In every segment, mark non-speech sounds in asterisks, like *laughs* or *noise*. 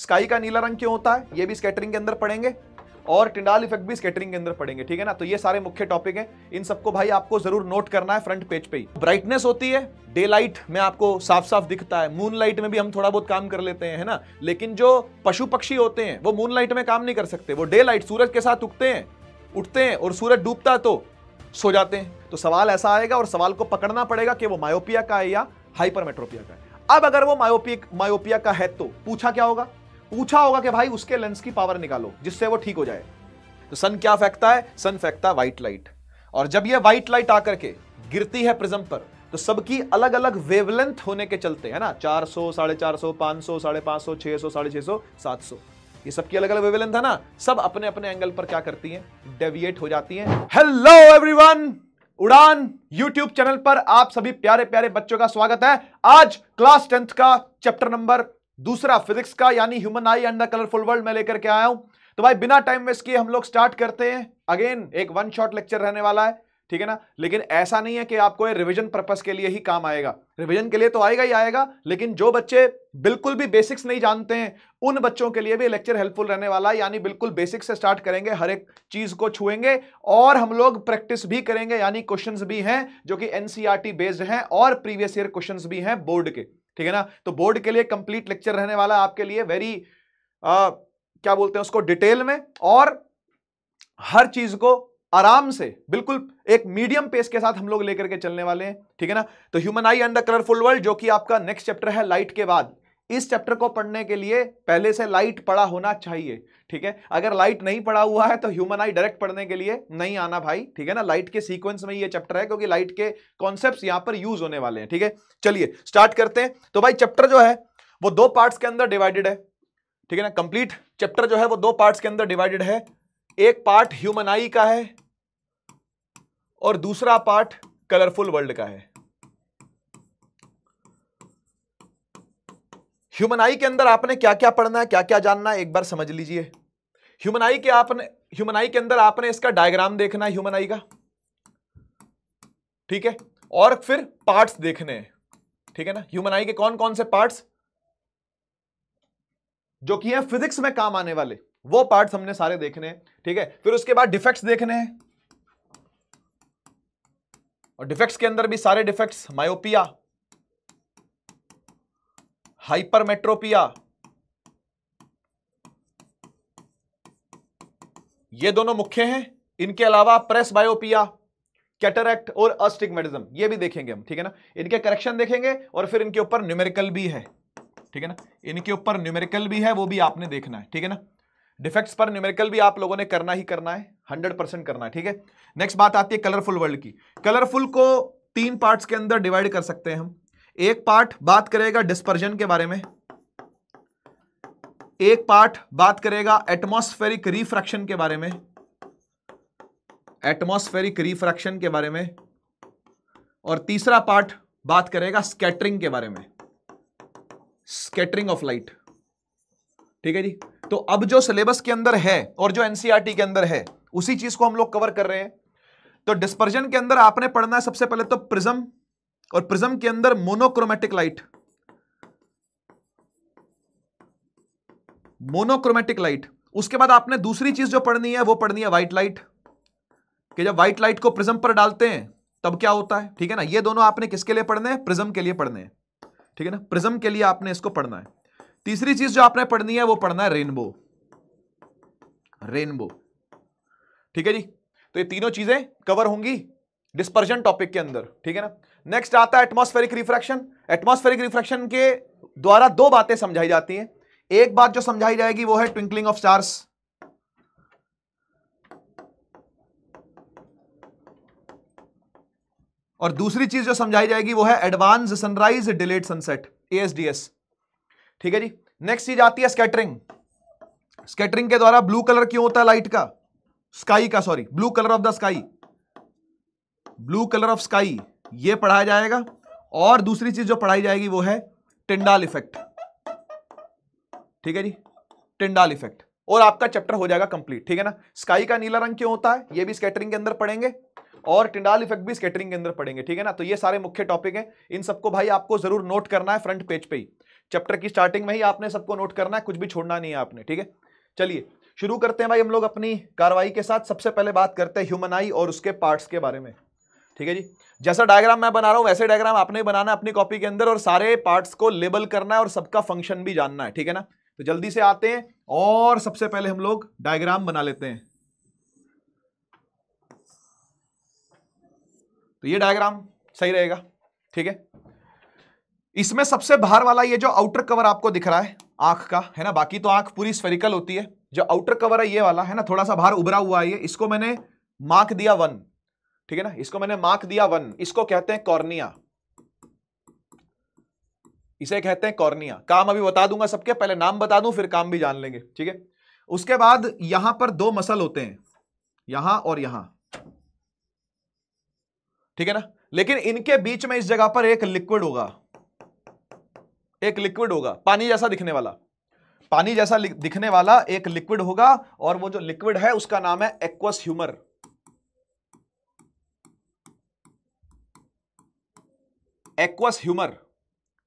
Sky का नीला रंग क्यों होता है ये भी स्केटरिंग के अंदर पढ़ेंगे और टिंडाल इफेक्ट भी स्केटरिंग के अंदर पड़ेंगे ठीक है ना तो ये सारे मुख्य टॉपिक हैं इन सबको भाई आपको जरूर नोट करना है फ्रंट पेज पे ही ब्राइटनेस होती है डे लाइट में आपको साफ साफ दिखता है मून लाइट में भी हम थोड़ा बहुत काम कर लेते हैं है ना लेकिन जो पशु पक्षी होते हैं वो मून लाइट में काम नहीं कर सकते वो डे लाइट सूरज के साथ उगते हैं उठते हैं और सूरज डूबता है तो सो जाते हैं तो सवाल ऐसा आएगा और सवाल को पकड़ना पड़ेगा कि वो मायोपिया का है या हाइपरमेट्रोपिया का है अब अगर वो मायोपिक मायोपिया का है तो पूछा क्या होगा पूछा होगा कि भाई उसके लेंस की पावर निकालो जिससे वो ठीक हो जाए तो सन क्या फेंकता है सन फेंकता व्हाइट लाइट और जब ये व्हाइट लाइट आकर के गिरती है प्रिज्म पर तो सबकी अलग अलग वेवलेंथ होने के चलते है ना चार सौ साढ़े चार सौ पांच सौ साढ़े पांच सौ छह सौ साढ़े छह सौ सात सौ ये सबकी अलग अलग वेवलेंथ है ना सब अपने अपने एंगल पर क्या करती हैं डेविएट हो जाती हैं hello everyone Udaan YouTube channel पर आप सभी प्यारे प्यारे बच्चों का स्वागत है आज क्लास टेंथ का चैप्टर नंबर दूसरा फिजिक्स का यानी human eye and the colourful world में लेकर के आया हूं तो भाई बिना टाइम वेस्ट किए हम लोग स्टार्ट करते हैं अगेन एक वन शॉट लेक्चर रहने वाला है ठीक है ना लेकिन ऐसा नहीं है कि आपको ये रिवीजन पर्पस के लिए ही काम आएगा रिवीजन के लिए तो आएगा ही आएगा लेकिन जो बच्चे बिल्कुल भी बेसिक्स नहीं जानते हैं उन बच्चों के लिए भी लेक्चर हेल्पफुल रहने वाला है यानी बिल्कुल बेसिक्स से स्टार्ट करेंगे हर एक चीज को छुएंगे और हम लोग प्रैक्टिस भी करेंगे यानी क्वेश्चन भी हैं जो कि एनसीआरटी बेस्ड e हैं और प्रीवियस ईयर क्वेश्चन भी हैं बोर्ड के ठीक है ना तो बोर्ड के लिए कंप्लीट लेक्चर रहने वाला आपके लिए वेरी आ, क्या बोलते हैं उसको डिटेल में और हर चीज को आराम से बिल्कुल एक मीडियम पेस के साथ हम लोग लेकर के चलने वाले हैं ठीक है ना तो human eye under colourful world जो कि आपका नेक्स्ट चैप्टर है लाइट के बाद इस चैप्टर को पढ़ने के लिए पहले से लाइट पड़ा होना चाहिए ठीक है अगर लाइट नहीं पड़ा हुआ है तो ह्यूमन आई डायरेक्ट पढ़ने के लिए नहीं आना भाई ठीक है ना लाइट के सीक्वेंस में ये चैप्टर है क्योंकि लाइट के कॉन्सेप्ट यहां पर यूज होने वाले हैं ठीक है चलिए स्टार्ट करते हैं तो भाई चैप्टर जो है वो दो पार्ट्स के अंदर डिवाइडेड है ठीक है ना कंप्लीट चैप्टर जो है वो दो पार्ट्स के अंदर डिवाइडेड है एक पार्ट ह्यूमन आई का है और दूसरा पार्ट कलरफुल वर्ल्ड का है ह्यूमन आई के अंदर आपने क्या क्या पढ़ना है क्या क्या जानना है एक बार समझ लीजिए ह्यूमन आई के आपने ह्यूमन आई के अंदर आपने इसका डायग्राम देखना है ह्यूमन आई का ठीक है और फिर पार्ट्स देखने हैं ठीक है ना ह्यूमन आई के कौन कौन से पार्ट्स जो कि है फिजिक्स में काम आने वाले वो पार्ट्स हमने सारे देखने हैं ठीक है फिर उसके बाद डिफेक्ट्स देखने हैं और डिफेक्ट्स के अंदर भी सारे डिफेक्ट्स मायोपिया हाइपरमेट्रोपिया ये दोनों मुख्य हैं इनके अलावा प्रेस बायोपिया कैटरैक्ट और अस्टिग्मेटिज्म ये भी देखेंगे हम ठीक है ना इनके करेक्शन देखेंगे और फिर इनके ऊपर न्यूमेरिकल भी है ठीक है ना इनके ऊपर न्यूमेरिकल भी है वो भी आपने देखना है ठीक है ना डिफेक्ट्स पर न्यूमेरिकल भी आप लोगों ने करना ही करना है हंड्रेड परसेंट करना है ठीक है नेक्स्ट बात आती है कलरफुल वर्ल्ड की कलरफुल को तीन पार्ट्स के अंदर डिवाइड कर सकते हैं हम एक पार्ट बात करेगा डिस्पर्जन के बारे में एक पार्ट बात करेगा एटमॉस्फेरिक रिफ्रैक्शन के बारे में एटमॉस्फेरिक रिफ्रैक्शन के बारे में और तीसरा पार्ट बात करेगा स्कैटरिंग के बारे में स्केटरिंग ऑफ लाइट ठीक है जी तो अब जो सिलेबस के अंदर है और जो एनसीईआरटी e के अंदर है उसी चीज को हम लोग कवर कर रहे हैं तो डिस्पर्जन के अंदर आपने पढ़ना है सबसे पहले तो प्रिज्म और प्रिज्म के अंदर मोनोक्रोमेटिक लाइट मोनोक्रोमेटिक लाइट उसके बाद आपने दूसरी चीज जो पढ़नी है वो पढ़नी है व्हाइट लाइट कि जब व्हाइट लाइट को प्रिज्म पर डालते हैं तब क्या होता है ठीक है ना ये दोनों आपने किसके लिए पढ़ने हैं प्रिज्म के लिए पढ़ने हैं ठीक है ना प्रिज्म के लिए आपने इसको पढ़ना है तीसरी चीज जो आपने पढ़नी है वो पढ़ना है रेनबो रेनबो ठीक है जी तो ये तीनों चीजें कवर होंगी डिस्पर्जन टॉपिक के अंदर ठीक है ना नेक्स्ट आता है एटमोस्फेरिक रिफ्रैक्शन एटमोस्फेरिक रिफ्रैक्शन के द्वारा दो बातें समझाई जाती हैं एक बात जो समझाई जाएगी वो है ट्विंकलिंग ऑफ स्टार्स और दूसरी चीज जो समझाई जाएगी वो है advance sunrise delayed sunset ASDS ठीक है जी नेक्स्ट चीज आती है स्कैटरिंग स्कैटरिंग के द्वारा ब्लू कलर क्यों होता है लाइट का स्काई का sorry blue colour of the sky blue colour of sky ये पढ़ाया जाएगा और दूसरी चीज जो पढ़ाई जाएगी वो है टिंडाल इफेक्ट ठीक है जी टिंडाल इफेक्ट और आपका चैप्टर हो जाएगा कंप्लीट ठीक है ना स्काई का नीला रंग क्यों होता है ये भी स्केटरिंग के अंदर पढ़ेंगे और टिंडाल इफेक्ट भी स्केटरिंग के अंदर पढ़ेंगे ठीक है ना तो ये सारे मुख्य टॉपिक हैं इन सबको भाई आपको जरूर नोट करना है फ्रंट पेज पे ही चैप्टर की स्टार्टिंग में ही आपने सबको नोट करना है कुछ भी छोड़ना नहीं है आपने ठीक है चलिए शुरू करते हैं भाई हम लोग अपनी कार्रवाई के साथ सबसे पहले बात करते हैं ह्यूमन आई और उसके पार्ट्स के बारे में ठीक है जी जैसा डायग्राम मैं बना रहा हूं वैसे डायग्राम आपने बनाना अपनी कॉपी के अंदर और सारे पार्ट्स को लेबल करना है और सबका फंक्शन भी जानना है ठीक है ना तो जल्दी से आते हैं और सबसे पहले हम लोग डायग्राम बना लेते हैं तो ये डायग्राम सही रहेगा ठीक है इसमें सबसे बाहर वाला ये जो आउटर कवर आपको दिख रहा है आंख का है ना बाकी तो आंख पूरी स्फेरिकल होती है जो आउटर कवर है ये वाला है ना थोड़ा सा बाहर उभरा हुआ है ये इसको मैंने मार्क दिया वन ठीक है ना इसको मैंने मार्क दिया वन इसको कहते हैं कॉर्निया इसे कहते हैं कॉर्निया काम अभी बता दूंगा सबके पहले नाम बता दूं फिर काम भी जान लेंगे ठीक है उसके बाद यहां पर दो मसल होते हैं यहां और यहां ठीक है ना लेकिन इनके बीच में इस जगह पर एक लिक्विड होगा एक लिक्विड होगा पानी जैसा दिखने वाला पानी जैसा दिखने वाला एक लिक्विड होगा और वो जो लिक्विड है उसका नाम है एक्वस ह्यूमर एक्वस ह्यूमर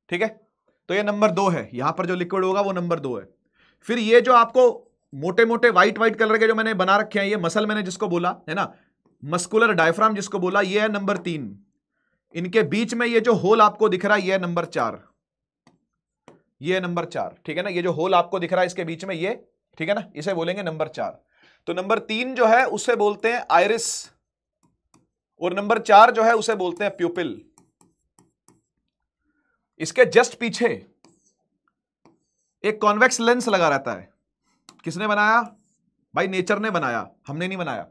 ठीक है तो ये नंबर दो है यहां पर जो लिक्विड होगा वो नंबर दो है फिर ये जो आपको मोटे मोटे व्हाइट व्हाइट कलर के जो मैंने बना रखे हैं ये मसल मैंने जिसको बोला है ना मस्कुलर डायफ्राम जिसको बोला ये है नंबर तीन इनके बीच में ये जो होल आपको दिख रहा है ये नंबर चार ये नंबर चार ठीक है ना ये जो होल आपको दिख रहा है इसके बीच में ये ठीक है ना इसे बोलेंगे नंबर चार तो नंबर तीन जो है उसे बोलते हैं आयरिस और नंबर चार जो है उसे बोलते हैं प्यूपिल इसके जस्ट पीछे एक कॉन्वेक्स लेंस लगा रहता है किसने बनाया भाई नेचर ने बनाया हमने नहीं बनाया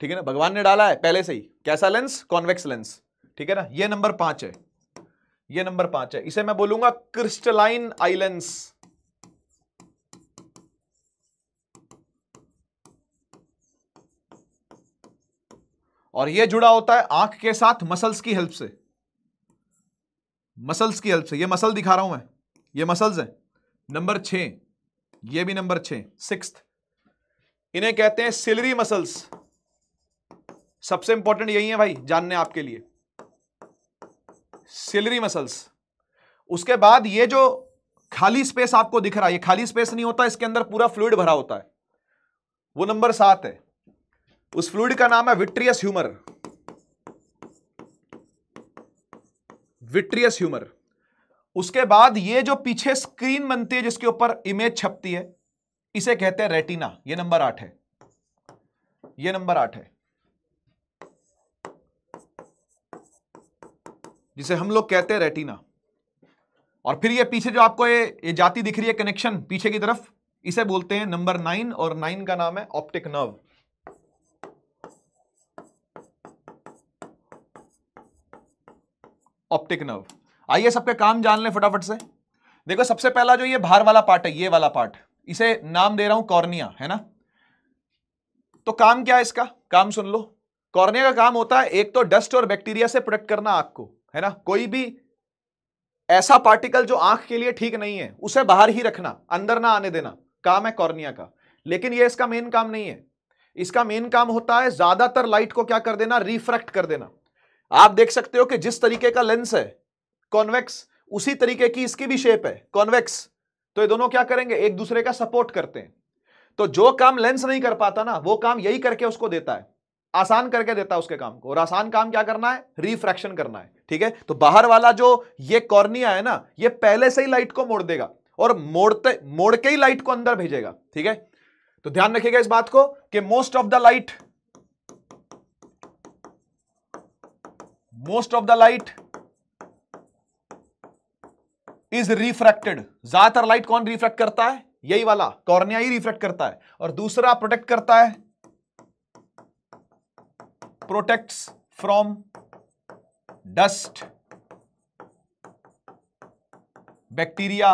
ठीक है ना भगवान ने डाला है पहले से ही कैसा लेंस कॉन्वेक्स लेंस ठीक है ना ये नंबर पांच है ये नंबर पांच है इसे मैं बोलूंगा क्रिस्टलाइन आई लेंस और ये जुड़ा होता है आंख के साथ मसल्स की हेल्प से मसल्स की हेल्प से ये मसल दिखा रहा हूं मैं ये मसल्स हैं नंबर छ ये भी नंबर छ सिक्स इन्हें कहते हैं सिलरी मसल्स सबसे इंपॉर्टेंट यही है भाई जानने आपके लिए सिलरी मसल्स उसके बाद ये जो खाली स्पेस आपको दिख रहा है ये खाली स्पेस नहीं होता इसके अंदर पूरा फ्लूड भरा होता है वो नंबर सात है उस फ्लूड का नाम है विट्रियस ह्यूमर विट्रियस ह्यूमर उसके बाद ये जो पीछे स्क्रीन बनती है जिसके ऊपर इमेज छपती है इसे कहते हैं रेटिना ये नंबर आठ है ये नंबर आठ है जिसे हम लोग कहते हैं रेटिना और फिर ये पीछे जो आपको ये ये जाती दिख रही है कनेक्शन पीछे की तरफ इसे बोलते हैं नंबर नाइन और नाइन का नाम है ऑप्टिक नर्व ऑप्टिक नर्व आइए सबके काम जान लें फटाफट से देखो सबसे पहला जो ये भार वाला पार्ट है ये वाला पार्ट इसे नाम दे रहा हूं कॉर्निया है ना तो काम क्या है इसका काम सुन लो कॉर्निया का काम होता है एक तो डस्ट और बैक्टीरिया से प्रोटेक्ट करना आंख को है ना कोई भी ऐसा पार्टिकल जो आंख के लिए ठीक नहीं है उसे बाहर ही रखना अंदर ना आने देना काम है कॉर्निया का लेकिन यह इसका मेन काम नहीं है इसका मेन काम होता है ज्यादातर लाइट को क्या कर देना रिफ्रैक्ट कर देना आप देख सकते हो कि जिस तरीके का लेंस है कॉन्वेक्स उसी तरीके की इसकी भी शेप है कॉन्वेक्स तो ये दोनों क्या करेंगे एक दूसरे का सपोर्ट करते हैं तो जो काम लेंस नहीं कर पाता ना वो काम यही करके उसको देता है आसान करके देता है उसके काम को और आसान काम क्या करना है रिफ्रैक्शन करना है ठीक है तो बाहर वाला जो ये कॉर्निया है ना ये पहले से ही लाइट को मोड़ देगा और मोड़ते मोड़ के ही लाइट को अंदर भेजेगा ठीक है तो ध्यान रखिएगा इस बात को कि most of the light most of the light is refracted ज्यादातर लाइट कौन रिफ्रैक्ट करता है यही वाला कॉर्निया ही रिफ्रैक्ट करता है और दूसरा प्रोटेक्ट करता है protect from dust bacteria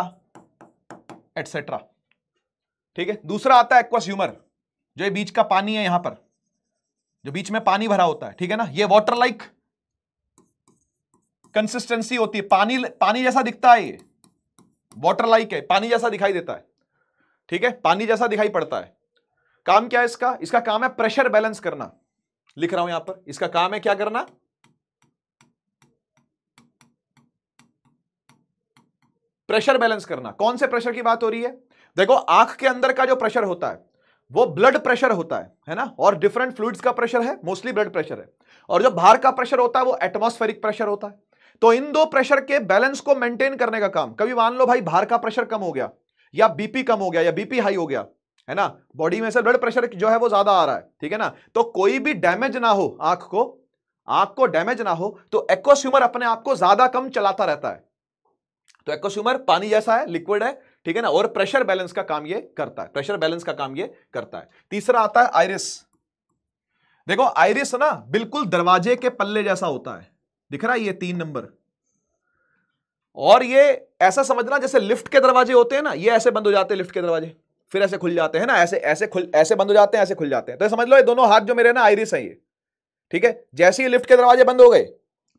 etcetera ठीक है दूसरा आता है एक्वस ह्यूमर जो बीच का पानी है यहां पर जो बीच में पानी भरा होता है ठीक है ना ये वाटर लाइक -like, कंसिस्टेंसी होती है पानी पानी जैसा दिखता है ये लाइक है पानी जैसा दिखाई देता है ठीक है पानी जैसा दिखाई पड़ता है काम क्या है इसका इसका काम है प्रेशर बैलेंस करना लिख रहा हूं यहां पर इसका काम है क्या करना प्रेशर बैलेंस करना कौन से प्रेशर की बात हो रही है देखो आंख के अंदर का जो प्रेशर होता है वो ब्लड प्रेशर होता है है ना और डिफरेंट फ्लूड्स का प्रेशर है मोस्टली ब्लड प्रेशर है और जो बाहर का प्रेशर होता है वो एटमोस्फेरिक प्रेशर होता है तो इन दो प्रेशर के बैलेंस को मेंटेन करने का काम कभी मान लो भाई बाहर का प्रेशर कम हो गया या बीपी कम हो गया या बीपी हाई हो गया है ना बॉडी में से ब्लड प्रेशर जो है वो ज्यादा आ रहा है ठीक है ना तो कोई भी डैमेज ना हो आंख को आंख को डैमेज ना हो तो एक्वास्यूमर अपने आप को ज्यादा कम चलाता रहता है तो एक्वास्यूमर पानी जैसा है लिक्विड है ठीक है ना और प्रेशर बैलेंस का काम ये करता है प्रेशर बैलेंस का काम ये करता है तीसरा आता है आयरिस देखो आयरिस ना बिल्कुल दरवाजे के पल्ले जैसा होता है दिख रहा है ये तीन नंबर और ये ऐसा समझना जैसे लिफ्ट के दरवाजे होते हैं ना ये ऐसे बंद हो जाते हैं लिफ्ट के दरवाजे फिर ऐसे खुल जाते हैं ना ऐसे ऐसे खुल ऐसे बंद हो जाते हैं ऐसे खुल जाते हैं तो समझ लो ये दोनों हाथ जो मेरे ना आयरिस है ये ठीक है जैसे ही लिफ्ट के दरवाजे बंद हो गए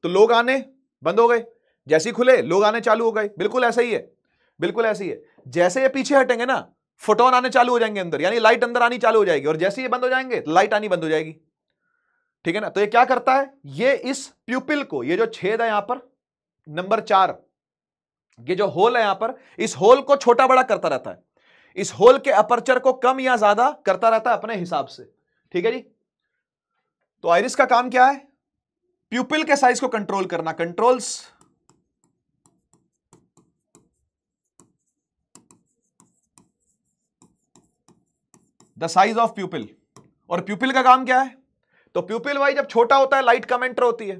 तो लोग आने बंद हो गए जैसे ही खुले लोग आने चालू हो गए बिल्कुल ऐसा ही है बिल्कुल ऐसे ही है जैसे ये पीछे हटेंगे ना फोटोन आने चालू हो जाएंगे अंदर यानी लाइट अंदर आनी चालू हो जाएगी और जैसे ये बंद हो जाएंगे तो लाइट आनी बंद हो जाएगी ठीक है ना तो ये क्या करता है ये इस प्यूपिल को ये जो छेद है यहां पर नंबर चार ये जो होल है यहां पर इस होल को छोटा बड़ा करता रहता है इस होल के अपर्चर को कम या ज्यादा करता रहता है अपने हिसाब से ठीक है जी तो आयरिस का काम क्या है प्यूपिल के साइज को कंट्रोल करना controls the size of pupil और प्यूपिल का काम क्या है तो प्यूपिल वाई जब छोटा होता है लाइट कम एंटर होती है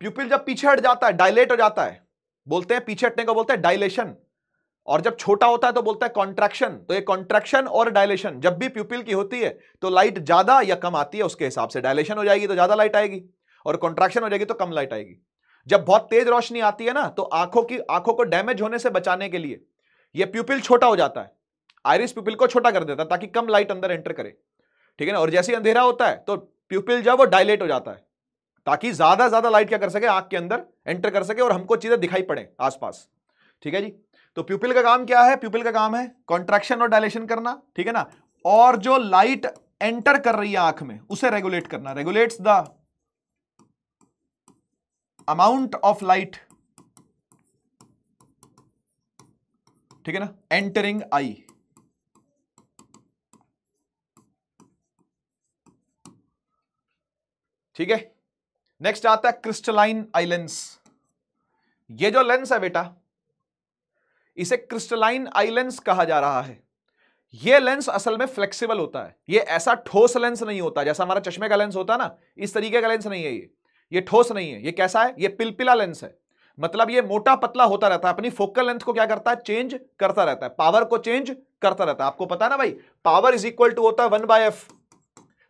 प्यूपिल जब पीछे हट जाता है डायलेट हो जाता है बोलते हैं पीछे हटने को बोलते हैं डायलेशन और जब छोटा होता है तो बोलता है कॉन्ट्रैक्शन तो ये कॉन्ट्रैक्शन और डायलेशन जब भी प्यूपिल की होती है तो लाइट ज्यादा या कम आती है उसके हिसाब से डायलेशन हो जाएगी तो ज्यादा लाइट आएगी और कॉन्ट्रैक्शन हो जाएगी तो कम लाइट आएगी जब बहुत तेज रोशनी आती है ना तो आंखों की आंखों को डैमेज होने से बचाने के लिए यह प्यूपिल छोटा हो जाता है आयरिस प्यूपिल को छोटा कर देता है ताकि कम लाइट अंदर एंटर करे ठीक है ना और जैसे ही अंधेरा होता है तो प्यूपिल जो है वो डायलेट हो जाता है ताकि ज्यादा ज्यादा लाइट क्या कर सके आंख के अंदर एंटर कर सके और हमको चीजें दिखाई पड़े आसपास ठीक है जी तो प्यूपिल का काम क्या है प्यूपिल का काम है कॉन्ट्रैक्शन और डायलेशन करना ठीक है ना और जो लाइट एंटर कर रही है आंख में उसे रेगुलेट करना regulates the amount of light ठीक है ना एंटरिंग आई ठीक है नेक्स्ट आता है क्रिस्टलाइन आई लेंस ये जो लेंस है बेटा इसे क्रिस्टलाइन आई लेंस कहा जा रहा है ये लेंस असल में फ्लेक्सिबल होता है ये ऐसा ठोस लेंस नहीं होता जैसा हमारा चश्मे का लेंस होता है ना इस तरीके का लेंस नहीं है ये ये ठोस नहीं है ये कैसा है ये पिलपिला लेंस है मतलब ये मोटा पतला होता रहता है अपनी फोकल लेंथ को क्या करता है चेंज करता रहता है पावर को चेंज करता रहता है आपको पता है ना भाई पावर इज इक्वल टू होता है वन बाय एफ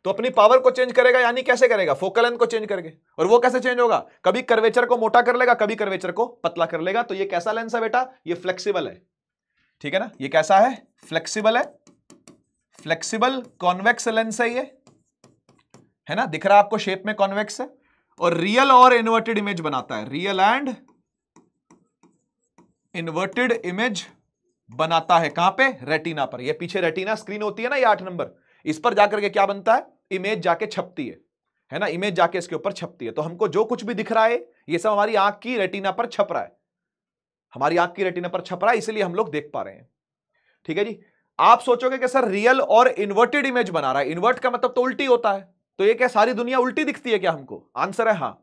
तो अपनी पावर को चेंज करेगा यानी कैसे करेगा फोकल लेंथ को चेंज करके और वो कैसे चेंज होगा कभी कर्वेचर को मोटा कर लेगा कभी कर्वेचर को पतला कर लेगा तो ये कैसा लेंस है बेटा ये फ्लेक्सिबल है ठीक है ना ये कैसा है फ्लेक्सिबल है फ्लेक्सिबल कॉन्वेक्स लेंस है ये है ना दिख रहा है आपको शेप में कॉन्वेक्स है और रियल और इन्वर्टेड इमेज बनाता है रियल एंड इन्वर्टेड इमेज बनाता है कहां पे रेटिना पर ये पीछे रेटिना स्क्रीन होती है ना ये आठ नंबर इस पर जाकर के क्या बनता है इमेज जाके छपती है है ना इमेज जाके इसके ऊपर छपती है तो हमको जो कुछ भी दिख रहा है ये सब हमारी आंख की रेटिना पर छप रहा है हमारी आंख की रेटिना पर छप रहा है इसलिए हम लोग देख पा रहे हैं ठीक है जी आप सोचोगे कि सर रियल और इन्वर्टेड इमेज बना रहा है इन्वर्ट का मतलब तो उल्टी होता है तो ये क्या सारी दुनिया उल्टी दिखती है क्या हमको आंसर है हाँ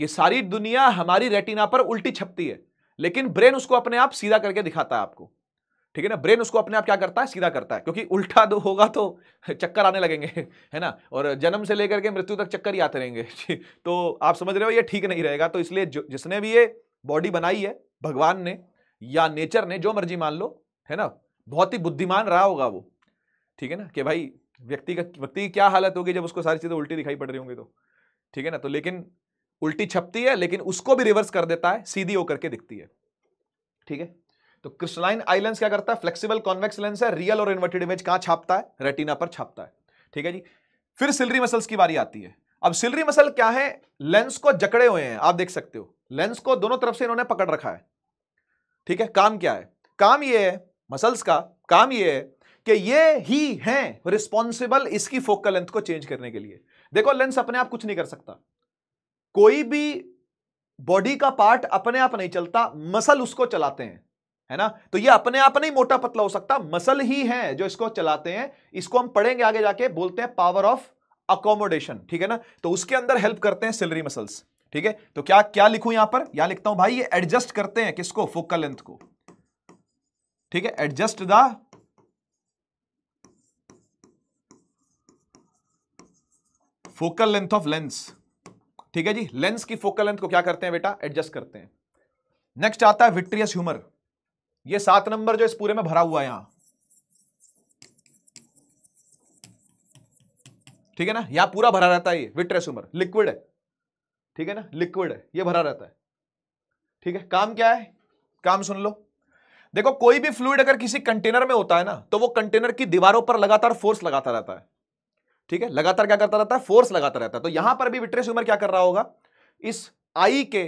ये सारी दुनिया हमारी रेटिना पर उल्टी छपती है लेकिन ब्रेन उसको अपने आप सीधा करके दिखाता है आपको ठीक है ना ब्रेन उसको अपने आप क्या करता है सीधा करता है क्योंकि उल्टा दो होगा तो *laughs* चक्कर आने लगेंगे *laughs* है ना और जन्म से लेकर के मृत्यु तक चक्कर ही आते रहेंगे *laughs* तो आप समझ रहे हो ये ठीक नहीं रहेगा तो इसलिए जिसने भी ये बॉडी बनाई है भगवान ने या नेचर ने जो मर्जी मान लो है ना बहुत ही बुद्धिमान रहा होगा वो ठीक है ना कि भाई व्यक्ति का व्यक्ति की क्या हालत होगी जब उसको सारी चीज़ें उल्टी दिखाई पड़ रही होंगी तो ठीक है ना तो लेकिन उल्टी छपती है लेकिन उसको भी रिवर्स कर देता है सीधी होकर के दिखती है ठीक है तो क्रिस्टलाइन आई लेंस क्या करता है फ्लेक्सिबल कॉन्वेक्स लेंस है रियल और इन्वर्टेड इमेज कहां छापता है रेटिना पर छापता है ठीक है जी फिर सिलरी मसल्स की बारी आती है अब सिलरी मसल क्या है लेंस को जकड़े हुए हैं आप देख सकते हो लेंस को दोनों तरफ से इन्होंने पकड़ रखा है ठीक है काम क्या है काम ये है मसल्स का काम ये है कि ये ही हैं रिस्पॉन्सिबल इसकी फोकल लेंथ को चेंज करने के लिए देखो लेंस अपने आप कुछ नहीं कर सकता कोई भी बॉडी का पार्ट अपने आप नहीं चलता मसल उसको चलाते हैं है ना तो ये अपने आप नहीं मोटा पतला हो सकता मसल ही है जो इसको चलाते हैं इसको हम पढ़ेंगे आगे जाके बोलते हैं पावर ऑफ अकोमोडेशन ठीक है ना तो उसके अंदर हेल्प करते हैं सिलरी मसल्स ठीक है तो क्या क्या लिखूं यहां पर यहां लिखता हूं भाई ये एडजस्ट करते हैं किसको फोकल लेंथ को ठीक है adjust the focal length of lens ठीक है जी लेंस की फोकल लेंथ को क्या करते हैं बेटा एडजस्ट करते हैं नेक्स्ट आता है विट्रियस ह्यूमर ये सात नंबर जो इस पूरे में भरा हुआ है यहां ठीक है ना यहां पूरा भरा रहता है ये विट्रेस उमर लिक्विड है ठीक है ना लिक्विड है ये भरा रहता है ठीक है काम क्या है काम सुन लो देखो कोई भी फ्लूड अगर किसी कंटेनर में होता है ना तो वो कंटेनर की दीवारों पर लगातार फोर्स लगाता रहता है ठीक है लगातार क्या करता रहता है फोर्स लगाता रहता है तो यहां पर भी विट्रेस उमर क्या कर रहा होगा इस आई के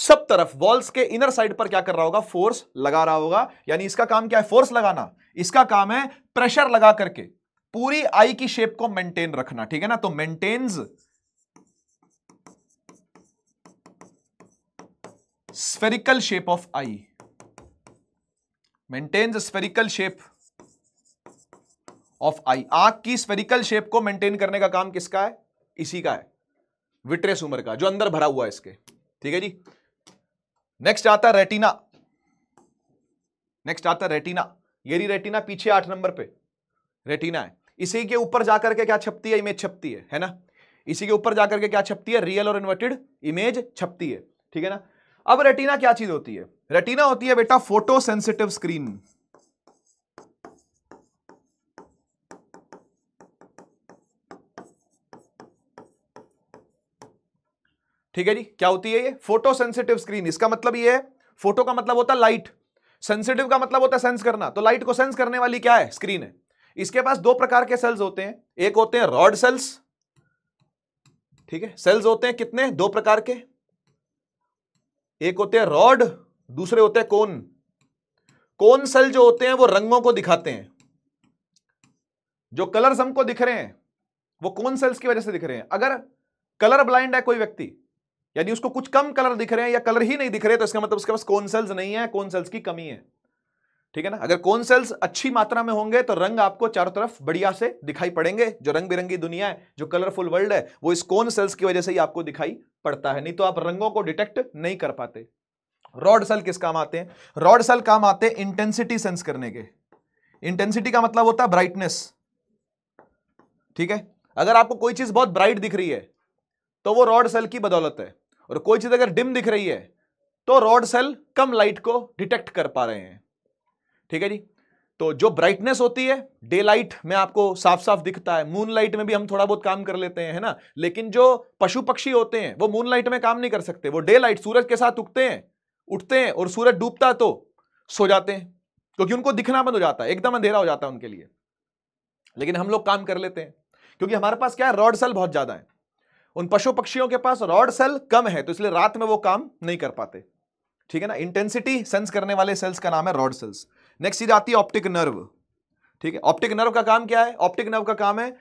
सब तरफ वॉल्स के इनर साइड पर क्या कर रहा होगा फोर्स लगा रहा होगा यानी इसका काम क्या है फोर्स लगाना इसका काम है प्रेशर लगा करके पूरी आई की शेप को मेंटेन रखना ठीक है ना तो maintains spherical shape of eye maintains spherical shape of eye आग की स्फेरिकल शेप को मेंटेन करने का काम किसका है इसी का है विट्रेस उमर का जो अंदर भरा हुआ है इसके ठीक है जी नेक्स्ट आता है रेटिना नेक्स्ट आता है रेटिना ये रही रेटिना पीछे आठ नंबर पे रेटिना है इसी के ऊपर जाकर के क्या छपती है इमेज छपती है है ना इसी के ऊपर जाकर के क्या छपती है रियल और इन्वर्टेड इमेज छपती है ठीक है ना अब रेटिना क्या चीज होती है रेटिना होती है बेटा फोटो सेंसिटिव स्क्रीन ठीक है जी क्या होती है ये फोटो सेंसिटिव स्क्रीन इसका मतलब ये है फोटो का मतलब होता है लाइट सेंसिटिव का मतलब होता है सेंस करना तो लाइट को सेंस करने वाली क्या है स्क्रीन है इसके पास दो प्रकार के सेल्स होते हैं एक होते हैं रॉड सेल्स ठीक है सेल्स होते हैं कितने दो प्रकार के एक होते हैं रॉड दूसरे होते हैं कोन कोन सेल जो होते हैं वो रंगों को दिखाते हैं जो कलर्स हमको दिख रहे हैं वो कौन सेल्स की वजह से दिख रहे हैं अगर कलर ब्लाइंड है कोई व्यक्ति यदि उसको कुछ कम कलर दिख रहे हैं या कलर ही नहीं दिख रहे तो इसका मतलब उसके पास कौन सेल्स नहीं है कौन सेल्स की कमी है ठीक है ना अगर कौन सेल्स अच्छी मात्रा में होंगे तो रंग आपको चारों तरफ बढ़िया से दिखाई पड़ेंगे जो रंग बिरंगी दुनिया है जो कलरफुल वर्ल्ड है वो इस कौन सेल्स की वजह से ही आपको दिखाई पड़ता है नहीं तो आप रंगों को डिटेक्ट नहीं कर पाते रॉड सेल किस काम आते हैं रॉड सेल काम आते हैं इंटेंसिटी सेंस करने के इंटेंसिटी का मतलब होता है ब्राइटनेस ठीक है अगर आपको कोई चीज बहुत ब्राइट दिख रही है तो वो रॉड सेल की बदौलत है और कोई चीज अगर डिम दिख रही है तो रॉड सेल कम लाइट को डिटेक्ट कर पा रहे हैं ठीक है जी तो जो ब्राइटनेस होती है डे लाइट में आपको साफ साफ दिखता है मून लाइट में भी हम थोड़ा बहुत काम कर लेते हैं है ना लेकिन जो पशु पक्षी होते हैं वो मून लाइट में काम नहीं कर सकते वो डे लाइट सूरज के साथ उगते हैं उठते हैं और सूरज डूबता तो सो जाते हैं क्योंकि उनको दिखना बंद हो जाता है एकदम अंधेरा हो जाता है उनके लिए लेकिन हम लोग काम कर लेते हैं क्योंकि हमारे पास क्या है रॉड सेल बहुत ज्यादा है उन पशु पक्षियों के पास रॉड सेल कम है तो इसलिए रात में वो काम नहीं कर पाते ठीक है ना इंटेंसिटी सेंस करने वाले सेल्स का नाम है रॉड सेल्स नेक्स्ट चीज आती है ऑप्टिक नर्व ठीक है ऑप्टिक नर्व का काम क्या है ऑप्टिक नर्व का काम है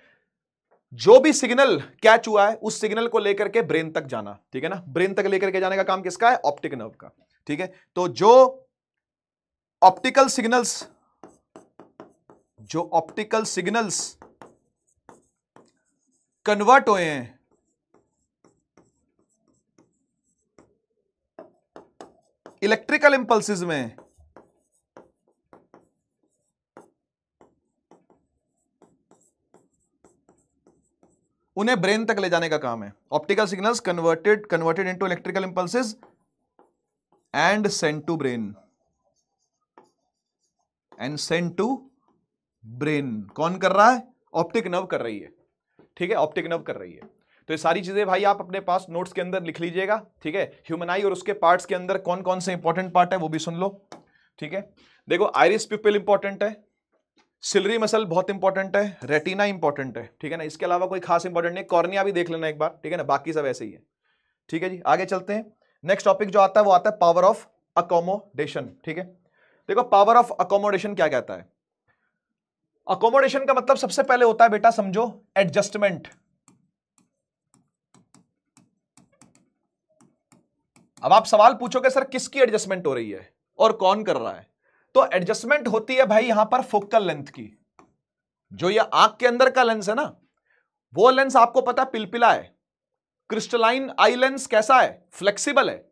जो भी सिग्नल कैच हुआ है उस सिग्नल को लेकर के ब्रेन तक जाना ठीक है ना ब्रेन तक लेकर के जाने का काम किसका है ऑप्टिक नर्व का ठीक है तो जो ऑप्टिकल सिग्नल्स जो ऑप्टिकल सिग्नल्स कन्वर्ट हुए हैं इलेक्ट्रिकल इंपल्सिस में उन्हें ब्रेन तक ले जाने का काम है optical signals converted converted into electrical impulses and sent to brain and sent to brain कौन कर रहा है ऑप्टिक नर्व कर रही है ठीक है ऑप्टिक नर्व कर रही है तो ये सारी चीज़ें भाई आप अपने पास नोट्स के अंदर लिख लीजिएगा ठीक है ह्यूमन आई और उसके पार्ट्स के अंदर कौन कौन से इंपॉर्टेंट पार्ट है वो भी सुन लो ठीक है देखो आयरिस पीपल इंपॉर्टेंट है सिलरी मसल बहुत इंपॉर्टेंट है रेटिना इंपॉर्टेंट है ठीक है ना इसके अलावा कोई खास इंपॉर्टेंट नहीं कॉर्निया भी देख लेना एक बार ठीक है ना बाकी सब ऐसे ही है ठीक है जी आगे चलते हैं नेक्स्ट टॉपिक जो आता है वो आता है पावर ऑफ अकोमोडेशन ठीक है देखो पावर ऑफ अकोमोडेशन क्या कहता है अकोमोडेशन का मतलब सबसे पहले होता है बेटा समझो एडजस्टमेंट अब आप सवाल पूछोगे सर किसकी एडजस्टमेंट हो रही है और कौन कर रहा है तो एडजस्टमेंट होती है भाई यहां पर फोकल लेंथ की जो ये आंख के अंदर का लेंस है ना वो लेंस आपको पता पिलपिला है क्रिस्टलाइन आई लेंस कैसा है फ्लेक्सिबल है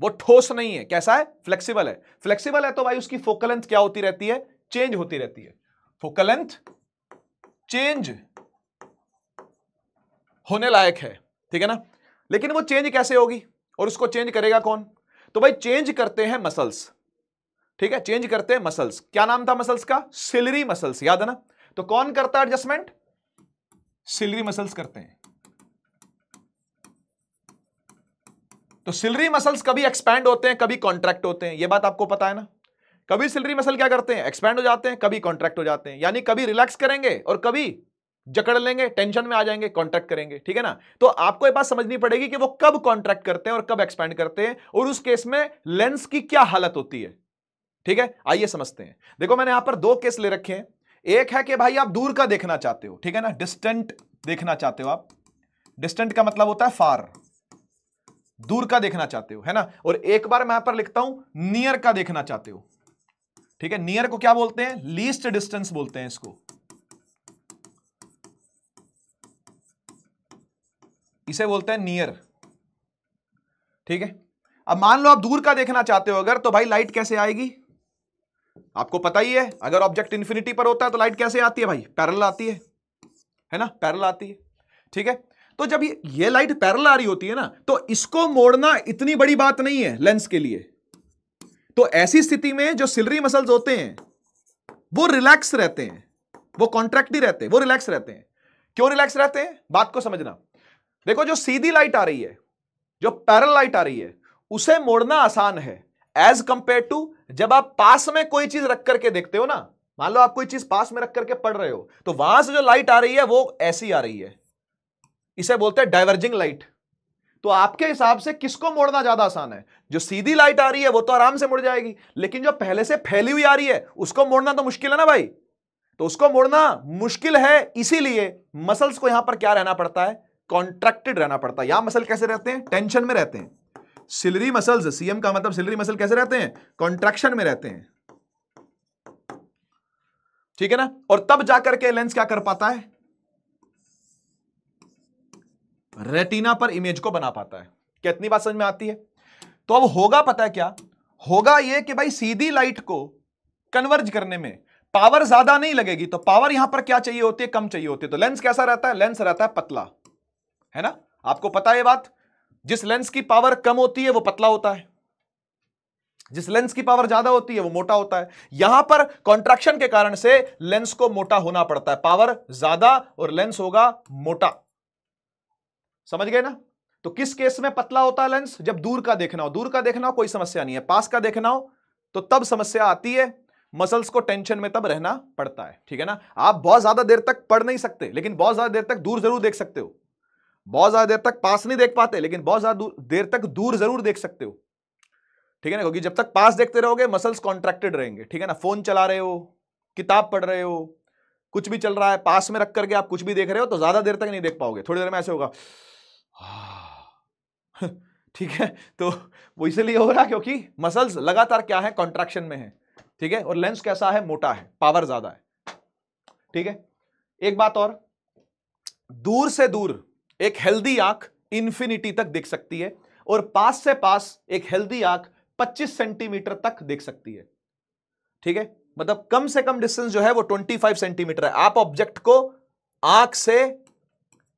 वो ठोस नहीं है कैसा है फ्लेक्सिबल है फ्लेक्सिबल है तो भाई उसकी फोकल लेंथ क्या होती रहती है चेंज होती रहती है फोकल लेंथ चेंज होने लायक है ठीक है ना लेकिन वो चेंज कैसे होगी और उसको चेंज करेगा कौन तो भाई चेंज करते हैं मसल्स ठीक है चेंज करते हैं मसल्स क्या नाम था मसल्स का सिलरी मसल्स याद है ना तो कौन करता है एडजस्टमेंट सिलरी मसल्स करते हैं तो सिलरी मसल्स कभी एक्सपैंड होते हैं कभी कॉन्ट्रैक्ट होते हैं यह बात आपको पता है ना कभी सिलरी मसल क्या करते हैं एक्सपैंड हो जाते हैं कभी कॉन्ट्रैक्ट हो जाते हैं यानी कभी रिलैक्स करेंगे और कभी जकड़ लेंगे टेंशन में आ जाएंगे कॉन्ट्रैक्ट करेंगे ठीक है ना तो आपको ये बात समझनी पड़ेगी कि वो कब कॉन्ट्रैक्ट करते हैं और कब एक्सपेंड करते हैं और उस केस में लेंस की क्या हालत होती है ठीक है आइए समझते हैं देखो मैंने यहां पर दो केस ले रखे हैं एक है कि भाई आप दूर का देखना चाहते हो ठीक है ना डिस्टेंट देखना चाहते हो आप डिस्टेंट का मतलब होता है फार दूर का देखना चाहते हो है ना और एक बार मैं यहां पर लिखता हूं नियर का देखना चाहते हो ठीक है नियर को क्या बोलते हैं लीस्ट डिस्टेंस बोलते हैं इसको इसे बोलते हैं नियर ठीक है अब मान लो आप दूर का देखना चाहते हो अगर तो भाई लाइट कैसे आएगी आपको पता ही है अगर ऑब्जेक्ट इंफिनिटी पर होता है तो लाइट कैसे आती है भाई पैरल आती है है ना पैरल आती है ठीक है तो जब ये ये लाइट पैरल आ रही होती है ना तो इसको मोड़ना इतनी बड़ी बात नहीं है लेंस के लिए तो ऐसी स्थिति में जो सिलरी मसल्स होते हैं वो रिलैक्स रहते हैं वो कॉन्ट्रैक्ट ही रहते हैं वो रिलैक्स रहते हैं क्यों रिलैक्स रहते हैं बात को समझना देखो जो सीधी लाइट आ रही है जो पैरल लाइट आ रही है उसे मोड़ना आसान है एज कंपेयर टू जब आप पास में कोई चीज रख करके देखते हो ना मान लो आप कोई चीज पास में रख करके पढ़ रहे हो तो वहां से जो लाइट आ रही है वो ऐसी आ रही है इसे बोलते हैं डाइवर्जिंग लाइट तो आपके हिसाब से किसको मोड़ना ज्यादा आसान है जो सीधी लाइट आ रही है वो तो आराम से मुड़ जाएगी लेकिन जो पहले से फैली हुई आ रही है उसको मोड़ना तो मुश्किल है ना भाई तो उसको मोड़ना मुश्किल है इसीलिए मसल्स को यहां पर क्या रहना पड़ता है कॉन्ट्रैक्टेड रहना पड़ता है यहां मसल कैसे रहते हैं टेंशन में रहते हैं सिलरी मसल्स सीएम का मतलब सिलरी मसल कैसे रहते हैं कॉन्ट्रेक्शन में रहते हैं ठीक है ना और तब जाकर के लेंस क्या कर पाता है रेटिना पर इमेज को बना पाता है कितनी बात समझ में आती है तो अब होगा पता है क्या होगा ये कि भाई सीधी लाइट को कन्वर्ज करने में पावर ज्यादा नहीं लगेगी तो पावर यहां पर क्या चाहिए होती है कम चाहिए होती है तो लेंस कैसा रहता है लेंस रहता है पतला है ना आपको पता है ये बात जिस लेंस की पावर कम होती है वो पतला होता है जिस लेंस की पावर ज्यादा होती है वो मोटा होता है यहां पर कॉन्ट्रैक्शन के कारण से लेंस को मोटा होना पड़ता है पावर ज्यादा और लेंस होगा मोटा समझ गए ना तो किस केस में पतला होता है लेंस जब दूर का देखना हो दूर का देखना हो कोई समस्या नहीं है पास का देखना हो तो तब समस्या आती है मसल्स को टेंशन में तब रहना पड़ता है ठीक है ना आप बहुत ज्यादा देर तक पढ़ नहीं सकते लेकिन बहुत ज्यादा देर तक दूर जरूर देख सकते हो बहुत ज्यादा देर तक पास नहीं देख पाते लेकिन बहुत ज्यादा देर तक दूर जरूर देख सकते हो ठीक है ना क्योंकि जब तक पास देखते रहोगे मसल्स कॉन्ट्रैक्टेड रहेंगे ठीक है ना फोन चला रहे हो किताब पढ़ रहे हो कुछ भी चल रहा है पास में रख करके आप कुछ भी देख रहे हो तो ज्यादा देर तक नहीं देख पाओगे थोड़ी देर में ऐसे होगा *laughs* ठीक है तो वो इसलिए हो रहा है क्योंकि मसल्स लगातार क्या है कॉन्ट्रेक्शन में है ठीक है और लेंस कैसा है मोटा है पावर ज्यादा है ठीक है एक बात और दूर से दूर एक हेल्दी आंख इंफिनिटी तक देख सकती है और पास से पास एक हेल्दी आंख 25 सेंटीमीटर तक देख सकती है ठीक है मतलब कम से कम डिस्टेंस जो है वो 25 सेंटीमीटर है आप ऑब्जेक्ट को आंख से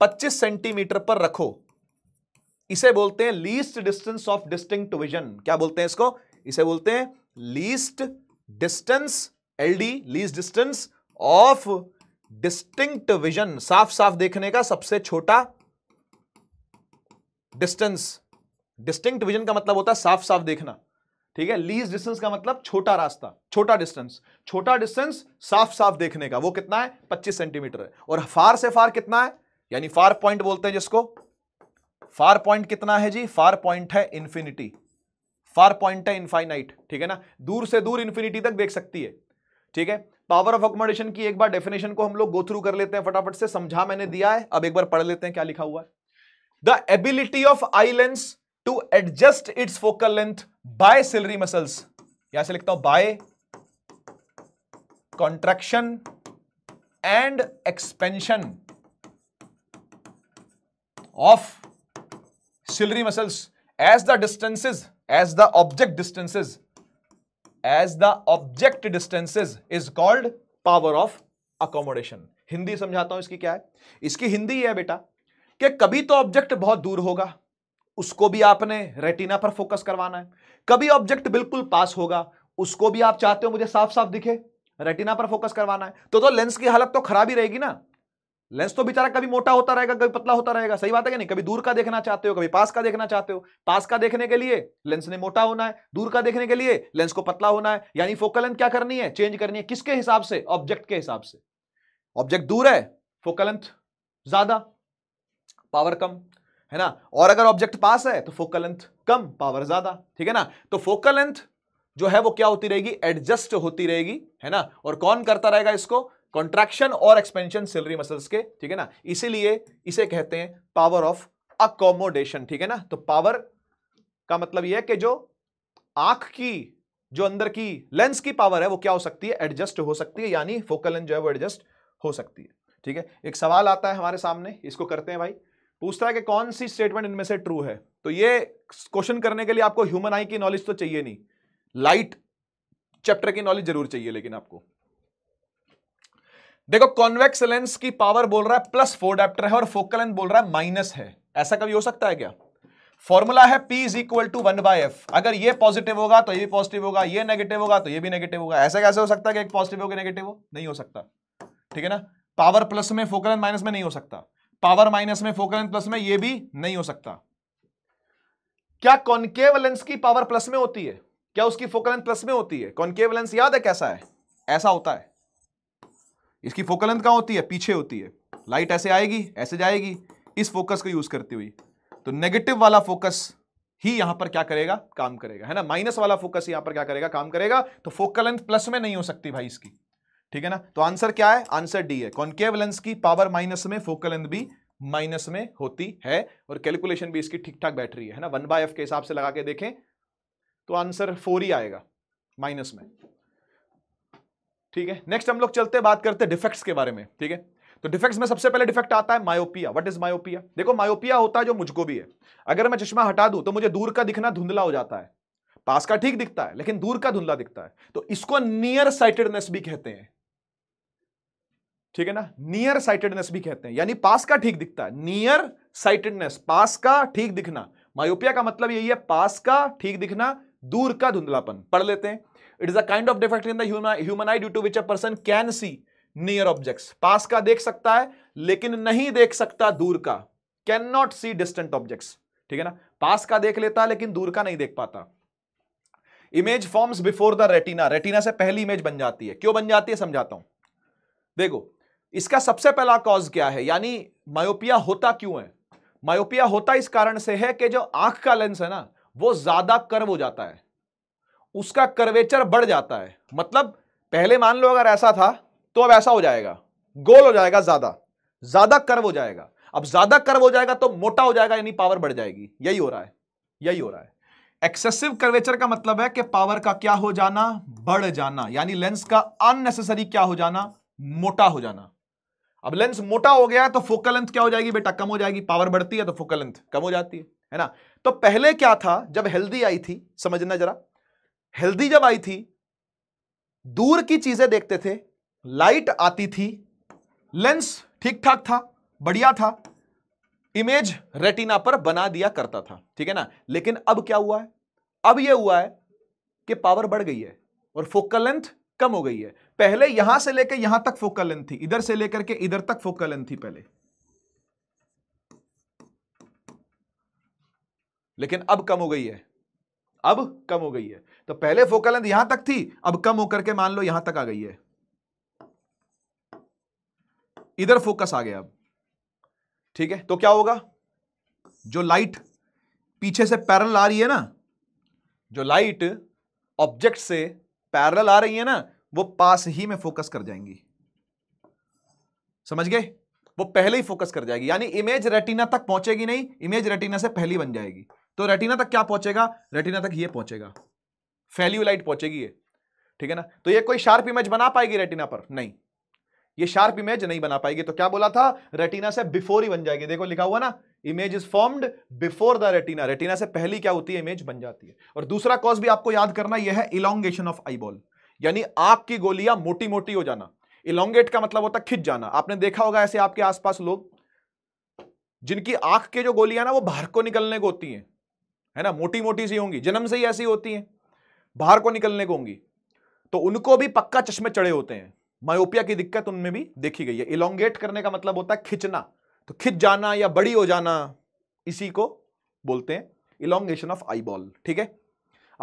25 सेंटीमीटर पर रखो इसे बोलते हैं least distance of distinct vision क्या बोलते हैं इसको इसे बोलते हैं least distance LD least distance of distinct vision साफ साफ देखने का सबसे छोटा डिस्टेंस डिस्टिंक्ट विजन का मतलब होता है साफ साफ देखना ठीक है लीज डिस्टेंस का मतलब छोटा रास्ता छोटा डिस्टेंस छोटा डिस्टेंस साफ साफ देखने का वो कितना है 25 सेंटीमीटर है और फार से फार कितना है यानी फार पॉइंट बोलते हैं जिसको फार पॉइंट कितना है जी फार पॉइंट है इंफिनिटी फार पॉइंट है इनफाइनाइट ठीक है ना दूर से दूर इंफिनिटी तक देख सकती है ठीक है पावर ऑफ अकोमोडेशन की एक बार डेफिनेशन को हम लोग गो थ्रू कर लेते हैं फटाफट से समझा मैंने दिया है अब एक बार पढ़ लेते हैं क्या लिखा हुआ है the ability of eye lens to adjust its focal length by ciliary muscles यहां से लिखता हूं by contraction and expansion of ciliary muscles as the distances as the object distances as the object distances is called power of accommodation Hindi समझाता हूं इसकी क्या है इसकी हिंदी है बेटा कि कभी तो ऑब्जेक्ट बहुत दूर होगा उसको भी आपने रेटिना पर फोकस करवाना है कभी ऑब्जेक्ट बिल्कुल पास होगा उसको भी आप चाहते हो मुझे साफ साफ दिखे रेटिना पर फोकस करवाना है तो, तो लेंस की हालत तो खराब ही रहेगी ना लेंस तो बेचारा कभी मोटा होता रहेगा कभी पतला होता रहेगा सही बात है कि नहीं कभी दूर का देखना चाहते हो कभी पास का देखना चाहते हो पास का देखने के लिए लेंस ने मोटा होना है दूर का देखने के लिए लेंस को पतला होना है यानी फोकल लेंथ क्या करनी है चेंज करनी है किसके हिसाब से ऑब्जेक्ट के हिसाब से ऑब्जेक्ट दूर है फोकल लेंथ ज्यादा पावर कम है ना और अगर ऑब्जेक्ट पास है तो फोकल लेंथ कम पावर ज्यादा ठीक है ना तो फोकल लेंथ जो है वो क्या होती रहेगी एडजस्ट होती रहेगी है ना और कौन करता रहेगा इसको कॉन्ट्रैक्शन और एक्सपेंशन सिलरी मसल्स के ठीक है ना इसीलिए इसे कहते हैं पावर ऑफ अकोमोडेशन ठीक है ना तो पावर का मतलब यह है कि जो आंख की जो अंदर की लेंस की पावर है वो क्या हो सकती है एडजस्ट हो सकती है यानी फोकल लेंथ जो है वो एडजस्ट हो सकती है ठीक है एक सवाल आता है हमारे सामने इसको करते हैं भाई पूछता है कि कौन सी स्टेटमेंट इनमें से ट्रू है तो ये क्वेश्चन करने के लिए आपको ह्यूमन आई की नॉलेज तो चाहिए नहीं लाइट चैप्टर की नॉलेज जरूर चाहिए लेकिन आपको देखो कॉन्वेक्स लेंस की पावर बोल रहा है प्लस फोर डेप्टर है और फोकल लेंथ बोल रहा है माइनस है ऐसा कभी हो सकता है क्या फॉर्मूला है P is equal to one by F अगर ये पॉजिटिव होगा तो ये भी पॉजिटिव होगा ये नेगेटिव होगा तो ये भी नेगेटिव होगा ऐसा कैसे हो सकता है कि एक पॉजिटिव होगा नेगेटिव हो नहीं हो सकता ठीक है ना पावर प्लस में फोकल एंड माइनस में नहीं हो सकता पावर माइनस में फोकल प्लस में ये भी नहीं हो सकता क्या कॉन्केव लेंस की पावर प्लस में होती है क्या उसकी फोकल प्लस में होती है कॉन्केव लेंस याद है कैसा है ऐसा होता है इसकी फोकल कहां होती है पीछे होती है लाइट ऐसे आएगी ऐसे जाएगी इस फोकस को यूज करती हुई तो नेगेटिव वाला फोकस ही यहां पर क्या करेगा काम करेगा है ना माइनस वाला फोकस यहां पर क्या करेगा काम करेगा तो फोकल प्लस में नहीं हो सकती भाई इसकी ठीक है ना तो आंसर क्या है आंसर डी है कॉन्केव लेंस की पावर माइनस में फोकल लेंथ भी माइनस में होती है और कैलकुलेशन भी इसकी ठीक ठाक बैठ रही है, ना वन बाय एफ के हिसाब से लगा के देखें तो आंसर फोर ही आएगा माइनस में ठीक है नेक्स्ट हम लोग चलते बात करते डिफेक्ट्स के बारे में ठीक है तो डिफेक्ट्स में सबसे पहले डिफेक्ट आता है मायोपिया व्हाट इज मायोपिया देखो मायोपिया होता है जो मुझको भी है अगर मैं चश्मा हटा दूं तो मुझे दूर का दिखना धुंधला हो जाता है पास का ठीक दिखता है लेकिन दूर का धुंधला दिखता है तो इसको नियर साइटेडनेस भी कहते हैं ठीक है ना नियर साइटेडनेस भी कहते हैं यानी पास का ठीक दिखता है नियर साइटेडनेस पास का ठीक दिखना मायोपिया का मतलब यही है पास का ठीक दिखना दूर का धुंधलापन पढ़ लेते हैं it is a kind of defect in human eye due to which a person can see near objects पास का देख सकता है लेकिन नहीं देख सकता दूर का can not see distant objects ठीक है ना पास का देख लेता है लेकिन दूर का नहीं देख पाता image forms before the retina retina से पहली इमेज बन जाती है क्यों बन जाती है समझाता हूं देखो इसका सबसे पहला कॉज क्या है यानी मायोपिया होता क्यों है मायोपिया होता इस कारण से है कि जो आंख का लेंस है ना वो ज्यादा कर्व हो जाता है उसका कर्वेचर बढ़ जाता है मतलब पहले मान लो अगर ऐसा था तो अब ऐसा हो जाएगा गोल हो जाएगा ज्यादा ज्यादा कर्व हो जाएगा अब ज्यादा कर्व हो जाएगा तो मोटा हो जाएगा यानी पावर बढ़ जाएगी यही हो रहा है यही हो रहा है एक्सेसिव कर्वेचर का मतलब है कि पावर का क्या हो जाना बढ़ जाना यानी लेंस का अननेसेसरी क्या हो जाना मोटा हो जाना अब लेंस मोटा हो गया तो फोकल लेंथ क्या हो जाएगी बेटा कम हो जाएगी पावर बढ़ती है तो फोकल लेंथ कम हो जाती है है ना तो पहले क्या था जब हेल्दी आई थी समझना जरा हेल्दी जब आई थी दूर की चीजें देखते थे लाइट आती थी लेंस ठीक ठाक था बढ़िया था इमेज रेटिना पर बना दिया करता था ठीक है ना लेकिन अब क्या हुआ है अब यह हुआ है कि पावर बढ़ गई है और फोकल लेंथ कम हो गई है पहले यहां से लेकर यहां तक फोकल लेंथ थी इधर से लेकर के इधर तक फोकल लेंथ थी पहले लेकिन अब कम हो गई है अब कम हो गई है तो पहले फोकल लेंथ यहां तक थी अब कम होकर के मान लो यहां तक आ गई है इधर फोकस आ गया अब ठीक है तो क्या होगा जो लाइट पीछे से पैरल आ रही है ना जो लाइट ऑब्जेक्ट से पैरल आ रही है ना वो पास ही में फोकस कर जाएंगी समझ गए वो पहले ही फोकस कर जाएगी यानी इमेज रेटिना तक पहुंचेगी नहीं इमेज रेटिना से पहली बन जाएगी तो रेटिना तक क्या पहुंचेगा रेटिना तक ये पहुंचेगा फेल्यूलाइट पहुंचेगी ये ठीक है ना तो ये कोई शार्प इमेज बना पाएगी रेटिना पर नहीं ये शार्प इमेज नहीं बना पाएगी तो क्या बोला था रेटिना से बिफोर ही बन जाएगी देखो लिखा हुआ ना image is formed before the retina retina से पहली क्या होती है इमेज बन जाती है और दूसरा कॉज भी आपको याद करना यह है इलांगेशन ऑफ आईबॉल यानी आंख की गोलियां मोटी मोटी हो जाना इलोंगेट का मतलब होता है खिंच जाना आपने देखा होगा ऐसे आपके आसपास लोग जिनकी आंख के जो गोलियां ना वो बाहर को निकलने को होती हैं है ना मोटी मोटी सी होंगी जन्म से ही ऐसी होती हैं बाहर को निकलने को होंगी तो उनको भी पक्का चश्मे चढ़े होते हैं मायोपिया की दिक्कत उनमें भी देखी गई है इलोंगेट करने का मतलब होता है खिंचना तो खिंच जाना या बड़ी हो जाना इसी को बोलते हैं इलोंगेशन ऑफ आई बॉल ठीक है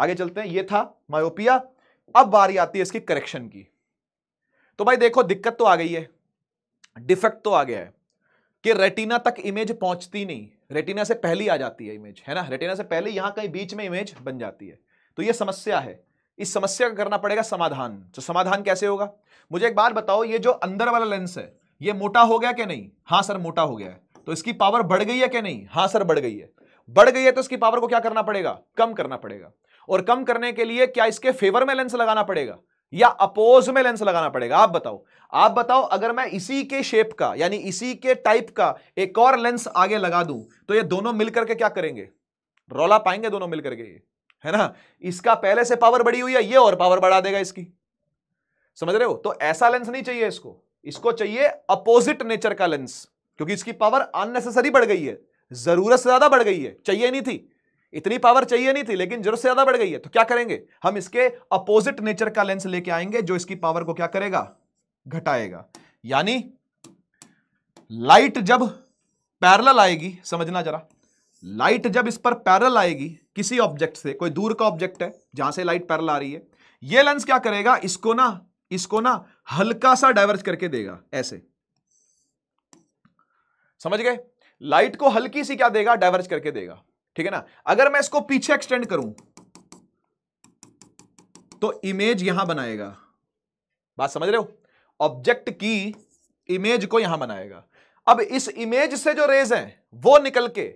आगे चलते हैं ये था मायोपिया अब बारी आती है इसकी करेक्शन की तो भाई देखो दिक्कत तो आ गई है डिफेक्ट तो आ गया है कि रेटिना तक इमेज पहुंचती नहीं रेटिना से पहले आ जाती है इमेज है ना रेटिना से पहले यहां कहीं बीच में इमेज बन जाती है तो ये समस्या है इस समस्या का करना पड़ेगा समाधान तो समाधान कैसे होगा मुझे एक बार बताओ ये जो अंदर वाला लेंस है ये मोटा हो गया कि नहीं हाँ सर मोटा हो गया है तो इसकी पावर बढ़ गई है कि नहीं हाँ सर बढ़ गई है बढ़ गई है तो इसकी पावर को क्या करना पड़ेगा कम करना पड़ेगा और कम करने के लिए क्या इसके फेवर में लेंस लगाना पड़ेगा या अपोज में लेंस लगाना पड़ेगा आप बताओ आप बताओ अगर मैं इसी के शेप का यानी इसी के टाइप का एक और लेंस आगे लगा दूं तो ये दोनों मिलकर के क्या करेंगे रौला पाएंगे दोनों मिलकर के ये है ना इसका पहले से पावर बढ़ी हुई है ये और पावर बढ़ा देगा इसकी समझ रहे हो तो ऐसा लेंस नहीं चाहिए इसको इसको चाहिए अपोजिट नेचर का लेंस क्योंकि इसकी पावर अननेसेसरी बढ़ गई है जरूरत से ज्यादा बढ़ गई है चाहिए नहीं थी इतनी पावर चाहिए नहीं थी लेकिन जरूरत से ज्यादा बढ़ गई है तो क्या करेंगे हम इसके अपोजिट नेचर का लेंस लेके आएंगे जो इसकी पावर को क्या करेगा घटाएगा यानी लाइट जब पैरल आएगी समझना जरा लाइट जब इस पर पैरल आएगी किसी ऑब्जेक्ट से कोई दूर का ऑब्जेक्ट है जहां से लाइट पैरल आ रही है यह लेंस क्या करेगा इसको ना इसको ना हल्का सा डाइवर्ज करके देगा ऐसे समझ गए लाइट को हल्की सी क्या देगा डाइवर्ज करके देगा ठीक है ना अगर मैं इसको पीछे एक्सटेंड करूं तो इमेज यहां बनाएगा बात समझ रहे हो ऑब्जेक्ट की इमेज को यहां बनाएगा अब इस इमेज से जो रेज है वो निकल के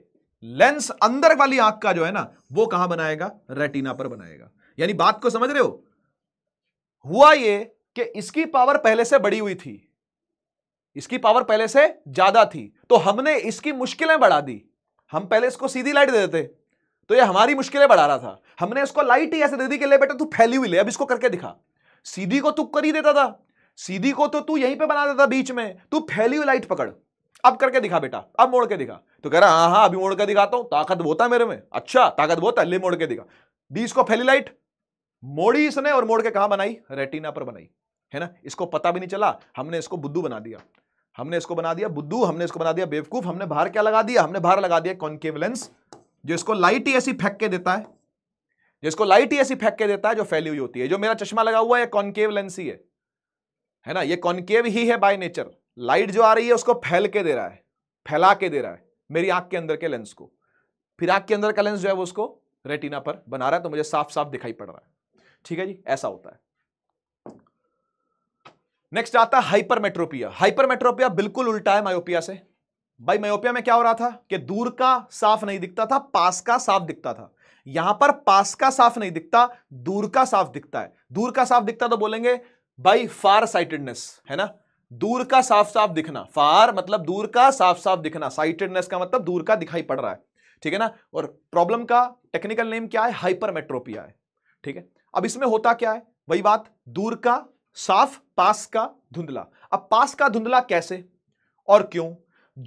लेंस अंदर वाली आंख का जो है ना वो कहां बनाएगा रेटिना पर बनाएगा यानी बात को समझ रहे हो हुआ ये कि इसकी पावर पहले से बढ़ी हुई थी इसकी पावर पहले से ज्यादा थी तो हमने इसकी मुश्किलें बढ़ा दी हम पहले इसको सीधी लाइट दे देते तो ये हमारी मुश्किलें बढ़ा रहा था हमने इसको लाइट ही ऐसे दे दी कि ले बेटा तू फैली हुई ले अब इसको करके दिखा सीधी को तू कर ही देता था सीधी को तो तू यहीं पे बना देता बीच में तू फैली हुई लाइट पकड़ अब करके दिखा बेटा अब मोड़ के दिखा तो कह रहा हाँ हाँ अभी मोड़ के दिखाता हूं ताकत बहुत है मेरे में अच्छा ताकत बहुत है ले मोड़ के दिखा दी इसको फैली लाइट मोड़ी इसने और मोड़ के कहा बनाई रेटिना पर बनाई है ना इसको पता भी नहीं चला हमने इसको बुद्धू बना दिया हमने इसको बना दिया बुद्धू हमने इसको बना दिया बेवकूफ हमने बाहर क्या लगा दिया हमने बाहर लगा दिया कॉन्केवलेंस लेंस जो इसको लाइट ही ऐसी फेंक के देता है जिसको लाइट ही ऐसी फेंक के देता है जो फैली हुई होती है जो मेरा चश्मा लगा हुआ है कॉन्केव लेंस ही है है ना ये कॉन्केव ही है बाय नेचर लाइट जो आ रही है उसको फैल के दे रहा है फैला के दे रहा है मेरी आंख के अंदर के लेंस को फिर आंख के अंदर का लेंस जो है वो उसको रेटिना पर बना रहा है तो मुझे साफ साफ दिखाई पड़ रहा है ठीक है जी ऐसा होता है नेक्स्ट आता मेट्रोपिया हाइपरमेट्रोपिया हाइपरमेट्रोपिया बिल्कुल उल्टा है मायोपिया से भाई मायोपिया में क्या हो रहा था कि दूर का साफ नहीं दिखता था पास का साफ दिखता था यहां पर पास का साफ नहीं दिखता दूर का साफ दिखता है दूर का साफ दिखता तो बोलेंगे भाई फार साइटेडनेस है ना दूर का साफ साफ दिखना फार मतलब दूर का साफ साफ दिखना साइटेडनेस का मतलब दूर का दिखाई पड़ रहा है ठीक है ना और प्रॉब्लम का टेक्निकल नेम क्या है हाइपरमेट्रोपिया है ठीक है अब इसमें होता क्या है वही बात दूर का साफ पास का धुंधला अब पास का धुंधला कैसे और क्यों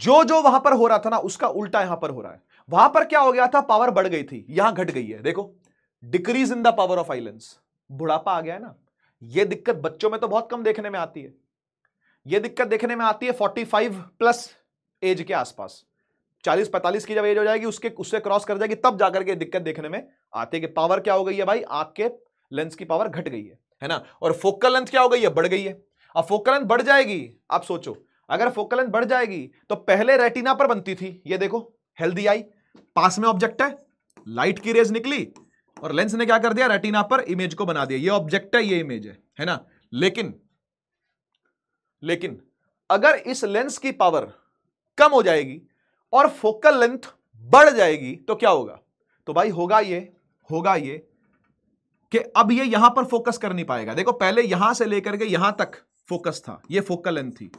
जो जो वहां पर हो रहा था ना उसका उल्टा यहां पर हो रहा है वहां पर क्या हो गया था पावर बढ़ गई थी यहां घट गई है देखो decrease in the power of eye lens बुढ़ापा आ गया है ना यह दिक्कत बच्चों में तो बहुत कम देखने में आती है यह दिक्कत देखने में आती है 45 प्लस एज के आसपास 40 45 की जब एज हो जाएगी उसके उससे क्रॉस कर जाएगी तब जाकर के दिक्कत देखने में आती है कि पावर क्या हो गई है भाई आपके लेंस की पावर घट गई है है ना और फोकल लेंथ क्या हो गई है बढ़ गई है अब फोकल लेंथ बढ़ जाएगी आप सोचो अगर फोकल लेंथ बढ़ जाएगी तो पहले रेटिना पर बनती थी ये देखो हेल्दी आई पास में ऑब्जेक्ट है लाइट की रेज निकली और लेंस ने क्या कर दिया रेटिना पर इमेज को बना दिया ये ऑब्जेक्ट है ये इमेज है है ना लेकिन लेकिन अगर इस लेंस की पावर कम हो जाएगी और फोकल लेंथ बढ़ जाएगी तो क्या होगा तो भाई होगा ये होगा ये कि अब ये यहां पर फोकस कर नहीं पाएगा देखो पहले यहां से लेकर के यहां तक फोकस था ये फोकल लेंथ थी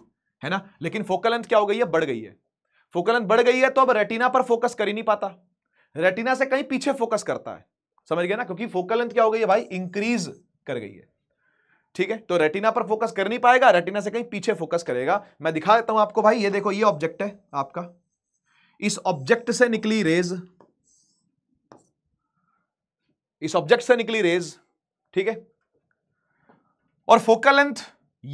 है ना लेकिन फोकल लेंथ क्या हो गई है बढ़ गई है फोकल लेंथ बढ़ गई है तो अब रेटिना पर फोकस कर ही नहीं पाता रेटिना से कहीं पीछे फोकस करता है समझ गया ना क्योंकि फोकल लेंथ क्या हो गई है भाई इंक्रीज कर गई है ठीक है तो रेटिना पर फोकस कर नहीं पाएगा रेटिना से कहीं पीछे फोकस करेगा मैं दिखा देता हूं आपको भाई ये देखो ये ऑब्जेक्ट है आपका इस ऑब्जेक्ट से निकली रेज इस ऑब्जेक्ट से निकली रेज ठीक है और फोकल लेंथ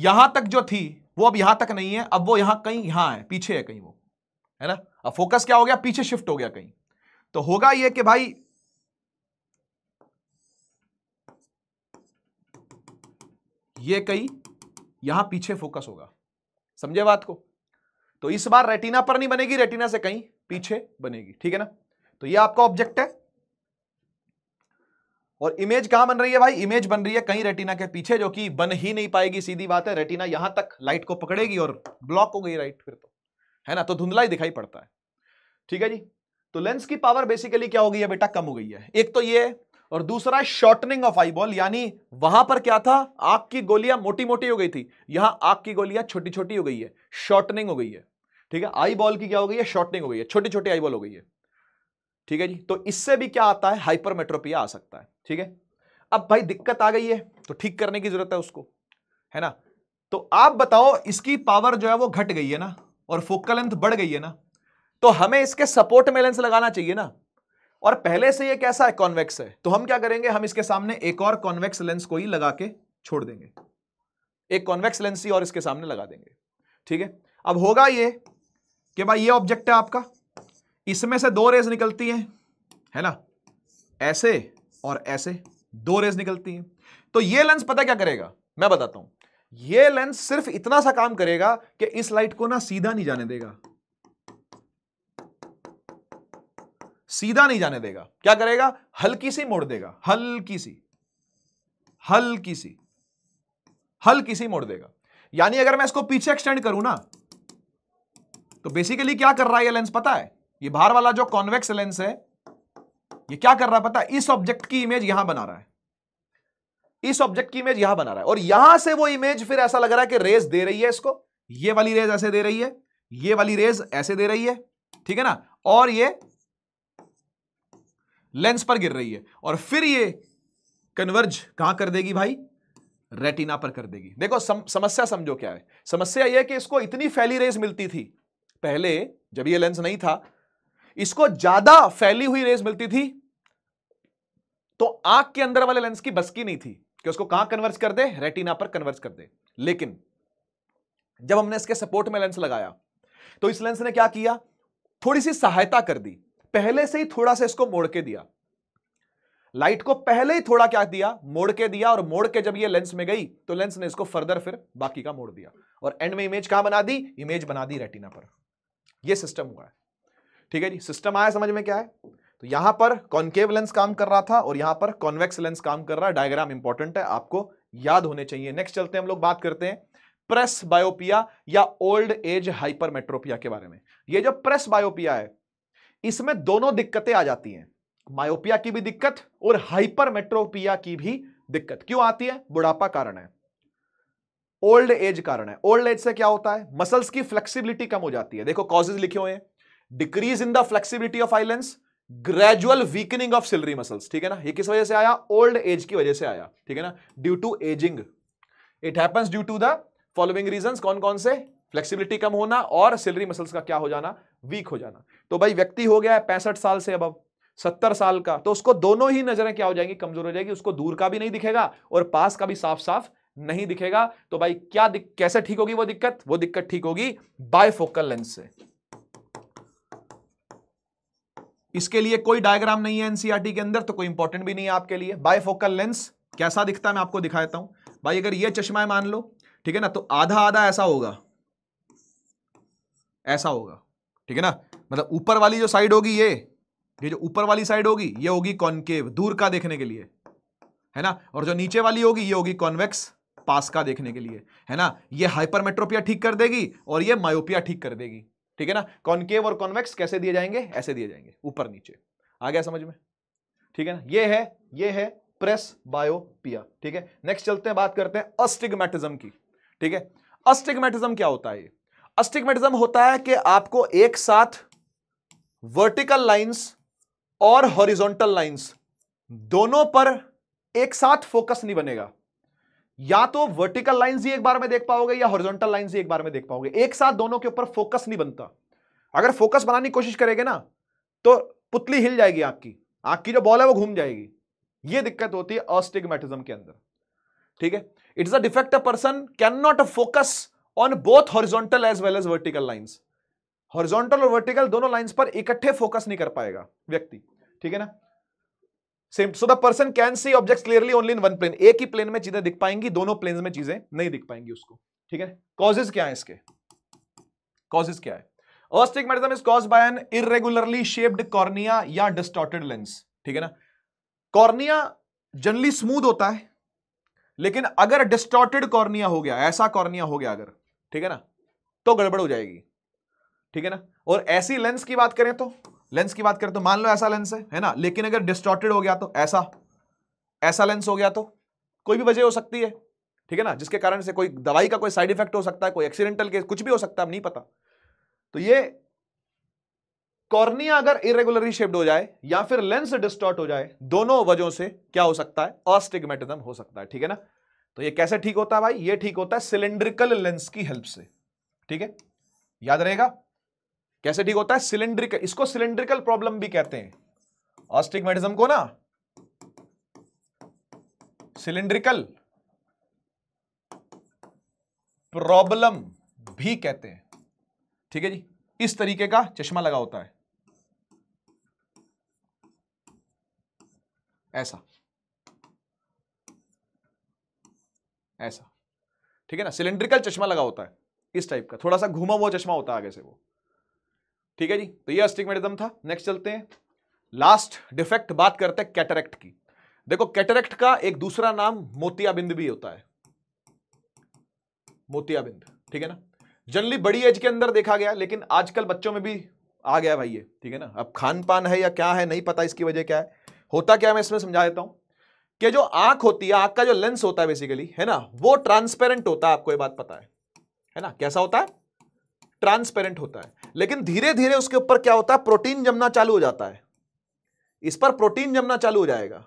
यहां तक जो थी वो अब यहां तक नहीं है अब वो यहां कहीं यहां है पीछे है कहीं वो है ना अब फोकस क्या हो गया पीछे शिफ्ट हो गया कहीं तो होगा ये कि भाई ये कहीं यहां पीछे फोकस होगा समझे बात को तो इस बार रेटिना पर नहीं बनेगी रेटिना से कहीं पीछे बनेगी ठीक है ना तो ये आपका ऑब्जेक्ट है और इमेज कहां बन रही है भाई इमेज बन रही है कहीं रेटिना के पीछे जो कि बन ही नहीं पाएगी सीधी बात है रेटिना यहां तक लाइट को पकड़ेगी और ब्लॉक हो गई राइट फिर तो है ना तो धुंधला ही दिखाई पड़ता है ठीक है जी तो लेंस की पावर बेसिकली क्या हो गई है बेटा कम हो गई है एक तो ये और दूसरा शॉर्टनिंग ऑफ आई बॉल यानी वहां पर क्या था आग की गोलियां मोटी मोटी हो गई थी यहां आग की गोलियां छोटी छोटी हो गई है शॉर्टनिंग हो गई है ठीक है आई बॉल की क्या हो गई है शॉर्टनिंग हो गई है छोटी छोटी आई बॉल हो गई है ठीक है जी तो इससे भी क्या आता है हाइपरमेट्रोपिया आ सकता है ठीक है अब भाई दिक्कत आ गई है तो ठीक करने की जरूरत है उसको है ना तो आप बताओ इसकी पावर जो है वो घट गई है ना और फोकल लेंथ बढ़ गई है ना तो हमें इसके सपोर्ट में लेंस लगाना चाहिए ना और पहले से ये कैसा है कॉन्वेक्स है तो हम क्या करेंगे हम इसके सामने एक और कॉन्वेक्स लेंस को ही लगा के छोड़ देंगे एक कॉन्वेक्स लेंस ही और इसके सामने लगा देंगे ठीक है अब होगा ये कि भाई ये ऑब्जेक्ट है आपका इसमें से दो रेज निकलती है है ना ऐसे और ऐसे दो रेज निकलती हैं तो ये लेंस पता क्या करेगा मैं बताता हूं ये लेंस सिर्फ इतना सा काम करेगा कि इस लाइट को ना सीधा नहीं जाने देगा सीधा नहीं जाने देगा क्या करेगा हल्की सी मोड़ देगा हल्की सी हल्की सी हल्की सी मोड़ देगा यानी अगर मैं इसको पीछे एक्सटेंड करूं ना तो बेसिकली क्या कर रहा है ये लेंस पता है ये बाहर वाला जो कॉन्वेक्स लेंस है ये क्या कर रहा है पता इस ऑब्जेक्ट की इमेज यहां बना रहा है इस ऑब्जेक्ट की इमेज यहां बना रहा है और यहां से वो इमेज फिर ऐसा लग रहा है कि रेज दे रही है इसको ये वाली रेज ऐसे दे रही है ये वाली रेज ऐसे दे रही है ठीक है ना और ये लेंस पर गिर रही है और फिर ये कन्वर्ज कहां कर देगी भाई रेटिना पर कर देगी देखो सम, समस्या समझो क्या है समस्या यह कि इसको इतनी फैली रेज मिलती थी पहले जब ये लेंस नहीं था इसको ज्यादा फैली हुई रेस मिलती थी तो आंख के अंदर वाले लेंस की बस की नहीं थी कि उसको कहां कन्वर्स कर दे रेटिना पर कन्वर्स कर दे लेकिन जब हमने इसके सपोर्ट में लेंस लगाया तो इस लेंस ने क्या किया थोड़ी सी सहायता कर दी पहले से ही थोड़ा सा इसको मोड़ के दिया लाइट को पहले ही थोड़ा क्या दिया मोड़ के दिया और मोड़ के जब ये लेंस में गई तो लेंस ने इसको फर्दर फिर बाकी का मोड़ दिया और एंड में इमेज कहां बना दी इमेज बना दी रेटिना पर यह सिस्टम हुआ है ठीक है जी सिस्टम आया समझ में क्या है तो यहां पर कॉन्केव लेंस काम कर रहा था और यहां पर कॉन्वेक्स लेंस काम कर रहा है डायग्राम इंपॉर्टेंट है आपको याद होने चाहिए नेक्स्ट चलते हैं हम लोग बात करते हैं प्रेस बायोपिया या ओल्ड एज हाइपरमेट्रोपिया के बारे में ये जो प्रेस बायोपिया है इसमें दोनों दिक्कतें आ जाती हैं मायोपिया की भी दिक्कत और हाइपरमेट्रोपिया की भी दिक्कत क्यों आती है बुढ़ापा कारण है ओल्ड एज कारण है ओल्ड एज से क्या होता है मसल्स की फ्लेक्सिबिलिटी कम हो जाती है देखो कॉजेज लिखे हुए हैं decrease in the flexibility of eye lens gradual weakening of ciliary muscles ठीक है ना ये किस वजह से आया ओल्ड एज की वजह से आया ठीक है ना due to ageing it happens due to the following reason कौन कौन से फ्लेक्सिबिलिटी कम होना और सिलरी मसल्स का क्या हो जाना वीक हो जाना तो भाई व्यक्ति हो गया है पैंसठ साल से अब सत्तर साल का तो उसको दोनों ही नजरें क्या हो जाएंगी कमजोर हो जाएगी उसको दूर का भी नहीं दिखेगा और पास का भी साफ साफ नहीं दिखेगा तो भाई क्या कैसे ठीक होगी वो दिक्कत वो दिक्कत ठीक होगी बायफोकल लेंस से इसके लिए कोई डायग्राम नहीं है एनसीआरटी e के अंदर तो कोई इंपॉर्टेंट भी नहीं है आपके लिए बायफोकल लेंस कैसा दिखता है मैं आपको दिखा देता हूं भाई अगर ये चश्मा मान लो ठीक है ना तो आधा आधा ऐसा होगा ऐसा होगा ठीक है ना मतलब ऊपर वाली जो साइड होगी ये ये जो ऊपर वाली साइड होगी ये होगी कॉन्केव दूर का देखने के लिए है ना और जो नीचे वाली होगी ये होगी कॉन्वेक्स पास का देखने के लिए है ना ये हाइपरमेट्रोपिया ठीक कर देगी और ये मायोपिया ठीक कर देगी ठीक है ना कॉनकेव और कॉन्वेक्स कैसे दिए जाएंगे ऐसे दिए जाएंगे ऊपर नीचे आ गया समझ में ठीक है ना ये है ये है प्रेस बायोपिया ठीक है नेक्स्ट चलते हैं बात करते हैं अस्टिगमेटिज्म की ठीक है अस्टिगमेटिज्म क्या होता है अस्टिगमेटिज्म होता है कि आपको एक साथ वर्टिकल लाइंस और हॉरिजॉन्टल लाइंस दोनों पर एक साथ फोकस नहीं बनेगा या तो वर्टिकल लाइन ही एक बार में देख पाओगे या हॉरिजॉन्टल लाइन ही एक बार में देख पाओगे एक साथ दोनों के ऊपर फोकस नहीं बनता अगर फोकस बनाने की कोशिश करेगा ना तो पुतली हिल जाएगी आपकी आपकी जो बॉल है वो घूम जाएगी ये दिक्कत होती है अस्टिगमेटिज्म के अंदर ठीक है it is a defect a person can not focus on both horizontal as well as vertical lines horizontal और वर्टिकल दोनों लाइंस पर इकट्ठे फोकस नहीं कर पाएगा व्यक्ति ठीक है ना same so the person can see object clearly only in one plane एक ही प्लेन में चीजें दिख पाएंगी दोनों प्लेन में चीजें नहीं दिख पाएंगी उसको ठीक है कॉजेज क्या है इसके कॉजेज क्या है astigmatism is cause by an irregularly shaped cornea या डिस्टॉर्टेड लेंस ठीक है ना कॉर्निया जनरली स्मूथ होता है लेकिन अगर डिस्टॉर्टेड कॉर्निया हो गया ऐसा कॉर्निया हो गया अगर ठीक है ना तो गड़बड़ हो जाएगी ठीक है ना और ऐसी लेंस की बात करें तो लेंस की बात करें तो मान लो ऐसा लेंस है है ना लेकिन अगर डिस्टॉर्टेड हो गया तो ऐसा ऐसा लेंस हो गया तो कोई भी वजह हो सकती है ठीक है ना जिसके कारण से कोई दवाई का कोई साइड इफेक्ट हो सकता है कोई एक्सीडेंटल केस कुछ भी हो सकता है नहीं पता तो ये कॉर्निया अगर इरेगुलरली शेप्ड हो जाए या फिर लेंस डिस्टॉर्ट हो जाए दोनों वजहों से क्या हो सकता है ऑस्टिगमेटिज्म हो सकता है ठीक है ना तो ये कैसे ठीक होता है भाई ये ठीक होता है सिलेंड्रिकल लेंस की हेल्प से ठीक है याद रहेगा कैसे ठीक होता है सिलेंड्रिकल इसको सिलेंड्रिकल प्रॉब्लम भी कहते हैं ऑस्टिगमेटिज्म को ना सिलेंड्रिकल प्रॉब्लम भी कहते हैं ठीक है जी इस तरीके का चश्मा लगा होता है ऐसा ऐसा ठीक है ना सिलेंड्रिकल चश्मा लगा होता है इस टाइप का थोड़ा सा घुमा हुआ चश्मा होता है आगे से वो ठीक है जी तो ये अस्टिगमेटिज्म था नेक्स्ट चलते हैं लास्ट डिफेक्ट बात करते हैं कैटरेक्ट की देखो कैटरेक्ट का एक दूसरा नाम मोतियाबिंद भी होता है मोतियाबिंद ठीक है ना जनरली बड़ी एज के अंदर देखा गया लेकिन आजकल बच्चों में भी आ गया भाई ये ठीक है ना अब खान पान है या क्या है नहीं पता इसकी वजह क्या है होता क्या मैं इसमें समझा देता हूं कि जो आंख होती है आंख का जो लेंस होता है बेसिकली है ना वो ट्रांसपेरेंट होता है आपको ये बात पता है है ना कैसा होता है ट्रांसपेरेंट होता है लेकिन धीरे धीरे उसके ऊपर क्या होता है प्रोटीन जमना चालू हो जाता है इस पर प्रोटीन जमना चालू हो जाएगा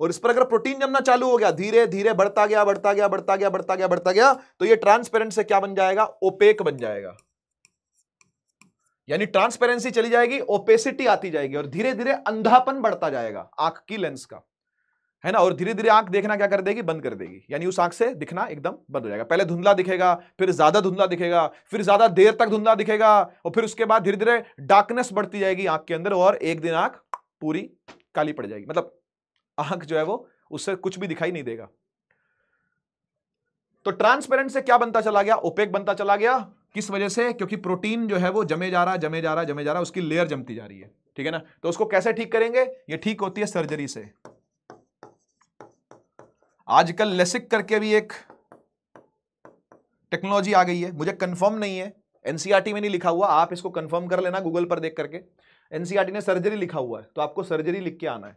और इस पर अगर प्रोटीन जमना चालू हो गया धीरे धीरे बढ़ता गया बढ़ता गया बढ़ता गया बढ़ता गया बढ़ता गया तो ये ट्रांसपेरेंट से क्या बन जाएगा ओपेक बन जाएगा यानी ट्रांसपेरेंसी चली जाएगी ओपेसिटी आती जाएगी और धीरे धीरे अंधापन बढ़ता जाएगा आंख की लेंस का है ना और धीरे धीरे आंख देखना क्या कर देगी बंद कर देगी यानी उस आंख से दिखना एकदम बंद हो जाएगा पहले धुंधला दिखेगा फिर ज्यादा धुंधला दिखेगा फिर ज्यादा देर तक धुंधला दिखेगा और फिर उसके बाद धीरे धीरे डार्कनेस बढ़ती जाएगी आंख के अंदर और एक दिन आंख पूरी काली पड़ जाएगी मतलब आंख जो है वो उससे कुछ भी दिखाई नहीं देगा तो ट्रांसपेरेंट से क्या बनता चला गया ओपेक बनता चला गया किस वजह से क्योंकि प्रोटीन जो है वो जमे जा रहा जमे जा रहा जमे जा रहा उसकी लेयर जमती जा रही है ठीक है ना तो उसको कैसे ठीक करेंगे ये ठीक होती है सर्जरी से आजकल लेसिक करके भी एक टेक्नोलॉजी आ गई है मुझे कंफर्म नहीं है एनसीईआरटी e में नहीं लिखा हुआ आप इसको कंफर्म कर लेना गूगल पर देख करके एनसीईआरटी e ने सर्जरी लिखा हुआ है तो आपको सर्जरी लिख के आना है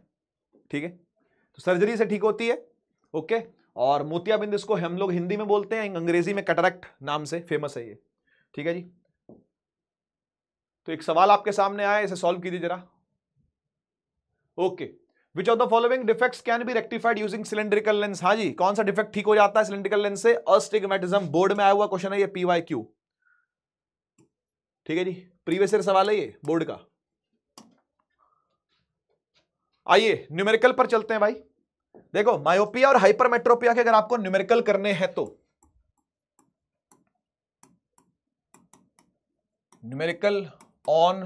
ठीक है तो सर्जरी से ठीक होती है ओके और मोतियाबिंद इसको हम लोग हिंदी में बोलते हैं अंग्रेजी में कटरक्ट नाम से फेमस है ये ठीक है जी तो एक सवाल आपके सामने आया इसे सॉल्व कीजिए जरा okay which of the following defects can be rectified using cylindrical lens हाँ जी कौन सा डिफेक्ट ठीक हो जाता है सिलेंड्रिकल लेंस से अस्टिगमेटिज्म बोर्ड में आया हुआ क्वेश्चन है ये पीवाई क्यू ठीक है जी प्रीवियस ईयर सवाल है ये बोर्ड का आइए न्यूमेरिकल पर चलते हैं भाई देखो मायोपिया और हाइपरमेट्रोपिया के अगर आपको न्यूमेरिकल करने हैं तो न्यूमेरिकल ऑन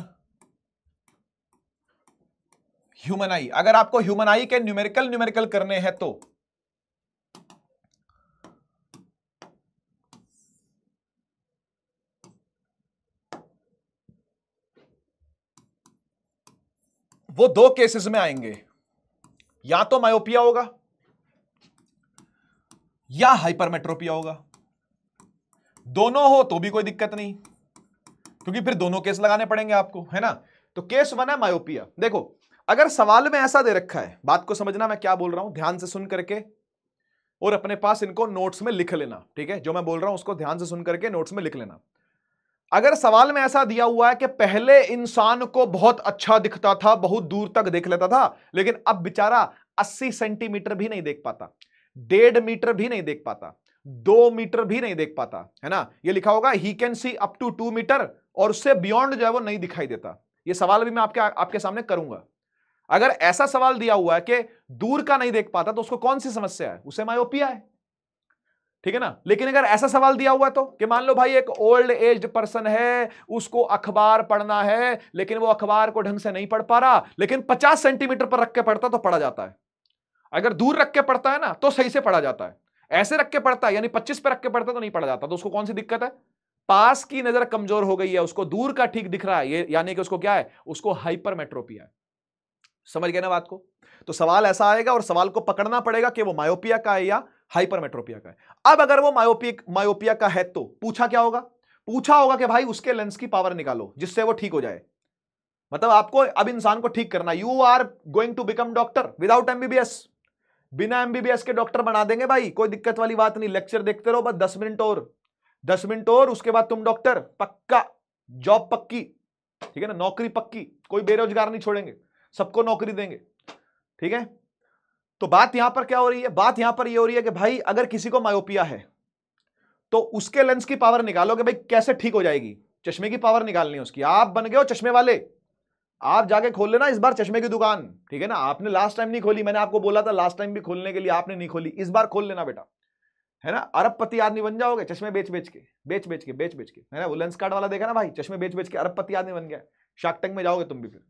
ह्यूमन आई अगर आपको ह्यूमन आई के न्यूमेरिकल न्यूमेरिकल करने हैं तो वो दो केसेस में आएंगे या तो मायोपिया होगा या हाइपरमेट्रोपिया होगा दोनों हो तो भी कोई दिक्कत नहीं क्योंकि फिर दोनों केस लगाने पड़ेंगे आपको है ना तो केस वन है मायोपिया देखो अगर सवाल में ऐसा दे रखा है बात को समझना मैं क्या बोल रहा हूं ध्यान से सुन करके और अपने पास इनको नोट्स में लिख लेना ठीक है जो मैं बोल रहा हूं उसको ध्यान से सुन करके नोट्स में लिख लेना अगर सवाल में ऐसा दिया हुआ है कि पहले इंसान को बहुत अच्छा दिखता था बहुत दूर तक देख लेता था लेकिन अब बेचारा 80 सेंटीमीटर भी नहीं देख पाता डेढ़ मीटर भी नहीं देख पाता दो मीटर भी नहीं देख पाता है ना ये लिखा होगा ही can see up to two metre और उससे बियॉन्ड जो है वो नहीं दिखाई देता ये सवाल भी मैं आपके आपके सामने करूंगा अगर ऐसा सवाल दिया हुआ है कि दूर का नहीं देख पाता तो उसको कौन सी समस्या है उसे मायोपिया है ठीक है ना लेकिन अगर ऐसा सवाल दिया हुआ है तो कि मान लो भाई एक ओल्ड एज पर्सन है उसको अखबार पढ़ना है लेकिन वो अखबार को ढंग से नहीं पढ़ पा रहा लेकिन 50 सेंटीमीटर पर रख के पढ़ता तो पढ़ा जाता है अगर दूर रख के पढ़ता है ना तो सही से पढ़ा जाता है ऐसे रख के पढ़ता है यानी पच्चीस पर रख के पढ़ता तो नहीं पढ़ा जाता तो उसको कौन सी दिक्कत है पास की नजर कमजोर हो गई है उसको दूर का ठीक दिख रहा है यानी कि उसको क्या है उसको हाइपरमेट्रोपिया है समझ गए ना बात को तो सवाल ऐसा आएगा और सवाल को पकड़ना पड़ेगा कि वो मायोपिया का है या हाइपरमेट्रोपिया का है अब अगर वो मायोपिक मायोपिया का है तो पूछा क्या होगा पूछा होगा कि भाई उसके लेंस की पावर निकालो जिससे वो ठीक हो जाए मतलब आपको अब इंसान को ठीक करना you are going to become doctor without MBBS बिना एमबीबीएस के डॉक्टर बना देंगे भाई कोई दिक्कत वाली बात नहीं लेक्चर देखते रहो बस दस मिनट और दस मिनट और उसके बाद तुम डॉक्टर पक्का जॉब पक्की ठीक है ना नौकरी पक्की कोई बेरोजगार नहीं छोड़ेंगे सबको नौकरी देंगे ठीक है तो बात यहां पर क्या हो रही है बात यहां पर ये हो रही है कि भाई अगर किसी को मायोपिया है तो उसके लेंस की पावर निकालोगे भाई कैसे ठीक हो जाएगी चश्मे की पावर निकालनी है उसकी आप बन गए हो चश्मे वाले आप जाके खोल लेना इस बार चश्मे की दुकान ठीक है ना आपने लास्ट टाइम नहीं खोली मैंने आपको बोला था लास्ट टाइम भी खोलने के लिए आपने नहीं खोली इस बार खोल लेना बेटा है ना अरबपति आदमी बन जाओगे चश्मे बेच बेच के बेच बेच के बेच बेच के है ना वो लेंस कार्ड वाला देखा ना भाई चश्मे बेच बेच के अरबपति आदमी बन गया शार्क टैंक में जाओगे तुम भी फिर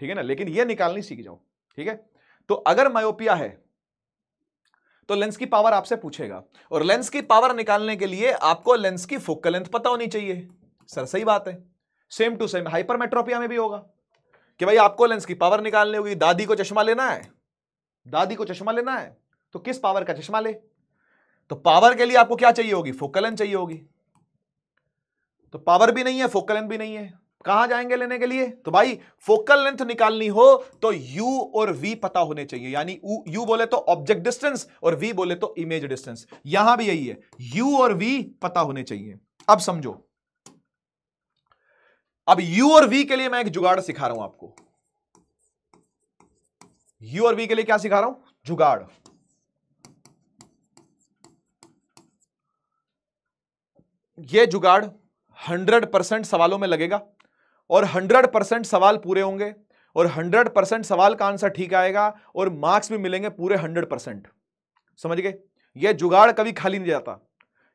ठीक है ना लेकिन यह निकालनी सीख जाओ ठीक है तो अगर मायोपिया है तो लेंस की पावर आपसे पूछेगा और लेंस की पावर निकालने के लिए आपको लेंस की फोकल लेंथ पता होनी चाहिए सर सही बात है सेम टू सेम हाइपरमेट्रोपिया में भी होगा कि भाई आपको लेंस की पावर निकालनी होगी दादी को चश्मा लेना है दादी को चश्मा लेना है तो किस पावर का चश्मा ले तो पावर के लिए आपको क्या चाहिए होगी फोकल लेंथ चाहिए होगी तो पावर भी नहीं है फोकल लेंथ भी नहीं है कहा जाएंगे लेने के लिए तो भाई फोकल लेंथ निकालनी हो तो u और v पता होने चाहिए यानी u बोले तो ऑब्जेक्ट डिस्टेंस और v बोले तो इमेज डिस्टेंस यहां भी यही है u और v पता होने चाहिए अब समझो अब u और v के लिए मैं एक जुगाड़ सिखा रहा हूं आपको u और v के लिए क्या सिखा रहा हूं जुगाड़ यह जुगाड़ 100 परसेंट सवालों में लगेगा और 100 परसेंट सवाल पूरे होंगे और 100 परसेंट सवाल का आंसर ठीक आएगा और मार्क्स भी मिलेंगे पूरे 100 परसेंट समझ गए यह जुगाड़ कभी खाली नहीं जाता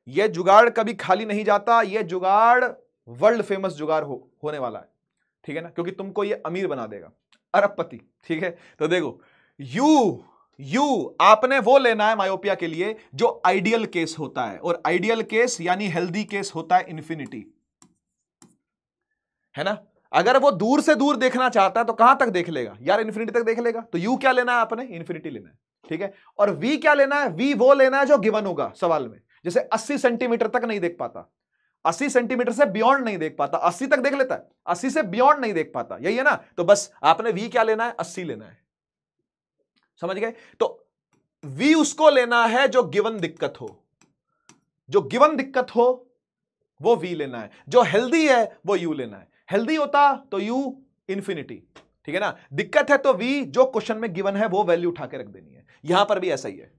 यह जुगाड़ कभी खाली नहीं जाता यह जुगाड़ वर्ल्ड फेमस जुगाड़ हो, होने वाला है ठीक है ना क्योंकि तुमको यह अमीर बना देगा अरबपति ठीक है तो देखो यू यू आपने वो लेना है मायोपिया के लिए जो आइडियल केस होता है और आइडियल केस यानी हेल्दी केस होता है इन्फिनिटी है ना अगर वो दूर से दूर देखना चाहता है तो कहां तक देख लेगा यार इन्फिनिटी तक देख लेगा तो यू क्या लेना है आपने इन्फिनिटी लेना है ठीक है और वी क्या लेना है वी वो लेना है जो गिवन होगा सवाल में जैसे अस्सी सेंटीमीटर तक नहीं देख पाता अस्सी सेंटीमीटर से बियॉन्ड नहीं देख पाता अस्सी तक देख लेता है अस्सी से बियॉन्ड नहीं देख पाता यही है ना तो बस आपने वी क्या लेना है अस्सी लेना है समझ गए तो वी उसको लेना है जो गिवन दिक्कत हो जो गिवन दिक्कत हो वो वी लेना है जो हेल्दी है वो यू लेना है हेल्दी होता तो यू इंफिनिटी ठीक है ना दिक्कत है तो वी जो क्वेश्चन में गिवन है वो वैल्यू उठा के रख देनी है यहां पर भी ऐसा ही है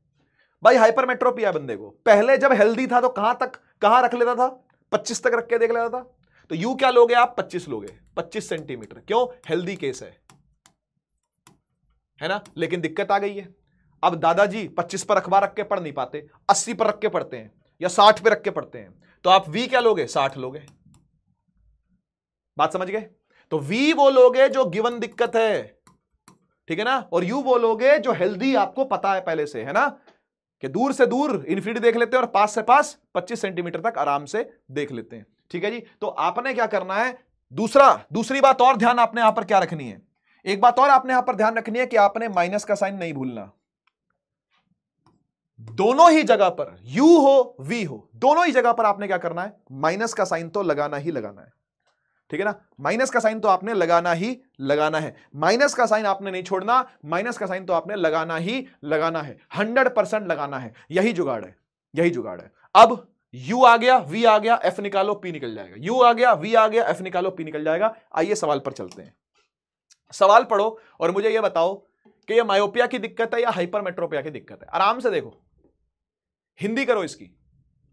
भाई हाइपरमेट्रोपिया बंदे को पहले जब हेल्दी था तो कहां तक कहां रख लेता था पच्चीस तक रख के देख लेता था तो यू क्या लोगे आप पच्चीस लोगे पच्चीस सेंटीमीटर क्यों हेल्दी केस है है ना लेकिन दिक्कत आ गई है अब दादाजी पच्चीस पर अखबार रख के पढ़ नहीं पाते अस्सी पर रख के पढ़ते हैं या साठ पे रख के पढ़ते हैं तो आप वी क्या लोगे साठ लोगे बात समझ गए तो वी वो लोग है जो गिवन दिक्कत है ठीक है ना और यू वो लोग जो हेल्दी आपको पता है पहले से है ना कि दूर से दूर इन्फिनिटी देख लेते हैं और पास से पास 25 सेंटीमीटर तक आराम से देख लेते हैं ठीक है जी तो आपने क्या करना है दूसरा दूसरी बात और ध्यान आपने यहां पर क्या रखनी है एक बात और आपने यहां पर ध्यान रखनी है कि आपने माइनस का साइन नहीं भूलना दोनों ही जगह पर यू हो वी हो दोनों ही जगह पर आपने क्या करना है माइनस का साइन तो लगाना ही लगाना है ठीक है ना माइनस का साइन तो आपने लगाना ही लगाना है माइनस का साइन आपने नहीं छोड़ना माइनस का साइन तो आपने लगाना ही लगाना है हंड्रेड परसेंट लगाना है यही जुगाड़ है यही जुगाड़ है अब यू आ गया वी आ गया एफ निकालो पी निकल जाएगा यू आ गया वी आ गया एफ निकालो पी निकल जाएगा आइए सवाल पर चलते हैं सवाल पढ़ो और मुझे यह बताओ कि यह मायोपिया की दिक्कत है या हाइपरमेट्रोपिया की दिक्कत है आराम से देखो हिंदी करो इसकी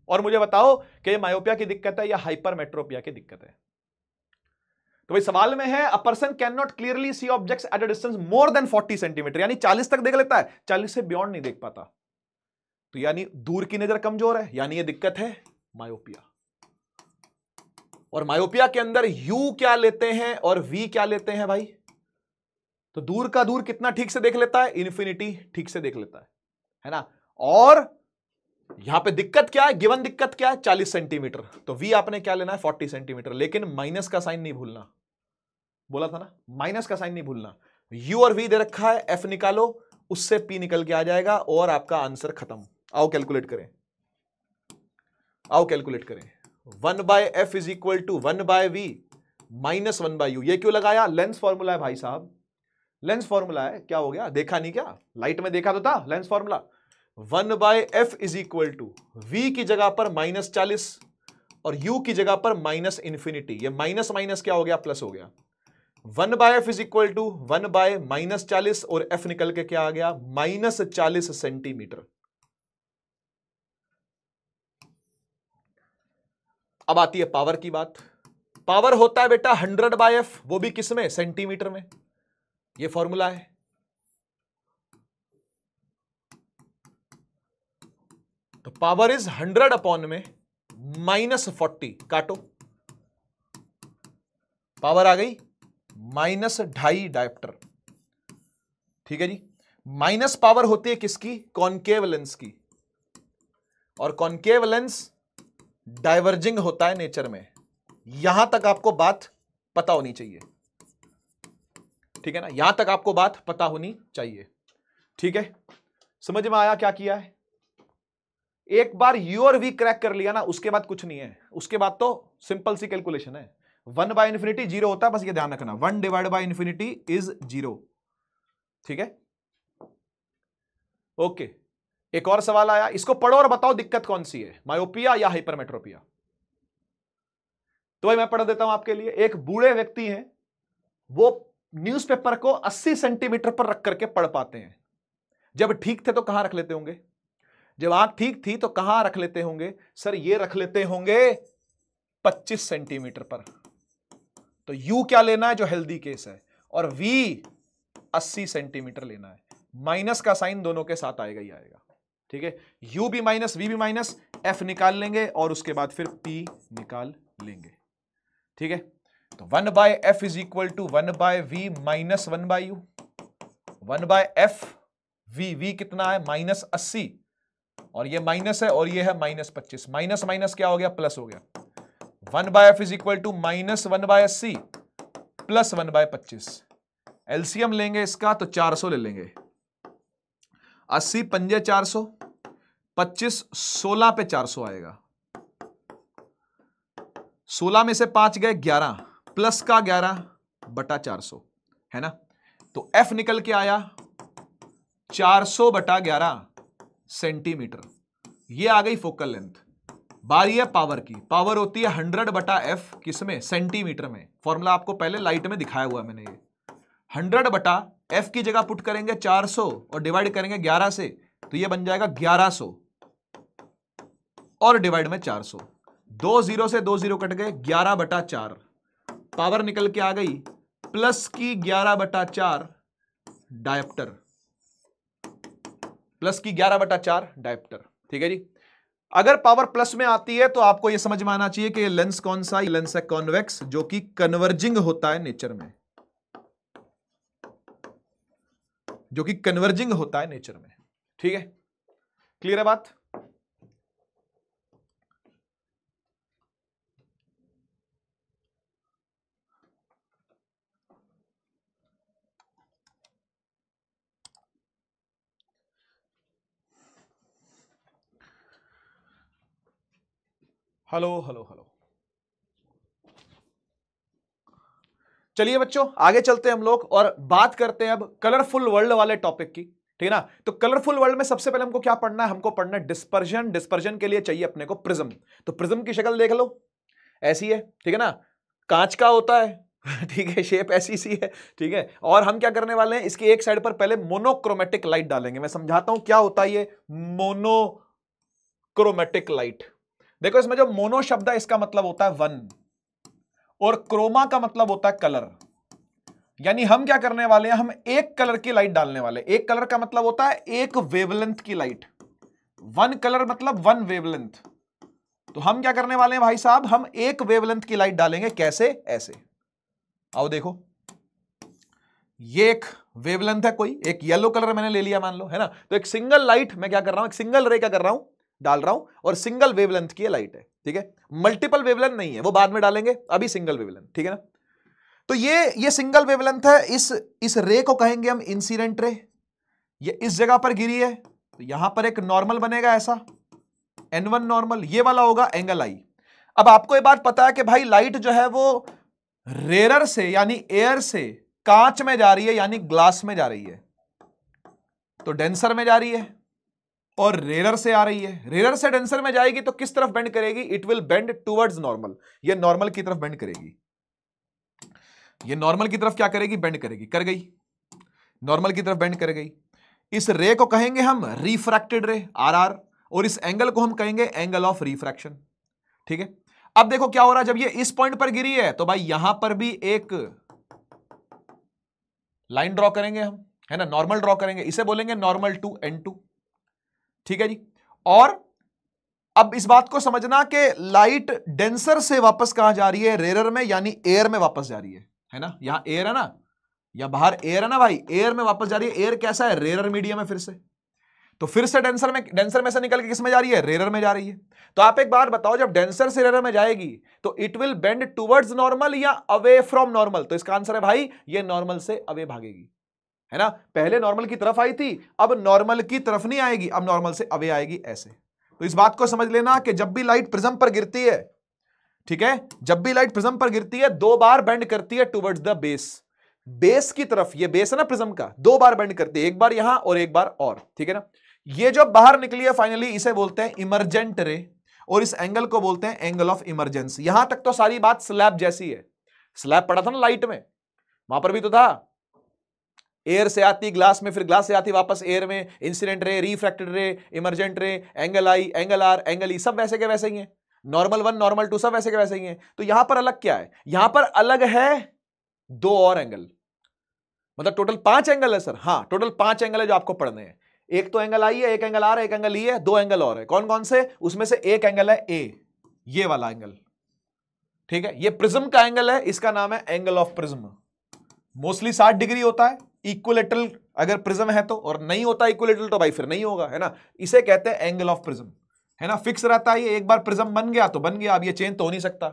और मुझे बताओ कि यह मायोपिया की दिक्कत है या हाइपरमेट्रोपिया की दिक्कत है तो भाई सवाल में है a person can not clearly see objects at a distance more than 40 centimetre यानी 40 तक देख लेता है 40 से बियॉन्ड नहीं देख पाता तो यानी दूर की नजर कमजोर है यानी ये दिक्कत है मायोपिया और मायोपिया के अंदर यू क्या लेते हैं और वी क्या लेते हैं भाई तो दूर का दूर कितना ठीक से देख लेता है इन्फिनिटी ठीक से देख लेता है है ना और यहां पे दिक्कत क्या है गिवन दिक्कत क्या है 40 सेंटीमीटर तो वी आपने क्या लेना है 40 सेंटीमीटर लेकिन माइनस का साइन नहीं भूलना बोला था ना माइनस का साइन नहीं भूलना यू और वी दे रखा है एफ निकालो उससे पी निकल के आ जाएगा और आपका आंसर खत्म आओ कैलकुलेट करें आओ कैलकुलेट करें one by F is equal to one by V minus one by U ये क्यों लगाया लेंस फॉर्मूला है भाई साहब लेंस फॉर्मूला है क्या हो गया देखा नहीं क्या लाइट में देखा तो था lens formula one by F is equal to V की जगह पर माइनस चालीस और यू की जगह पर माइनस इंफिनिटी ये माइनस माइनस क्या हो गया प्लस हो गया one by F is equal to one by minus चालीस और एफ निकल के क्या आ गया माइनस चालीस सेंटीमीटर अब आती है पावर की बात पावर होता है बेटा हंड्रेड बाय एफ वो भी किस में सेंटीमीटर में ये फॉर्मूला है तो पावर इज हंड्रेड अपॉन में माइनस फोर्टी काटो पावर आ गई माइनस ढाई डायप्टर ठीक है जी माइनस पावर होती है किसकी कॉन्केव लेंस की और कॉन्केव लेंस डाइवर्जिंग होता है नेचर में यहां तक आपको बात पता होनी चाहिए ठीक है ना यहां तक आपको बात पता होनी चाहिए ठीक है समझ में आया क्या किया है एक बार यू और वी क्रैक कर लिया ना उसके बाद कुछ नहीं है उसके बाद तो सिंपल सी कैलकुलेशन है वन बाय इन्फिनिटी जीरो होता है बस ये ध्यान रखना one divide by infinity is zero ठीक है ओके एक और सवाल आया इसको पढ़ो और बताओ दिक्कत कौन सी है मायोपिया या हाइपरमेट्रोपिया तो भाई मैं पढ़ देता हूं आपके लिए एक बूढ़े व्यक्ति हैं वो न्यूज़पेपर को 80 सेंटीमीटर पर रख करके पढ़ पाते हैं जब ठीक थे तो कहां रख लेते होंगे जब आंख ठीक थी तो कहां रख लेते होंगे सर ये रख लेते होंगे 25 सेंटीमीटर पर तो U क्या लेना है जो हेल्दी केस है और वी 80 सेंटीमीटर लेना है माइनस का साइन दोनों के साथ आएगा ही आएगा ठीक है यू भी माइनस वी भी माइनस एफ निकाल लेंगे और उसके बाद फिर P निकाल लेंगे ठीक है तो one by F is equal to one by V minus one by U one by F V V कितना है माइनस अस्सी और ये माइनस है और ये है माइनस पच्चीस माइनस माइनस क्या हो गया प्लस हो गया one by F is equal to minus one by अस्सी प्लस वन बाय पच्चीस एल्सियम लेंगे इसका तो चार सौ ले लेंगे अस्सी पंजे चार सौ पच्चीस सोलह पे चार सौ आएगा सोलह में से पांच गए ग्यारह प्लस का ग्यारह बटा चार सौ है ना तो एफ निकल के आया चार सौ बटा ग्यारह सेंटीमीटर ये आ गई फोकल लेंथ बारी है पावर की पावर होती है हंड्रेड बटा एफ किसमें सेंटीमीटर में फॉर्मूला आपको पहले लाइट में दिखाया हुआ है मैंने ये हंड्रेड बटा एफ की जगह पुट करेंगे चार सौ और डिवाइड करेंगे ग्यारह से तो ये बन जाएगा ग्यारह सौ और डिवाइड में चार सौ दो जीरो से दो जीरो कट गए ग्यारह बटा चार पावर निकल के आ गई प्लस की ग्यारह बटा चार डायप्टर प्लस की ग्यारह बटा चार डायप्टर ठीक है जी अगर पावर प्लस में आती है तो आपको यह समझ में आना चाहिए कि लेंस कौन सा लेंस है कॉन्वेक्स जो कि कन्वर्जिंग होता है नेचर में जो कि कन्वर्जिंग होता है नेचर में ठीक है क्लियर है बात हेलो हेलो हेलो चलिए बच्चों आगे चलते हैं हम लोग और बात करते हैं अब कलरफुल वर्ल्ड वाले टॉपिक की ठीक है ना तो कलरफुल वर्ल्ड में सबसे पहले हमको क्या पढ़ना है हमको पढ़ना है डिस्पर्जन डिस्पर्जन के लिए चाहिए अपने को प्रिज्म तो प्रिज्म की शक्ल देख लो ऐसी है ठीक है ना कांच का होता है *laughs* ठीक है शेप ऐसी सी है ठीक है और हम क्या करने वाले हैं इसकी एक साइड पर पहले मोनोक्रोमेटिक लाइट डालेंगे मैं समझाता हूं क्या होता है ये मोनोक्रोमेटिक लाइट देखो इसमें जो मोनो शब्द है इसका मतलब होता है वन और क्रोमा का मतलब होता है कलर यानी हम क्या करने वाले हैं हम एक कलर की लाइट डालने वाले एक कलर का मतलब होता है एक वेवलेंथ की लाइट वन कलर मतलब वन वेवलेंथ तो हम क्या करने वाले हैं भाई साहब हम एक वेवलेंथ की लाइट डालेंगे कैसे ऐसे आओ देखो ये एक वेवलेंथ है कोई एक येलो कलर मैंने ले लिया मान लो है ना तो एक सिंगल लाइट मैं क्या कर रहा हूं एक सिंगल रे क्या कर रहा हूं डाल रहा हूं और सिंगल वेवलेंथ की लाइट है ठीक है मल्टीपल वेवलेंथ नहीं है वो बाद में डालेंगे अभी सिंगल वेवलेंथ ठीक है ना तो ये ये सिंगल वेवलेंथ है इस इस रे को कहेंगे हम इंसिडेंट रे ये इस जगह पर गिरी है तो यहां पर एक नॉर्मल बनेगा ऐसा एन वन नॉर्मल ये वाला होगा एंगल आई अब आपको ये बात पता है कि भाई लाइट जो है वो रेरर से यानी एयर से कांच में जा रही है यानी ग्लास में जा रही है तो डेंसर में जा रही है और रेरर से आ रही है रेरर से डेंसर में जाएगी तो किस तरफ बेंड करेगी it will bend towards normal ये नॉर्मल की तरफ बेंड करेगी ये नॉर्मल की तरफ क्या करेगी बेंड करेगी कर गई नॉर्मल की तरफ बेंड कर गई इस रे को कहेंगे हम रिफ्रैक्टेड रे आरआर और इस एंगल को हम कहेंगे एंगल ऑफ रिफ्रैक्शन ठीक है अब देखो क्या हो रहा है जब ये इस पॉइंट पर गिरी है तो भाई यहां पर भी एक लाइन ड्रॉ करेंगे हम है ना नॉर्मल ड्रॉ करेंगे इसे बोलेंगे नॉर्मल टू एन टू ठीक है जी और अब इस बात को समझना कि लाइट डेंसर से वापस कहां जा रही है रेरर में यानी एयर में वापस जा रही है है ना यहां एयर है ना या बाहर एयर है ना भाई एयर में वापस जा रही है एयर कैसा है रेरर मीडियम है फिर से तो फिर से डेंसर में डेंसर में से निकल के किस में जा रही है रेरर में जा रही है तो आप एक बार बताओ जब डेंसर से रेरर में जाएगी तो it will bend towards normal या अवे फ्रॉम नॉर्मल तो इसका आंसर है भाई ये नॉर्मल से अवे भागेगी है ना पहले नॉर्मल की तरफ आई थी अब नॉर्मल की तरफ नहीं आएगी अब नॉर्मल से अवे आएगी ऐसे तो इस बात को समझ लेना कि जब भी लाइट प्रिज्म पर गिरती है ठीक है जब भी लाइट प्रिज्म पर गिरती है दो बार बेंड करती है टुवर्ड्स द बेस बेस की तरफ ये बेस है ना प्रिज्म का दो बार बेंड करती है एक बार यहां और एक बार और ठीक है ना ये जो बाहर निकली है फाइनली इसे बोलते हैं इमरजेंट रे और इस एंगल को बोलते हैं एंगल ऑफ इमरजेंसी यहां तक तो सारी बात स्लैब जैसी है स्लैब पड़ा था ना लाइट में वहां पर भी तो था एयर से आती ग्लास में फिर ग्लास से आती वापस एयर में incident ray refracted ray emergent ray angle I angle R angle E सब वैसे के वैसे ही है नॉर्मल वन नॉर्मल टू सब वैसे के वैसे ही है तो यहां पर अलग क्या है यहां पर अलग है दो और एंगल मतलब टोटल पांच एंगल है सर हाँ टोटल पांच एंगल है जो आपको पढ़ने हैं एक तो एंगल आई है एक एंगल आर है एक एंगल ई e है दो एंगल और है कौन कौन से उसमें से एक एंगल है ए ये वाला एंगल ठीक है ये प्रिज्म का एंगल है इसका नाम है एंगल ऑफ प्रिज्म मोस्टली साठ डिग्री होता है इक्वलेटरल अगर प्रिज्म है तो और नहीं होता इक्वलेटरल तो भाई फिर नहीं होगा है ना इसे कहते हैं एंगल ऑफ प्रिज्म है ना फिक्स रहता है ये एक बार प्रिज्म बन गया तो बन गया अब ये चेंज तो हो नहीं सकता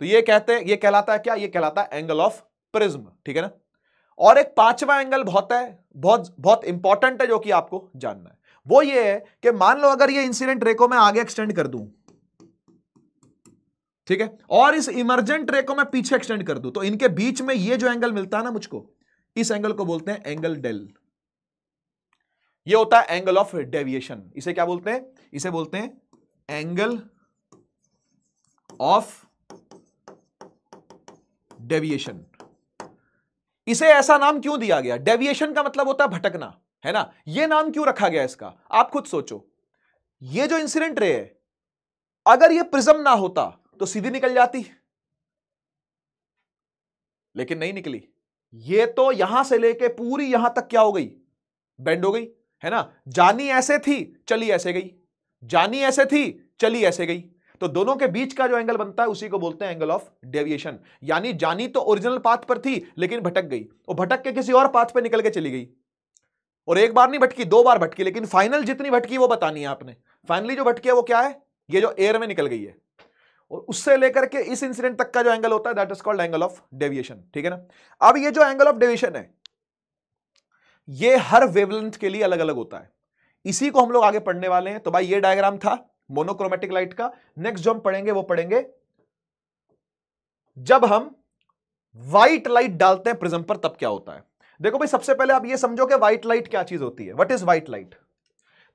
तो ये कहते हैं ये कहलाता है क्या ये कहलाता है एंगल ऑफ प्रिज्म ठीक है ना और एक पांचवा एंगल बहुत है बहुत बहुत इंपॉर्टेंट है जो कि आपको जानना है वो ये है कि मान लो अगर ये इंसिडेंट रेको को मैं आगे एक्सटेंड कर दू ठीक है और इस इमरजेंट रेको को मैं पीछे एक्सटेंड कर दू तो इनके बीच में ये जो एंगल मिलता है ना मुझको इस एंगल को बोलते हैं एंगल डेल ये होता है एंगल ऑफ डेविएशन इसे क्या बोलते हैं इसे बोलते हैं एंगल ऑफ डेविएशन इसे ऐसा नाम क्यों दिया गया डेविएशन का मतलब होता है भटकना है ना ये नाम क्यों रखा गया इसका आप खुद सोचो ये जो इंसिडेंट रे है अगर ये प्रिज्म ना होता तो सीधी निकल जाती लेकिन नहीं निकली ये तो यहां से लेके पूरी यहां तक क्या हो गई बेंड हो गई है ना जानी ऐसे थी चली ऐसे गई जानी ऐसे थी चली ऐसे गई तो दोनों के बीच का जो एंगल बनता है उसी को बोलते हैं एंगल ऑफ डेविएशन यानी जानी तो ओरिजिनल पाथ पर थी लेकिन भटक गई और भटक के किसी और पाथ पर निकल के चली गई और एक बार नहीं भटकी दो बार भटकी लेकिन फाइनल जितनी भटकी वो बतानी है आपने फाइनली जो भटकी है वो क्या है ये जो एयर में निकल गई है और उससे लेकर के इस इंसिडेंट तक का जो एंगल होता है that is called angle of deviation ठीक है ना अब ये जो एंगल ऑफ डेविएशन है ये हर वेवलेंथ के लिए अलग अलग होता है इसी को हम लोग आगे पढ़ने वाले हैं तो भाई ये डायग्राम था मोनोक्रोमेटिक लाइट का नेक्स्ट जो हम पढ़ेंगे वो पढ़ेंगे जब हम व्हाइट लाइट डालते हैं प्रिज्म पर तब क्या होता है देखो भाई सबसे पहले आप ये समझो कि व्हाइट लाइट क्या चीज होती है व्हाट इज व्हाइट लाइट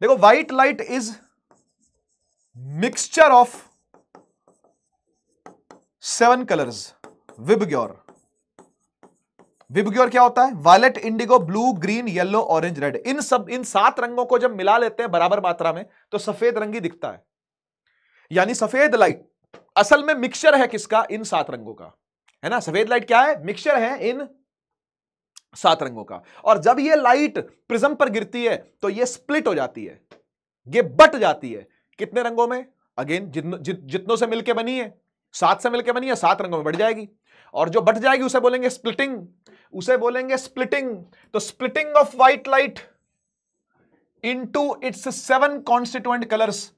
देखो white light is mixture of seven colours VIBGYOR VIBGYOR क्या होता है violet indigo blue green yellow orange red इन सब इन सात रंगों को जब मिला लेते हैं बराबर मात्रा में तो सफेद रंग ही दिखता है यानी सफेद लाइट असल में मिक्सचर है किसका इन सात रंगों का है ना सफेद लाइट क्या है मिक्सचर है इन सात रंगों का और जब ये लाइट प्रिज्म पर गिरती है तो ये स्प्लिट हो जाती है ये बट जाती है कितने रंगों में अगेन जितनों से मिलके बनी है सात से मिलकर बनी है सात रंगों में बढ़ जाएगी और जो बढ़ जाएगी उसे बोलेंगे स्प्लिटिंग उसे बोलेंगे स्प्लिटिंग तो splitting of white light into its seven constituent colours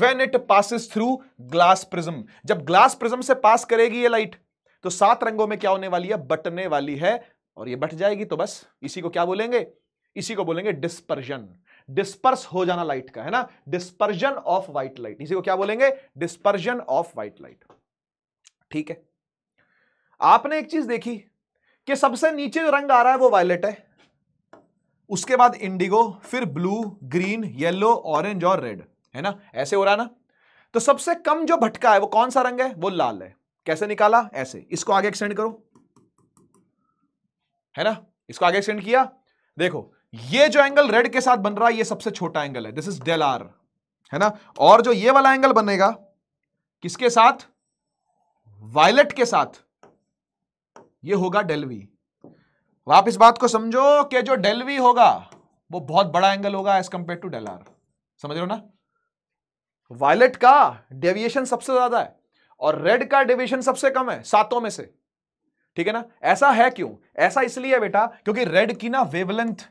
when it passes through glass prism जब ग्लास प्रिज्म से पास करेगी ये लाइट तो सात रंगों में क्या होने वाली है बटने वाली है और ये बट जाएगी तो बस इसी को क्या बोलेंगे इसी को बोलेंगे डिस्पर्जन डिस्पर्स हो जाना लाइट का है ना डिस्पर्जन ऑफ व्हाइट लाइट इसी को क्या बोलेंगे डिस्पर्जन ऑफ व्हाइट लाइट ठीक है आपने एक चीज देखी कि सबसे नीचे जो रंग आ रहा है वो वायलेट है उसके बाद इंडिगो फिर ब्लू ग्रीन येलो ऑरेंज और रेड है ना ऐसे हो रहा है ना तो सबसे कम जो भटका है वो कौन सा रंग है वो लाल है कैसे निकाला ऐसे इसको आगे एक्सटेंड करो है ना इसको आगे एक्सटेंड किया देखो ये जो एंगल रेड के साथ बन रहा है ये सबसे छोटा एंगल है दिस इज डेल आर है ना और जो ये वाला एंगल बनेगा किसके साथ वायलेट के साथ ये होगा डेलवी आप इस बात को समझो कि जो डेलवी होगा वो बहुत बड़ा एंगल होगा एज कंपेयर टू डेल आर समझ रहे हो ना वायलेट का डेविएशन सबसे ज्यादा है और रेड का डेविएशन सबसे कम है सातों में से ठीक है ना ऐसा है क्यों ऐसा इसलिए है बेटा क्योंकि रेड की ना वेवलेंथ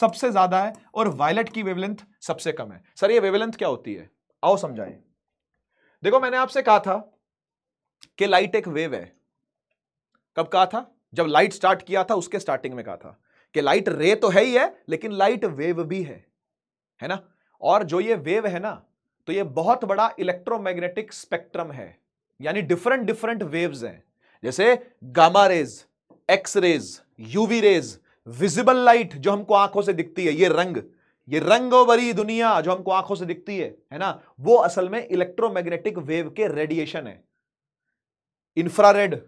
सबसे ज्यादा है और वायलेट की वेवलेंथ सबसे कम है सर ये वेवलेंथ क्या होती है आओ समझाएं देखो मैंने आपसे कहा था कि लाइट एक वेव है कब कहा था जब लाइट स्टार्ट किया था उसके स्टार्टिंग में कहा था कि लाइट रे तो है ही है लेकिन लाइट वेव भी है है ना और जो ये वेव है ना तो ये बहुत बड़ा इलेक्ट्रोमैग्नेटिक स्पेक्ट्रम है यानी डिफरेंट डिफरेंट वेव्स हैं जैसे gamma rays X rays UV rays visible light जो हमको आंखों से दिखती है ये रंग ये रंगों भरी दुनिया जो हमको आंखों से दिखती है है ना वो असल में इलेक्ट्रोमैग्नेटिक वेव के रेडिएशन है इंफ्रारेड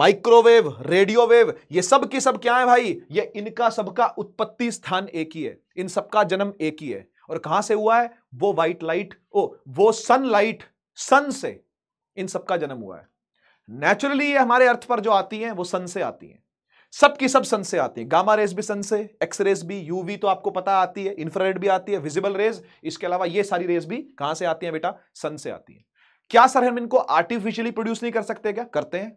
माइक्रोवेव रेडियोवेव ये सब के सब क्या है भाई ये इनका सबका उत्पत्ति स्थान एक ही है इन सबका जन्म एक ही है और कहां से हुआ है वो व्हाइट लाइट ओ वो सनलाइट सन से इन सबका जन्म हुआ है नेचुरली ये हमारे अर्थ पर जो आती हैं वो सन से आती हैं सब की सब सन से आती हैं गामा रेस भी सन से एक्स रेस भी यूवी तो आपको पता आती है इंफ्रारेड भी आती है विजिबल रेज इसके अलावा ये सारी रेस भी कहां से आती हैं बेटा सन से आती हैं क्या सर हम इनको आर्टिफिशियली प्रोड्यूस नहीं कर सकते क्या करते हैं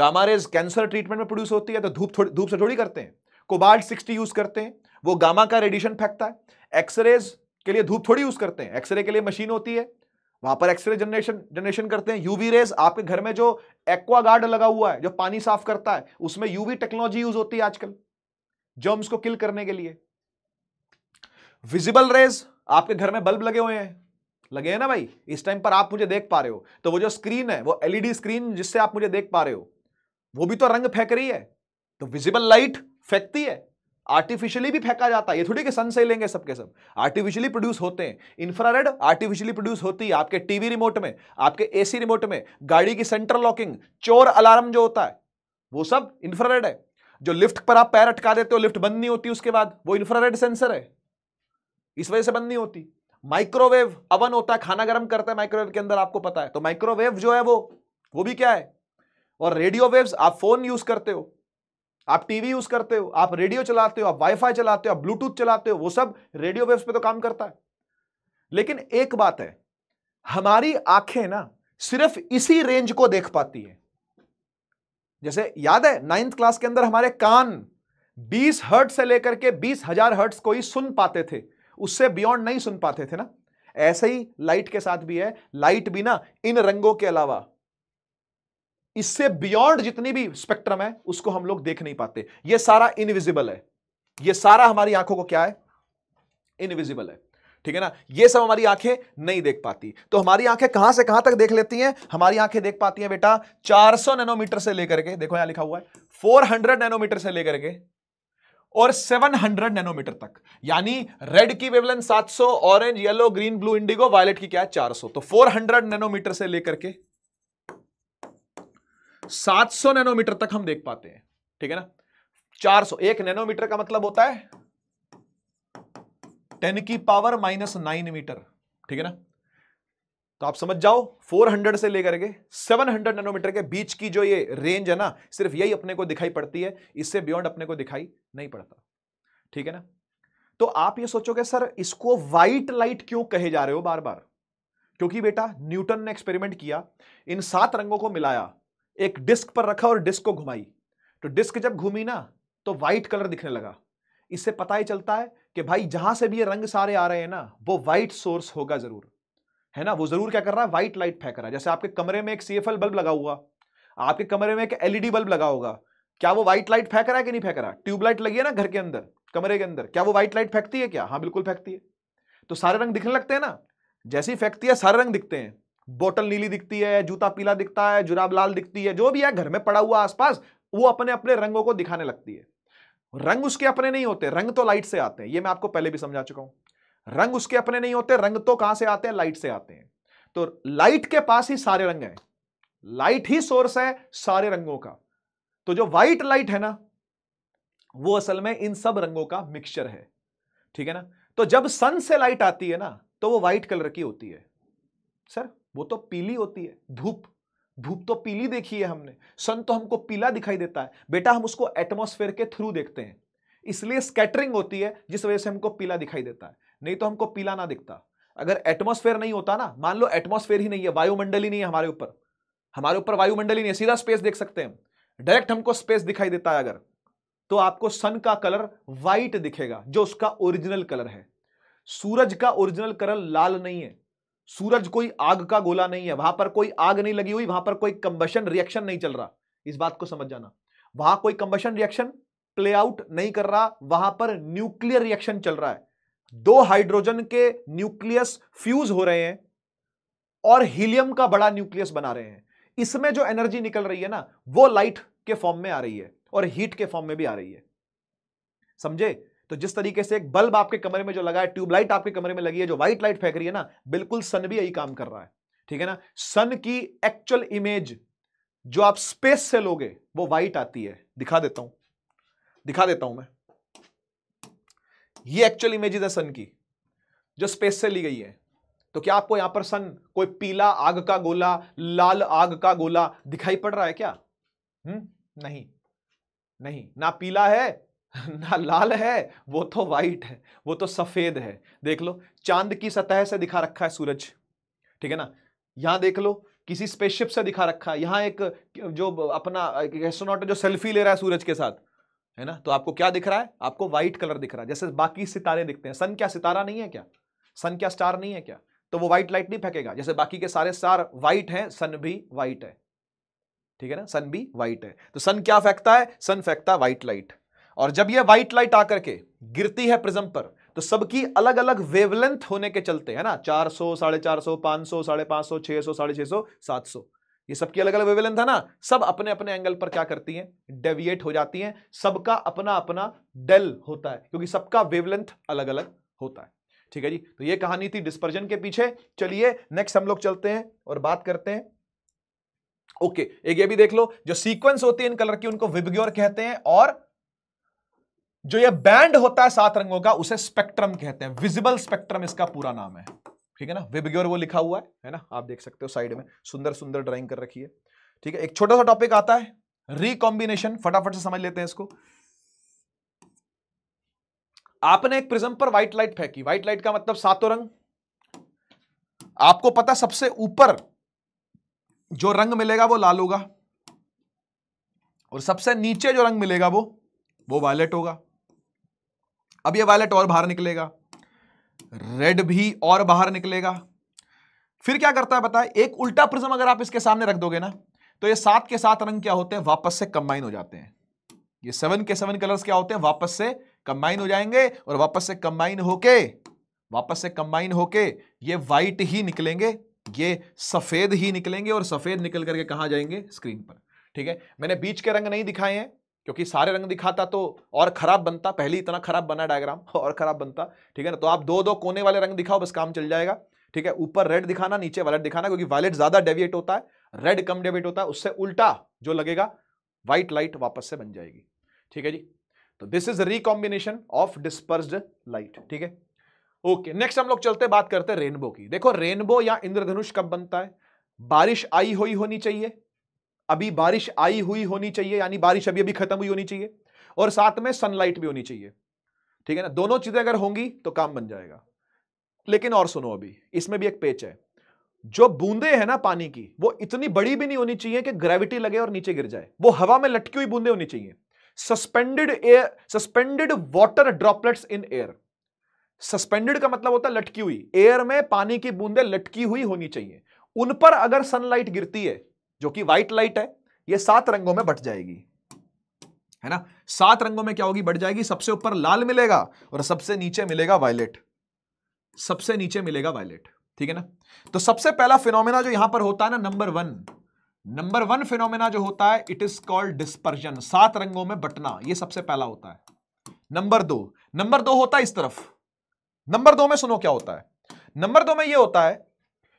गामा रेज कैंसर ट्रीटमेंट में प्रोड्यूस होती है तो धूप थोड़ी धूप से थोड़ी करते हैं कोबाल्ट सिक्सटी यूज करते हैं वो गामा का रेडिएशन फेंकता है एक्सरेज के लिए धूप थोड़ी यूज करते हैं एक्सरे के लिए मशीन होती है वहां पर एक्सरे जनरेशन जनरेशन करते हैं यूवी रेज आपके घर में जो एक्वा गार्ड लगा हुआ है जो पानी साफ करता है उसमें यूवी टेक्नोलॉजी यूज होती है आजकल जर्म्स को किल करने के लिए विजिबल रेज आपके घर में बल्ब लगे हुए हैं लगे हैं ना भाई इस टाइम पर आप मुझे देख पा रहे हो तो वो जो स्क्रीन है वो एलईडी स्क्रीन जिससे आप मुझे देख पा रहे हो वो भी तो रंग फेंक रही है तो विजिबल लाइट फेंकती है आर्टिफिशियली भी फेंका जाता है ये थोड़ी के सन से लेंगे सबके सब आर्टिफिशियली प्रोड्यूस होते हैं इंफ्रारेड आर्टिफिशियली प्रोड्यूस होती है आपके टीवी रिमोट में आपके एसी रिमोट में गाड़ी की सेंटर लॉकिंग चोर अलार्म जो होता है वो सब इंफ्रारेड है जो लिफ्ट पर आप पैर अटका देते हो लिफ्ट बंद नहीं होती उसके बाद वो इंफ्रारेड सेंसर है इस वजह से बंद नहीं होती माइक्रोवेव अवन होता है खाना गर्म करता है माइक्रोवेव के अंदर आपको पता है तो माइक्रोवेव जो है वो वो भी क्या है और रेडियो वेव्स आप फोन यूज करते हो आप टीवी यूज करते हो आप रेडियो चलाते हो आप वाईफाई चलाते हो आप ब्लूटूथ चलाते हो वो सब रेडियो वेव्स पे तो काम करता है लेकिन एक बात है हमारी आंखें ना सिर्फ इसी रेंज को देख पाती है जैसे याद है नाइन्थ क्लास के अंदर हमारे कान 20 हर्ट से लेकर के बीस हजार हर्ट्स को ही सुन पाते थे उससे बियॉन्ड नहीं सुन पाते थे ना ऐसे ही लाइट के साथ भी है लाइट भी ना इन रंगों के अलावा इससे बियॉन्ड जितनी भी स्पेक्ट्रम है उसको हम लोग देख नहीं पाते ये सारा इनविजिबल है ये सारा हमारी आंखों को क्या है इनविजिबल है ठीक है ना ये सब हमारी आंखें नहीं देख पाती तो हमारी आंखें कहां से कहां तक देख लेती हैं हमारी आंखें देख पाती हैं बेटा 400 नैनोमीटर से लेकर के देखो यहां लिखा हुआ है 400 नैनोमीटर से लेकर के और 700 नैनोमीटर तक यानी रेड की wavelength 700 orange yellow green blue indigo violet की क्या है 400 तो 400 नैनोमीटर से लेकर के 700 नैनोमीटर तक हम देख पाते हैं ठीक है ना 400 एक नैनोमीटर का मतलब होता है 10 की पावर माइनस नाइन मीटर ठीक है ना तो आप समझ जाओ 400 से लेकर के 700 नैनोमीटर के बीच की जो ये रेंज है ना सिर्फ यही अपने को दिखाई पड़ती है इससे बियॉन्ड अपने को दिखाई नहीं पड़ता ठीक है ना तो आप ये सोचोगे सर इसको व्हाइट लाइट क्यों कहे जा रहे हो बार बार क्योंकि बेटा न्यूटन ने एक्सपेरिमेंट किया इन सात रंगों को मिलाया एक डिस्क पर रखा और डिस्क को घुमाई तो डिस्क जब घूमी ना तो व्हाइट कलर दिखने लगा इससे पता ही चलता है कि भाई जहां से भी ये रंग सारे आ रहे हैं ना वो व्हाइट सोर्स होगा जरूर है ना वो जरूर क्या कर रहा है व्हाइट लाइट फेंक रहा है जैसे आपके कमरे में एक सीएफएल बल्ब लगा हुआ आपके कमरे में एक एलईडी बल्ब e लगा होगा क्या वो व्हाइट लाइट फेंक रहा है कि नहीं फेंक रहा ट्यूबलाइट लगी है ना घर के अंदर कमरे के अंदर क्या वो व्हाइट लाइट फेंकती है क्या हाँ बिल्कुल फेंकती है तो सारे रंग दिखने लगते हैं ना जैसी फेंकती है सारे रंग दिखते हैं बोतल नीली दिखती है जूता पीला दिखता है जुराब लाल दिखती है जो भी है घर में पड़ा हुआ आसपास वो अपने अपने रंगों को दिखाने लगती है रंग उसके अपने नहीं होते रंग तो लाइट से आते हैं ये मैं आपको पहले भी समझा चुका हूं रंग उसके अपने नहीं होते रंग तो कहां से आते हैं लाइट से आते हैं तो लाइट के पास ही सारे रंग हैं लाइट ही सोर्स है सारे रंगों का तो जो व्हाइट लाइट है ना वो असल में इन सब रंगों का मिक्सचर है ठीक है ना तो जब सन से लाइट आती है ना तो वो व्हाइट कलर की होती है सर वो तो पीली होती है धूप धूप तो पीली देखी है हमने सन तो हमको पीला दिखाई देता है बेटा हम उसको एटमोस्फेयर के थ्रू देखते हैं इसलिए स्कैटरिंग होती है जिस वजह से हमको पीला दिखाई देता है नहीं तो हमको पीला ना दिखता अगर एटमोस्फेयर नहीं होता ना मान लो एटमोस्फेयर ही नहीं है वायुमंडल ही नहीं है हमारे ऊपर हमारे ऊपर वायुमंडल ही नहीं है सीधा स्पेस देख सकते हैं डायरेक्ट हमको स्पेस दिखाई देता है अगर तो आपको सन का कलर व्हाइट दिखेगा जो उसका ओरिजिनल कलर है सूरज का ओरिजिनल कलर लाल नहीं है सूरज कोई आग का गोला नहीं है वहां पर कोई आग नहीं लगी हुई वहां पर कोई कंबशन रिएक्शन नहीं चल रहा इस बात को समझ जाना वहां कोई कंबेशन रिएक्शन प्ले आउट नहीं कर रहा वहां पर न्यूक्लियर रिएक्शन चल रहा है दो हाइड्रोजन के न्यूक्लियस फ्यूज हो रहे हैं और हीलियम का बड़ा न्यूक्लियस बना रहे हैं इसमें जो एनर्जी निकल रही है ना वो लाइट के फॉर्म में आ रही है और हीट के फॉर्म में भी आ रही है समझे तो जिस तरीके से एक बल्ब आपके कमरे में जो लगा है ट्यूबलाइट आपके कमरे में लगी है जो व्हाइट लाइट फेंक रही है ना बिल्कुल सन भी यही काम कर रहा है ठीक है ना सन की एक्चुअल इमेज जो आप स्पेस से लोगे वो व्हाइट आती है दिखा देता हूं दिखा देता हूं मैं ये एक्चुअल इमेजेस है सन की जो स्पेस से ली गई है तो क्या आपको यहां पर सन कोई पीला आग का गोला लाल आग का गोला दिखाई पड़ रहा है क्या हम्म नहीं नहीं ना पीला है *laughs* ना लाल है वो तो वाइट है वो तो सफेद है देख लो चांद की सतह से दिखा रखा है सूरज ठीक है ना यहां देख लो किसी स्पेसशिप से दिखा रखा है यहां एक जो अपना एस्ट्रोनॉट जो सेल्फी ले रहा है सूरज के साथ है ना तो आपको क्या दिख रहा है आपको व्हाइट कलर दिख रहा है जैसे बाकी सितारे दिखते हैं सन क्या सितारा नहीं है क्या सन क्या स्टार नहीं है क्या तो वो व्हाइट लाइट नहीं फेंकेगा जैसे बाकी के सारे स्टार व्हाइट हैं सन भी व्हाइट है ठीक है ना सन भी व्हाइट है तो सन क्या फेंकता है सन फेंकता है व्हाइट लाइट और जब ये व्हाइट लाइट आकर के गिरती है प्रिज्म पर तो सबकी अलग अलग वेवलेंथ होने के चलते है ना चार सौ साढ़े चार सौ पांच सौ साढ़े पांच सौ छह सौ साढ़े छह सौ सात सौ ये सबकी अलग अलग वेवलेंथ है ना सब अपने अपने एंगल पर क्या करती हैं डेविएट हो जाती हैं सबका अपना अपना डेल होता है क्योंकि सबका वेवलेंथ अलग अलग होता है ठीक है जी तो ये कहानी थी डिस्पर्जन के पीछे चलिए नेक्स्ट हम लोग चलते हैं और बात करते हैं ओके एक ये भी देख लो जो सीक्वेंस होती है इन कलर की उनको विबग्योर कहते हैं और जो ये बैंड होता है सात रंगों का उसे स्पेक्ट्रम कहते हैं विजिबल स्पेक्ट्रम इसका पूरा नाम है ठीक है ना विबग्योर वो लिखा हुआ है है ना आप देख सकते हो साइड में सुंदर सुंदर ड्राइंग कर रखी है ठीक है एक छोटा सा टॉपिक आता है रिकॉम्बिनेशन फटाफट से समझ लेते हैं इसको आपने एक प्रिज्म पर व्हाइट लाइट फेंकी व्हाइट लाइट का मतलब सातों रंग आपको पता सबसे ऊपर जो रंग मिलेगा वो लाल होगा और सबसे नीचे जो रंग मिलेगा वो वो वायलेट होगा अब ये वायलेट और बाहर निकलेगा रेड भी और बाहर निकलेगा फिर क्या करता है बताए एक उल्टा प्रिज्म अगर आप इसके सामने रख दोगे ना तो ये सात के सात रंग क्या होते हैं वापस से कंबाइन हो जाते हैं ये सेवन के सेवन कलर्स क्या होते हैं वापस से कंबाइन हो जाएंगे और वापस से कंबाइन होके वापस से कंबाइन होके ये व्हाइट ही निकलेंगे ये सफेद ही निकलेंगे और सफेद निकल करके कहा जाएंगे स्क्रीन पर ठीक है मैंने बीच के रंग नहीं दिखाए हैं क्योंकि सारे रंग दिखाता तो और खराब बनता पहले इतना खराब बना डायग्राम *laughs* और खराब बनता ठीक है ना तो आप दो दो कोने वाले रंग दिखाओ बस काम चल जाएगा ठीक है ऊपर रेड दिखाना नीचे वायलेट दिखाना क्योंकि वायलेट ज्यादा डेविएट होता है रेड कम डेविएट होता है उससे उल्टा जो लगेगा व्हाइट लाइट वापस से बन जाएगी ठीक है जी तो this is recombination of dispersed light ठीक है ओके नेक्स्ट हम लोग चलते बात करते हैं रेनबो की देखो रेनबो या इंद्रधनुष कब बनता है बारिश आई हुई होनी चाहिए अभी बारिश आई हुई होनी चाहिए यानी बारिश अभी अभी खत्म हुई होनी चाहिए और साथ में सनलाइट भी होनी चाहिए ठीक है ना दोनों चीजें अगर होंगी तो काम बन जाएगा लेकिन और सुनो अभी इसमें भी एक पेच है जो बूंदे हैं ना पानी की वो इतनी बड़ी भी नहीं होनी चाहिए कि ग्रेविटी लगे और नीचे गिर जाए वो हवा में लटकी हुई बूंदे होनी चाहिए suspended air suspended water droplets in air suspended का मतलब होता है लटकी हुई एयर में पानी की बूंदे लटकी हुई होनी चाहिए उन पर अगर सनलाइट गिरती है जो कि व्हाइट लाइट है ये सात रंगों में बट जाएगी है ना सात रंगों में क्या होगी बढ़ जाएगी सबसे ऊपर लाल मिलेगा और सबसे नीचे मिलेगा वायलेट सबसे नीचे मिलेगा वायलेट ठीक है ना तो सबसे पहला फिनोमेना जो यहां पर होता है ना number one number one phenomena जो होता है इट इज कॉल्ड डिस्पर्जन सात रंगों में बटना यह सबसे पहला होता है नंबर दो नंबर दो होता है इस तरफ नंबर दो में सुनो क्या होता है नंबर दो में यह होता है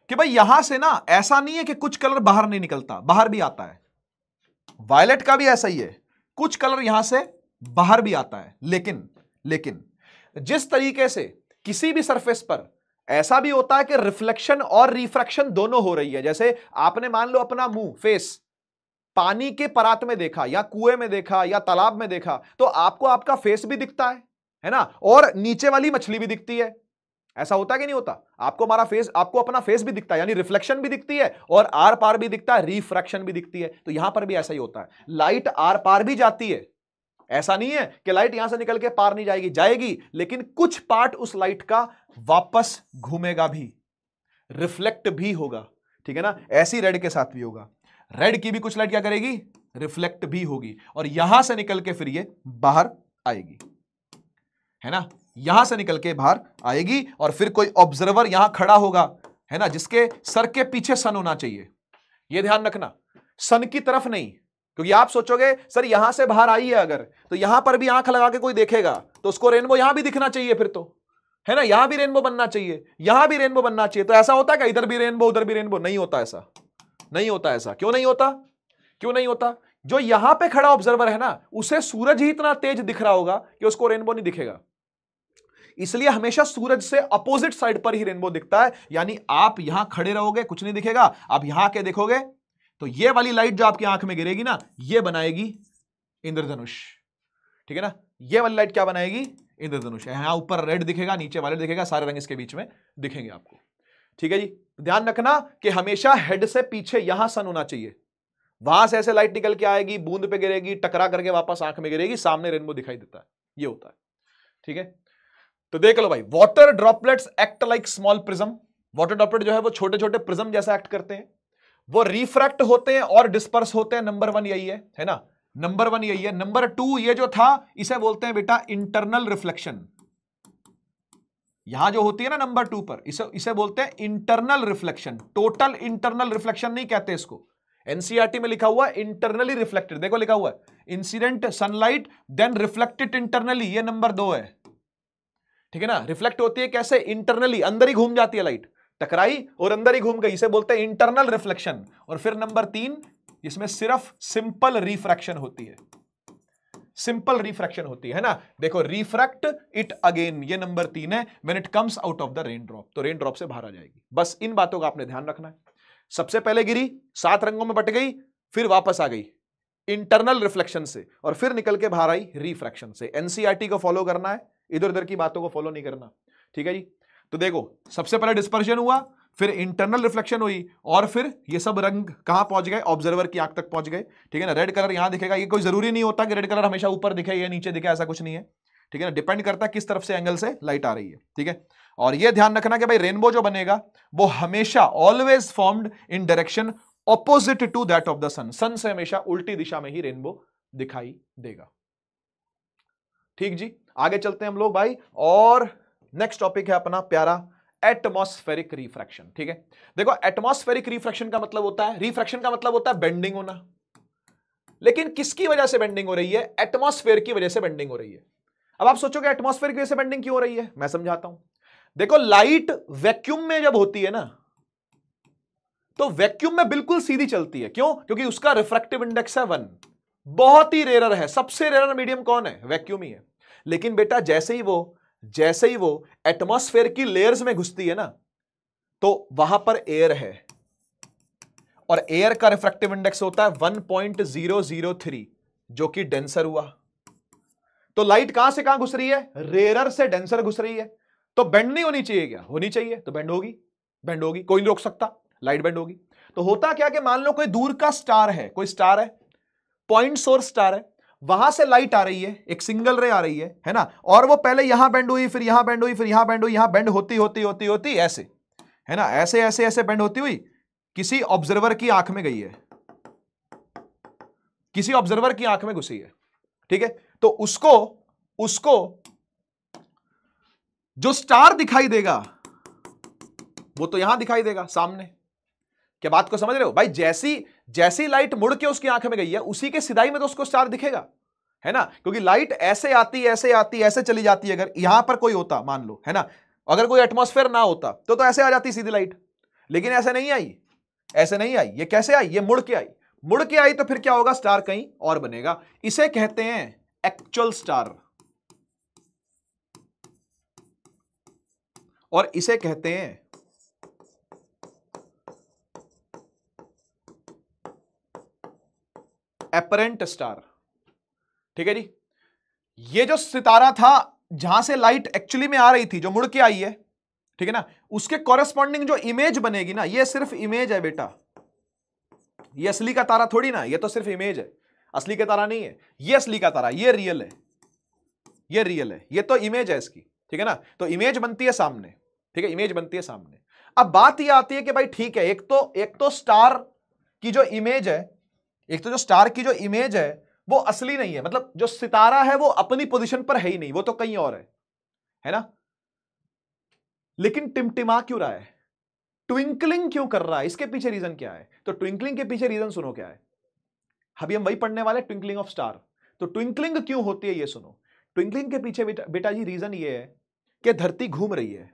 कि भाई यहां से ना ऐसा नहीं है कि कुछ कलर बाहर नहीं निकलता बाहर भी आता है वायलेट का भी ऐसा ही है कुछ कलर यहां से बाहर भी आता है लेकिन लेकिन जिस तरीके से किसी भी सरफेस पर ऐसा भी होता है कि रिफ्लेक्शन और रिफ्रैक्शन दोनों हो रही है जैसे आपने मान लो अपना मुंह फेस पानी के परात में देखा या कुएं में देखा या तालाब में देखा तो आपको आपका फेस भी दिखता है है ना और नीचे वाली मछली भी दिखती है ऐसा होता कि नहीं होता आपको हमारा फेस आपको अपना फेस भी दिखता है यानी रिफ्लेक्शन भी दिखती है और आर पार भी दिखता है रिफ्रैक्शन भी दिखती है तो यहां पर भी ऐसा ही होता है लाइट आर पार भी जाती है ऐसा नहीं है कि लाइट यहां से निकल के पार नहीं जाएगी जाएगी लेकिन कुछ पार्ट उस लाइट का वापस घूमेगा भी रिफ्लेक्ट भी होगा ठीक है ना ऐसी रेड के साथ भी होगा रेड की भी कुछ लाइट क्या करेगी रिफ्लेक्ट भी होगी और यहां से निकल के फिर ये बाहर आएगी है ना यहां से निकल के बाहर आएगी और फिर कोई ऑब्जर्वर यहां खड़ा होगा है ना जिसके सर के पीछे सन होना चाहिए यह ध्यान रखना सन की तरफ नहीं क्योंकि आप सोचोगे सर यहां से बाहर आई है अगर तो यहां पर भी आंख लगा के कोई देखेगा तो उसको रेनबो यहां भी दिखना चाहिए फिर तो है ना यहां भी रेनबो बनना चाहिए यहां भी रेनबो बनना चाहिए तो ऐसा होता है क्या इधर भी रेनबो उधर भी रेनबो नहीं होता ऐसा नहीं होता ऐसा क्यों नहीं होता क्यों नहीं होता जो यहां पे खड़ा ऑब्जर्वर है ना उसे सूरज ही इतना तेज दिख रहा होगा कि उसको रेनबो नहीं दिखेगा इसलिए हमेशा सूरज से अपोजिट साइड पर ही रेनबो दिखता है यानी आप यहां खड़े रहोगे कुछ नहीं दिखेगा आप यहां के देखोगे तो ये वाली लाइट जो आपकी आंख में गिरेगी ना ये बनाएगी इंद्रधनुष ठीक है ना ये वाली लाइट क्या बनाएगी इंद्रधनुष यहां ऊपर रेड दिखेगा नीचे वाले दिखेगा सारे रंग इसके बीच में दिखेंगे आपको ठीक है जी ध्यान रखना कि हमेशा हेड से पीछे यहां सन होना चाहिए वहां से ऐसे लाइट निकल के आएगी बूंद पे गिरेगी टकरा करके वापस आंख में गिरेगी सामने रेनबो दिखाई देता है ये होता है ठीक है तो देख लो भाई water droplets act like small prism water droplet जो है वो छोटे छोटे प्रिज्म जैसा एक्ट करते हैं वो रिफ्रैक्ट होते हैं और डिस्पर्स होते हैं नंबर वन यही है है ना नंबर वन यही है नंबर टू ये जो था इसे बोलते हैं बेटा इंटरनल रिफ्लेक्शन यहां जो होती है ना नंबर टू पर इसे इसे बोलते हैं internal reflection total internal reflection नहीं कहते इसको एनसीआरटी e में लिखा हुआ इंटरनली रिफ्लेक्टेड देखो लिखा हुआ है incident sunlight then reflected internally ये नंबर दो है ठीक है ना रिफ्लेक्ट हाँ। होती है कैसे इंटरनली अंदर ही घूम जाती है लाइट टकराई और अंदर ही घूम गई इसे बोलते हैं इंटरनल रिफ्लेक्शन और फिर नंबर तीन जिसमें सिर्फ सिंपल रिफ्रैक्शन होती है सिंपल रिफ्रैक्शन होती है ना देखो रिफ्रैक्ट इट अगेन ये नंबर तीन है when it comes out of the rain drop तो रेन ड्रॉप से बाहर आ जाएगी बस इन बातों का आपने ध्यान रखना है सबसे पहले गिरी सात रंगों में बट गई फिर वापस आ गई इंटरनल रिफ्लेक्शन से और फिर निकल के बाहर आई रिफ्रैक्शन से एनसीआरटी e को फॉलो करना है इधर उधर की बातों को फॉलो नहीं करना ठीक है जी तो देखो सबसे पहले डिस्पर्शन हुआ फिर इंटरनल रिफ्लेक्शन हुई और फिर ये सब रंग कहां पहुंच गए ऑब्जर्वर की आंख तक पहुंच गए ठीक है ना रेड कलर यहां दिखेगा ये कोई जरूरी नहीं होता कि रेड कलर हमेशा ऊपर दिखे या नीचे दिखे ऐसा कुछ नहीं है ठीक है ना डिपेंड करता है किस तरफ से एंगल से लाइट आ रही है ठीक है और ये ध्यान रखना कि भाई रेनबो जो बनेगा वो हमेशा always formed in direction opposite to that of the sun sun से हमेशा उल्टी दिशा में ही रेनबो दिखाई देगा ठीक जी आगे चलते हैं हम लोग भाई और नेक्स्ट टॉपिक है अपना प्यारा एटमॉस्फेरिक रिफ्रैक्शन ठीक है देखो एटमॉस्फेरिक रिफ्रैक्शन का मतलब होता है रिफ्रैक्शन का मतलब होता है बेंडिंग होना लेकिन किसकी वजह से बेंडिंग हो रही है एटमॉस्फेयर की वजह से बेंडिंग हो रही है अब आप सोचोगे एटमॉस्फेयर की वजह से बेंडिंग क्यों हो रही है मैं समझाता हूं देखो लाइट वैक्यूम में जब होती है ना तो वैक्यूम में बिल्कुल सीधी चलती है क्यों क्योंकि उसका रिफ्रैक्टिव इंडेक्स है वन बहुत ही रेरर है सबसे रेरर मीडियम कौन है वैक्यूम ही है लेकिन बेटा जैसे ही वो जैसे ही वो एटमॉस्फेयर की लेयर्स में घुसती है ना तो वहां पर एयर है और एयर का रिफ्रेक्टिव इंडेक्स होता है 1.003 जो कि डेंसर हुआ तो लाइट कहां से कहां घुस रही है रेयर से डेंसर घुस रही है तो बेंड नहीं होनी चाहिए क्या होनी चाहिए तो बेंड होगी बेंड होगी कोई नहीं रोक सकता लाइट बेंड होगी तो होता क्या कि मान लो कोई दूर का स्टार है कोई स्टार है पॉइंट सोर्स स्टार है वहां से लाइट आ रही है एक सिंगल रे आ रही है है ना और वो पहले यहां बेंड हुई फिर यहां बेंड हुई फिर यहां बेंड हुई यहां बेंड होती होती होती होती ऐसे है ना ऐसे ऐसे ऐसे बेंड होती हुई किसी ऑब्जर्वर की आंख में गई है किसी ऑब्जर्वर की आंख में घुसी है ठीक है तो उसको उसको जो स्टार दिखाई देगा वो तो यहां दिखाई देगा सामने क्या बात को समझ रहे हो भाई जैसी जैसी लाइट मुड़ के उसकी आंख में गई है उसी के सिदाई में तो उसको स्टार दिखेगा है ना क्योंकि लाइट ऐसे आती ऐसे आती ऐसे चली जाती है अगर यहां पर कोई होता मान लो है ना अगर कोई एटमोस्फेयर ना होता तो तो ऐसे आ जाती सीधी लाइट लेकिन ऐसे नहीं आई ऐसे नहीं आई ये कैसे आई ये मुड़ के आई मुड़ के आई तो फिर क्या होगा स्टार कहीं और बनेगा इसे कहते हैं एक्चुअल स्टार और इसे कहते हैं एपरेंट स्टार ठीक है जी ये जो सितारा था जहां से लाइट एक्चुअली में आ रही थी जो मुड़ के आई है ठीक है ना उसके कॉरेस्पॉन्डिंग जो इमेज बनेगी ना ये सिर्फ इमेज है बेटा ये असली का तारा थोड़ी ना ये तो सिर्फ इमेज है असली का तारा नहीं है ये असली का तारा ये रियल है ये रियल है ये तो इमेज है इसकी ठीक है ना तो इमेज बनती है सामने ठीक है इमेज बनती है सामने अब बात ये आती है कि भाई ठीक है एक तो एक तो स्टार की जो इमेज है एक तो जो स्टार की जो इमेज है वो असली नहीं है मतलब जो सितारा है वो अपनी पोजीशन पर है ही नहीं वो तो कहीं और है है ना लेकिन टिमटिमा क्यों रहा है ट्विंकलिंग क्यों कर रहा है इसके पीछे रीजन क्या है तो ट्विंकलिंग के पीछे रीजन सुनो क्या है अभी हम वही पढ़ने वाले ट्विंकलिंग ऑफ स्टार तो ट्विंकलिंग क्यों होती है ये सुनो ट्विंकलिंग के पीछे बेटा, जी रीजन ये है कि धरती घूम रही है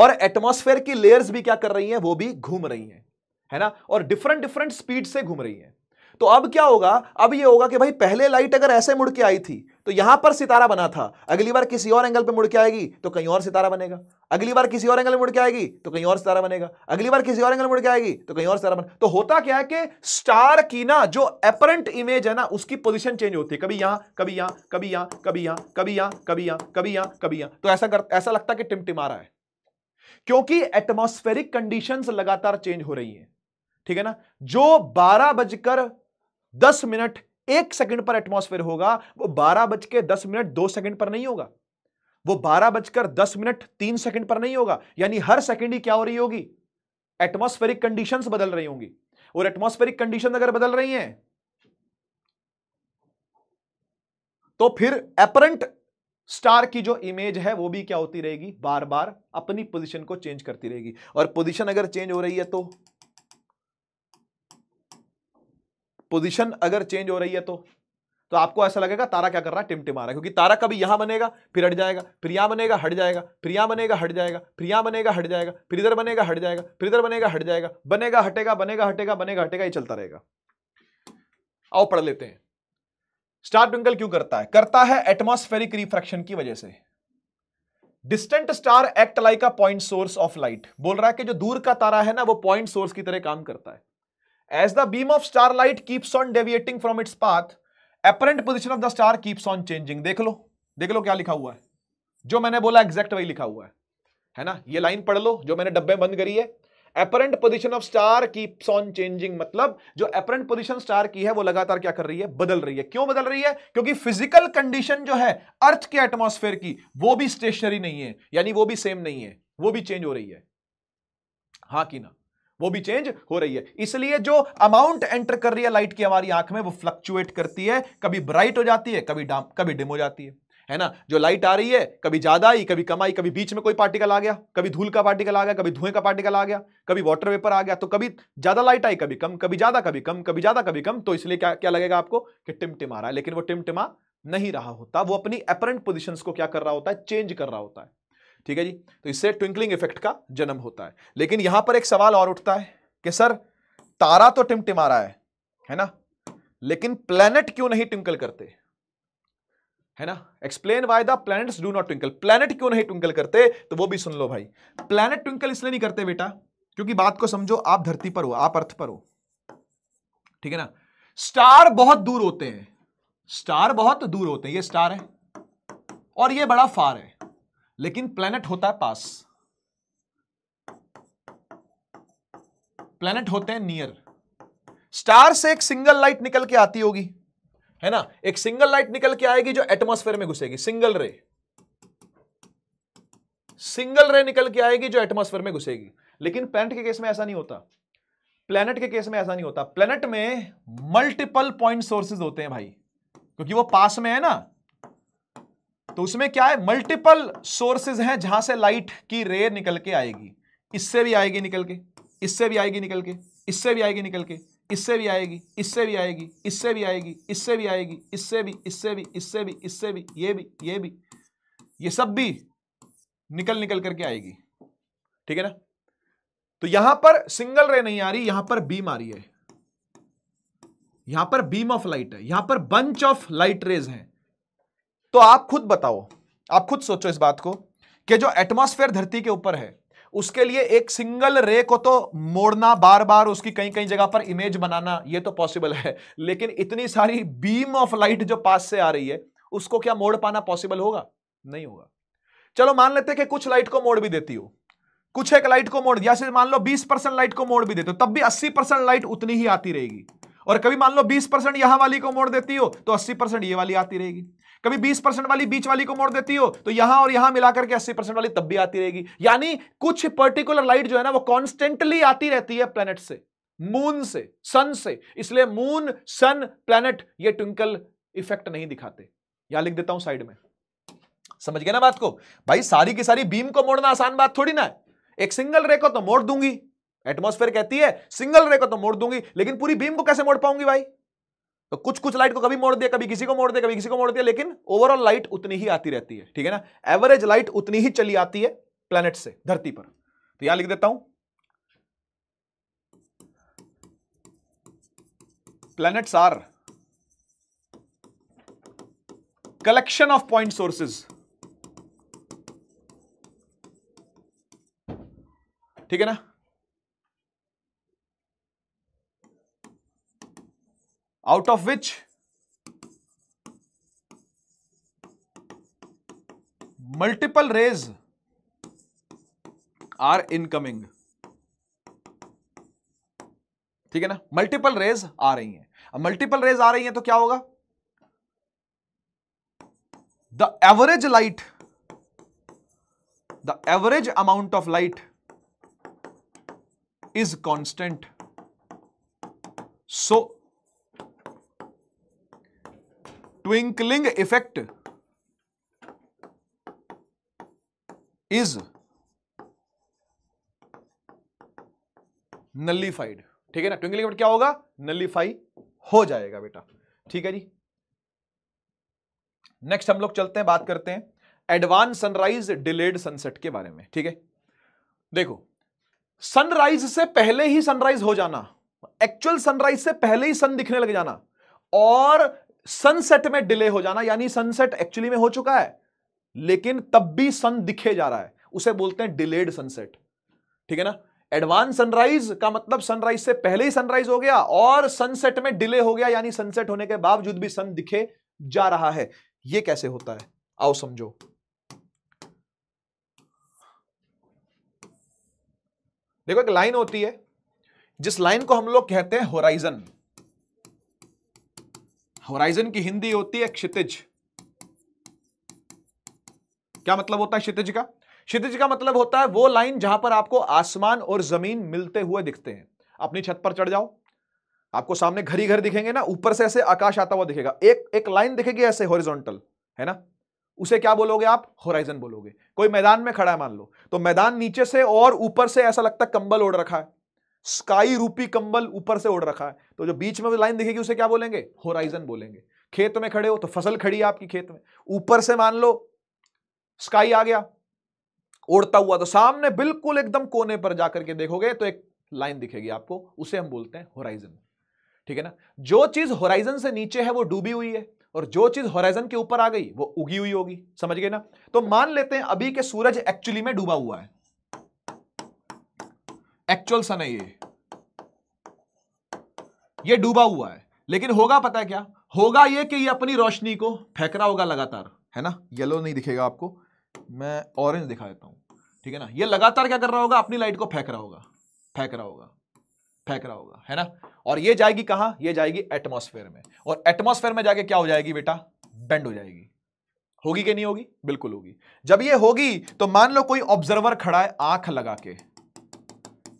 और एटमोस्फेयर की लेयर्स भी क्या कर रही हैं वो भी घूम रही हैं है ना और डिफरेंट डिफरेंट स्पीड से घूम रही हैं तो अब क्या होगा अब ये होगा कि भाई पहले लाइट अगर ऐसे मुड़ के आई थी तो यहां पर सितारा बना था अगली बार किसी और एंगल पे मुड़ के आएगी तो कहीं और सितारा बनेगा अगली बार किसी और एंगल मुड़ के आएगी तो कहीं और सितारा बनेगा अगली बार किसी और एंगल मुड़ के आएगी तो कहीं और सितारा बनेगा तो होता क्या है कि स्टार की ना जो अपरेंट इमेज है ना उसकी पोजिशन चेंज होती है कभी यहां कभी यहां कभी यहां कभी यहां कभी यहां कभी यहां कभी यहां कभी यहां तो ऐसा ऐसा लगता कि टिमटिमा रहा है क्योंकि एटमोस्फेरिक कंडीशंस लगातार चेंज हो रही हैं ठीक है ना जो बारह बजकर दस मिनट एक सेकंड पर एटमॉस्फेयर होगा वो बारह बज के दस मिनट दो सेकंड पर नहीं होगा वो बारह बजकर दस मिनट तीन सेकंड पर नहीं होगा यानी हर सेकंड ही क्या हो रही होगी एटमॉस्फेरिक कंडीशंस बदल रही होंगी और एटमॉस्फेरिक कंडीशन अगर बदल रही हैं तो फिर एपरेंट स्टार की जो इमेज है वो भी क्या होती रहेगी बार बार अपनी पोजीशन को चेंज करती रहेगी और पोजीशन अगर चेंज हो रही है तो पोजिशन अगर चेंज हो रही है तो तो आपको ऐसा लगेगा तारा क्या कर रहा है टिमटिम आ रहा है क्योंकि तारा कभी यहां बनेगा फिर हट जाएगा फिर यहां बनेगा हट जाएगा फिर यहां बनेगा हट जाएगा फिर यहां बनेगा हट जाएगा फिर इधर बनेगा हट जाएगा फिर इधर बनेगा हट जाएगा बनेगा हटेगा बनेगा हटेगा बनेगा हटेगा ये चलता रहेगा आओ पढ़ लेते हैं स्टार ट्विंकल क्यों करता है करता है एटमोस्फेरिक रिफ्रैक्शन की वजह से distant star act like a point source of light बोल रहा है कि जो दूर का तारा है ना वो पॉइंट सोर्स की तरह काम करता है As the beam of starlight keeps on deviating from its path, apparent position of the star keeps on changing. देख लो देख लो क्या लिखा हुआ है जो मैंने बोला एग्जैक्ट वही लिखा हुआ है है ना ये लाइन पढ़ लो जो मैंने डब्बे बंद करी है apparent position of star keeps on changing मतलब जो अपरेंट पोजीशन स्टार की है वो लगातार क्या कर रही है बदल रही है क्यों बदल रही है क्योंकि फिजिकल कंडीशन जो है अर्थ के एटमॉस्फेयर की वो भी स्टेशनरी नहीं है यानी वो भी सेम नहीं है वो भी चेंज हो रही है हाँ कि ना वो भी चेंज हो रही है इसलिए जो अमाउंट एंटर कर रही है लाइट की हमारी आंख में वो फ्लक्चुएट करती है कभी ब्राइट हो जाती है कभी डाम कभी डिम हो जाती है है ना जो लाइट आ रही है कभी ज्यादा आई कभी कम आई कभी बीच में कोई पार्टिकल आ गया कभी धूल का पार्टिकल आ गया कभी धुएं का पार्टिकल आ गया कभी वाटर वेपर आ गया तो कभी ज्यादा लाइट आई कभी कम कभी ज्यादा कभी कम कभी ज्यादा कभी कम तो इसलिए क्या क्या लगेगा आपको कि टिमटिमा रहा है लेकिन वो टिमटिमा नहीं रहा होता वो अपनी अपरेंट पोजिशन को क्या कर रहा होता है चेंज कर रहा होता है ठीक है जी तो इससे ट्विंकलिंग इफेक्ट का जन्म होता है लेकिन यहां पर एक सवाल और उठता है कि सर तारा तो टिमटिमा रहा है है ना लेकिन प्लैनेट क्यों नहीं ट्विंकल करते है ना explain why the planets do not twinkle planet क्यों नहीं ट्विंकल करते तो वो भी सुन लो भाई प्लैनेट ट्विंकल इसलिए नहीं करते बेटा क्योंकि बात को समझो आप धरती पर हो आप अर्थ पर हो ठीक है ना स्टार बहुत दूर होते हैं स्टार बहुत दूर होते हैं ये स्टार है और ये बड़ा फार है लेकिन प्लेनेट होता है पास प्लेनेट होते हैं नियर स्टार से एक सिंगल लाइट निकल के आती होगी है ना एक सिंगल लाइट निकल के आएगी जो एटमॉस्फेयर में घुसेगी सिंगल रे सिंगल रे निकल के आएगी जो एटमॉस्फेयर में घुसेगी लेकिन प्लेनेट के केस में ऐसा नहीं होता प्लेनेट के केस में ऐसा नहीं होता प्लेनेट में मल्टीपल पॉइंट सोर्सेज होते हैं भाई क्योंकि वो पास में है ना तो उसमें क्या है मल्टीपल सोर्सेज हैं जहां से लाइट की रे निकल के आएगी इससे भी आएगी निकल के इससे भी आएगी निकल के इससे भी आएगी निकल के इससे भी आएगी इससे भी आएगी इससे भी आएगी इससे भी आएगी इससे भी इससे भी इससे भी इससे भी ये भी ये भी ये सब भी निकल निकल करके आएगी ठीक है ना तो यहां पर सिंगल रे नहीं आ रही यहां पर बीम आ रही है यहां पर बीम ऑफ लाइट है यहां पर बंच ऑफ लाइट रेज हैं तो आप खुद बताओ आप खुद सोचो इस बात को कि जो एटमॉस्फेयर धरती के ऊपर है उसके लिए एक सिंगल रे को तो मोड़ना बार बार उसकी कई कई जगह पर इमेज बनाना ये तो पॉसिबल है लेकिन इतनी सारी बीम ऑफ लाइट जो पास से आ रही है उसको क्या मोड़ पाना पॉसिबल होगा नहीं होगा चलो मान लेते कि कुछ लाइट को मोड़ भी देती हो कुछ एक लाइट को मोड़ या फिर मान लो बीस परसेंट लाइट को मोड़ भी देते हो तब भी अस्सी परसेंट लाइट उतनी ही आती रहेगी और कभी मान लो 20 परसेंट यहां वाली को मोड़ देती हो तो 80 परसेंट ये वाली आती रहेगी कभी 20 परसेंट वाली बीच वाली को मोड़ देती हो तो यहां और यहां मिलाकर के 80 परसेंट वाली तब भी आती रहेगी यानी कुछ पर्टिकुलर लाइट जो है ना वो कॉन्स्टेंटली आती रहती है प्लेनेट से मून से सन से इसलिए मून सन प्लेनेट ये ट्विंकल इफेक्ट नहीं दिखाते यहां लिख देता हूं साइड में समझ गया ना बात को भाई सारी की सारी बीम को मोड़ना आसान बात थोड़ी ना है एक सिंगल रे को तो मोड़ दूंगी एटमोस्फेयर कहती है सिंगल रे को तो मोड़ दूंगी लेकिन पूरी बीम को कैसे मोड़ पाऊंगी भाई तो कुछ कुछ लाइट को कभी मोड़ दिया कभी किसी को मोड़ दिया कभी किसी को मोड़ दिया लेकिन ओवरऑल लाइट उतनी ही आती रहती है ठीक है ना एवरेज लाइट उतनी ही चली आती है प्लेनेट से धरती पर तो यहां लिख देता हूं planets are collection of point sources ठीक है ना out of which multiple rays are incoming. ठीक है ना मल्टीपल रेज आ रही हैं अब मल्टीपल रेज आ रही हैं तो क्या होगा the average light the average amount of light is constant so twinkling effect is nullified ठीक है ना ट्विंकलिंग इफेक्ट क्या होगा नलीफाई हो जाएगा बेटा ठीक है जी नेक्स्ट हम लोग चलते हैं बात करते हैं एडवांस सनराइज डिलेड सनसेट के बारे में ठीक है देखो सनराइज से पहले ही सनराइज हो जाना एक्चुअल सनराइज से पहले ही सन दिखने लग जाना और सनसेट में डिले हो जाना यानी सनसेट एक्चुअली में हो चुका है लेकिन तब भी सन दिखे जा रहा है उसे बोलते हैं डिलेड सनसेट ठीक है ना एडवांस सनराइज का मतलब सनराइज से पहले ही सनराइज हो गया और सनसेट में डिले हो गया यानी सनसेट होने के बावजूद भी सन दिखे जा रहा है यह कैसे होता है आओ समझो देखो एक लाइन होती है जिस लाइन को हम लोग कहते हैं होराइजन होराइजन की हिंदी होती है क्षितिज क्या मतलब होता है क्षितिज का क्षितिज का मतलब होता है वो लाइन जहां पर आपको आसमान और जमीन मिलते हुए दिखते हैं अपनी छत पर चढ़ जाओ आपको सामने घर ही घर दिखेंगे ना ऊपर से ऐसे आकाश आता हुआ दिखेगा एक एक लाइन दिखेगी ऐसे हॉरिजॉन्टल है ना उसे क्या बोलोगे आप होराइजन बोलोगे कोई मैदान में खड़ा है मान लो तो मैदान नीचे से और ऊपर से ऐसा लगता है कंबल ओढ़ रखा है स्काई रूपी कंबल ऊपर से ओढ़ रखा है तो जो बीच में लाइन दिखेगी उसे क्या बोलेंगे होराइजन बोलेंगे खेत में खड़े हो तो फसल खड़ी है आपकी खेत में ऊपर से मान लो स्काई आ गया ओढ़ता हुआ तो सामने बिल्कुल एकदम कोने पर जाकर के देखोगे तो एक लाइन दिखेगी आपको उसे हम बोलते हैं होराइजन ठीक है ना जो चीज होराइजन से नीचे है वो डूबी हुई है और जो चीज होराइजन के ऊपर आ गई वो उगी हुई होगी समझ गए ना तो मान लेते हैं अभी के सूरज एक्चुअली में डूबा हुआ है एक्चुअल सन है ये ये डूबा हुआ है लेकिन होगा पता है क्या होगा ये कि ये अपनी रोशनी को फेंक रहा होगा लगातार है ना येलो नहीं दिखेगा आपको मैं ऑरेंज दिखा देता हूं ठीक है ना ये लगातार क्या कर रहा होगा अपनी लाइट को फेंक रहा होगा फेंक रहा होगा फेंक रहा होगा है ना और ये जाएगी कहा ये जाएगी एटमोस्फेयर में और एटमोस्फेयर में जाके क्या हो जाएगी बेटा बेंड हो जाएगी होगी कि नहीं होगी बिल्कुल होगी जब ये होगी तो मान लो कोई ऑब्जर्वर खड़ा है आंख लगा के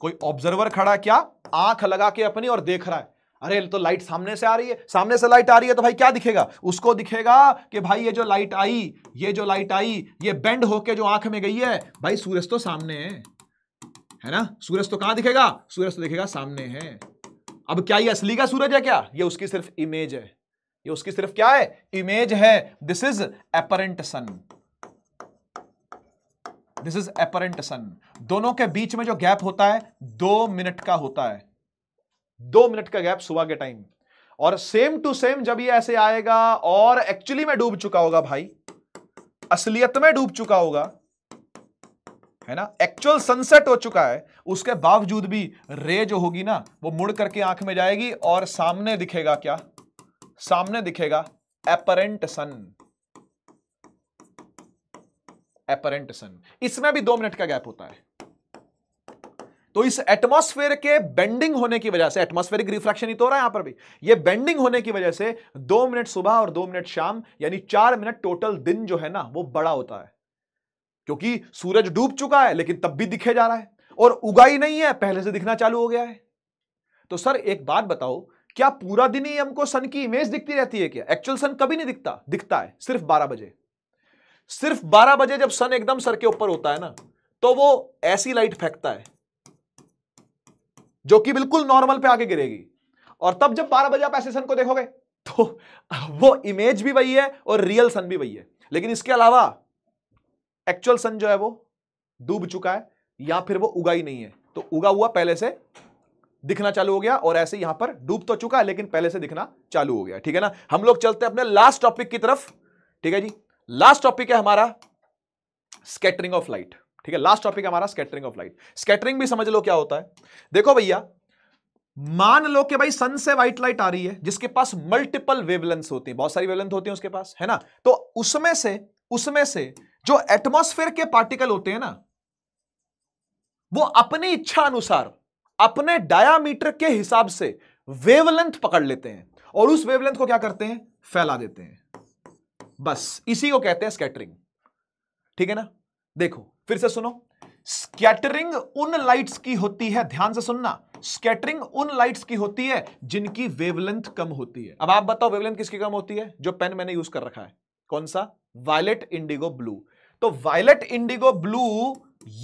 कोई ऑब्जर्वर खड़ा क्या आंख लगा के अपनी और देख रहा है अरे तो लाइट सामने से आ रही है सामने से लाइट आ रही है तो भाई क्या दिखेगा उसको दिखेगा कि भाई ये जो लाइट आई ये जो लाइट आई ये बेंड होके जो आंख में गई है भाई सूरज तो सामने है है ना सूरज तो कहां दिखेगा सूरज तो दिखेगा सामने है अब क्या ये असली का सूरज है क्या ये उसकी सिर्फ इमेज है ये उसकी सिर्फ क्या है इमेज है this is apparent sun this is apparent sun दोनों के बीच में जो गैप होता है दो मिनट का होता है दो मिनट का गैप सुबह के टाइम और सेम टू सेम जब ये ऐसे आएगा और एक्चुअली में डूब चुका होगा भाई असलियत में डूब चुका होगा है ना एक्चुअल सनसेट हो चुका है उसके बावजूद भी रे जो होगी ना वो मुड़ करके आंख में जाएगी और सामने दिखेगा क्या सामने दिखेगा एपरेंट सन एपरेंट सन इसमें भी दो मिनट का गैप होता है तो इस एटमॉस्फेयर के बेंडिंग होने की वजह से एटमॉस्फेरिक रिफ्रैक्शन ही तो रहा है यहां पर भी ये बेंडिंग होने की वजह से दो मिनट सुबह और दो मिनट शाम यानी चार मिनट टोटल दिन जो है ना वो बड़ा होता है क्योंकि सूरज डूब चुका है लेकिन तब भी दिखे जा रहा है और उगाई नहीं है पहले से दिखना चालू हो गया है तो सर एक बात बताओ क्या पूरा दिन ही हमको सन की इमेज दिखती रहती है क्या एक्चुअल सन कभी नहीं दिखता दिखता है सिर्फ बारह बजे सिर्फ 12 बजे जब सन एकदम सर के ऊपर होता है ना तो वो ऐसी लाइट फेंकता है जो कि बिल्कुल नॉर्मल पे आके गिरेगी और तब जब 12 बजे आप ऐसे सन को देखोगे तो वो इमेज भी वही है और रियल सन भी वही है लेकिन इसके अलावा एक्चुअल सन जो है वो डूब चुका है या फिर वो उगा ही नहीं है तो उगा हुआ पहले से दिखना चालू हो गया और ऐसे यहां पर डूब तो चुका है लेकिन पहले से दिखना चालू हो गया ठीक है ना हम लोग चलते हैं अपने लास्ट टॉपिक की तरफ ठीक है जी लास्ट टॉपिक है हमारा स्केटरिंग ऑफ लाइट ठीक है लास्ट टॉपिक हमारा स्केटरिंग ऑफ लाइट स्केटरिंग भी समझ लो क्या होता है देखो भैया मान लो कि भाई सन से व्हाइट लाइट आ रही है जिसके पास मल्टीपल वेवलेंस होती है बहुत सारी वेवलेंथ होती है उसके पास है ना तो उसमें से उसमें से जो एटमोस्फेयर के पार्टिकल होते हैं ना वो अपनी इच्छा अनुसार अपने डायामीटर के हिसाब से वेवलेंथ पकड़ लेते हैं और उस वेवलेंथ को क्या करते हैं फैला देते हैं बस इसी को कहते हैं स्कैटरिंग ठीक है ना देखो फिर से सुनो स्कैटरिंग उन लाइट्स की होती है ध्यान से सुनना स्कैटरिंग उन लाइट्स की होती है जिनकी वेवलेंथ कम होती है अब आप बताओ वेवलेंथ किसकी कम होती है जो पेन मैंने यूज कर रखा है कौन सा वायलेट इंडिगो ब्लू तो वायलेट इंडिगो ब्लू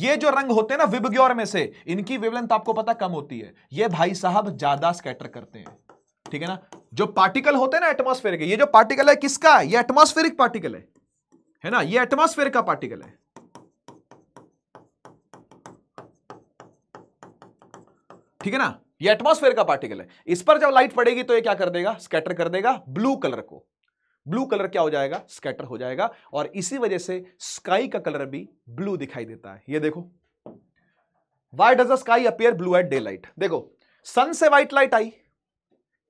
ये जो रंग होते हैं ना विबग्योर में से इनकी वेवलेंथ आपको पता कम होती है ये भाई साहब ज्यादा स्कैटर करते हैं ठीक है ना जो पार्टिकल होते हैं ना एटमोस्फेयर के ये जो पार्टिकल है किसका ये एटमोस्फेरिक पार्टिकल है है ना ये एटमोस्फेयर का पार्टिकल है ठीक है ना ये एटमोस्फेयर का पार्टिकल है इस पर जब लाइट पड़ेगी तो ये क्या कर देगा स्कैटर कर देगा ब्लू कलर को ब्लू कलर क्या हो जाएगा स्कैटर हो जाएगा और इसी वजह से स्काई का कलर भी ब्लू दिखाई देता है ये देखो why does the sky appear blue at daylight देखो सन से व्हाइट लाइट आई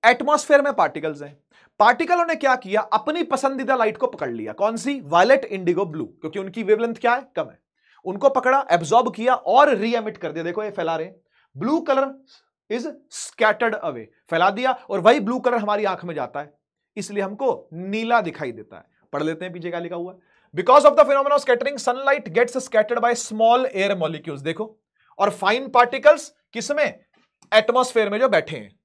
एटमॉस्फेयर में पार्टिकल्स हैं पार्टिकलों ने क्या किया अपनी पसंदीदा लाइट को पकड़ लिया कौन सी वायलेट इंडिगो ब्लू क्योंकि उनकी वेवलेंथ क्या है कम है उनको पकड़ा एब्जॉर्ब किया और रीएमिट कर दिया देखो ये फैला रहे blue colour is scattered away फैला दिया और वही ब्लू कलर हमारी आंख में जाता है इसलिए हमको नीला दिखाई देता है पढ़ लेते हैं पीछे क्या लिखा हुआ because of the phenomena scattering sunlight gets scattered by small air molecules देखो और फाइन पार्टिकल्स किसमें एटमोस्फेयर में जो बैठे हैं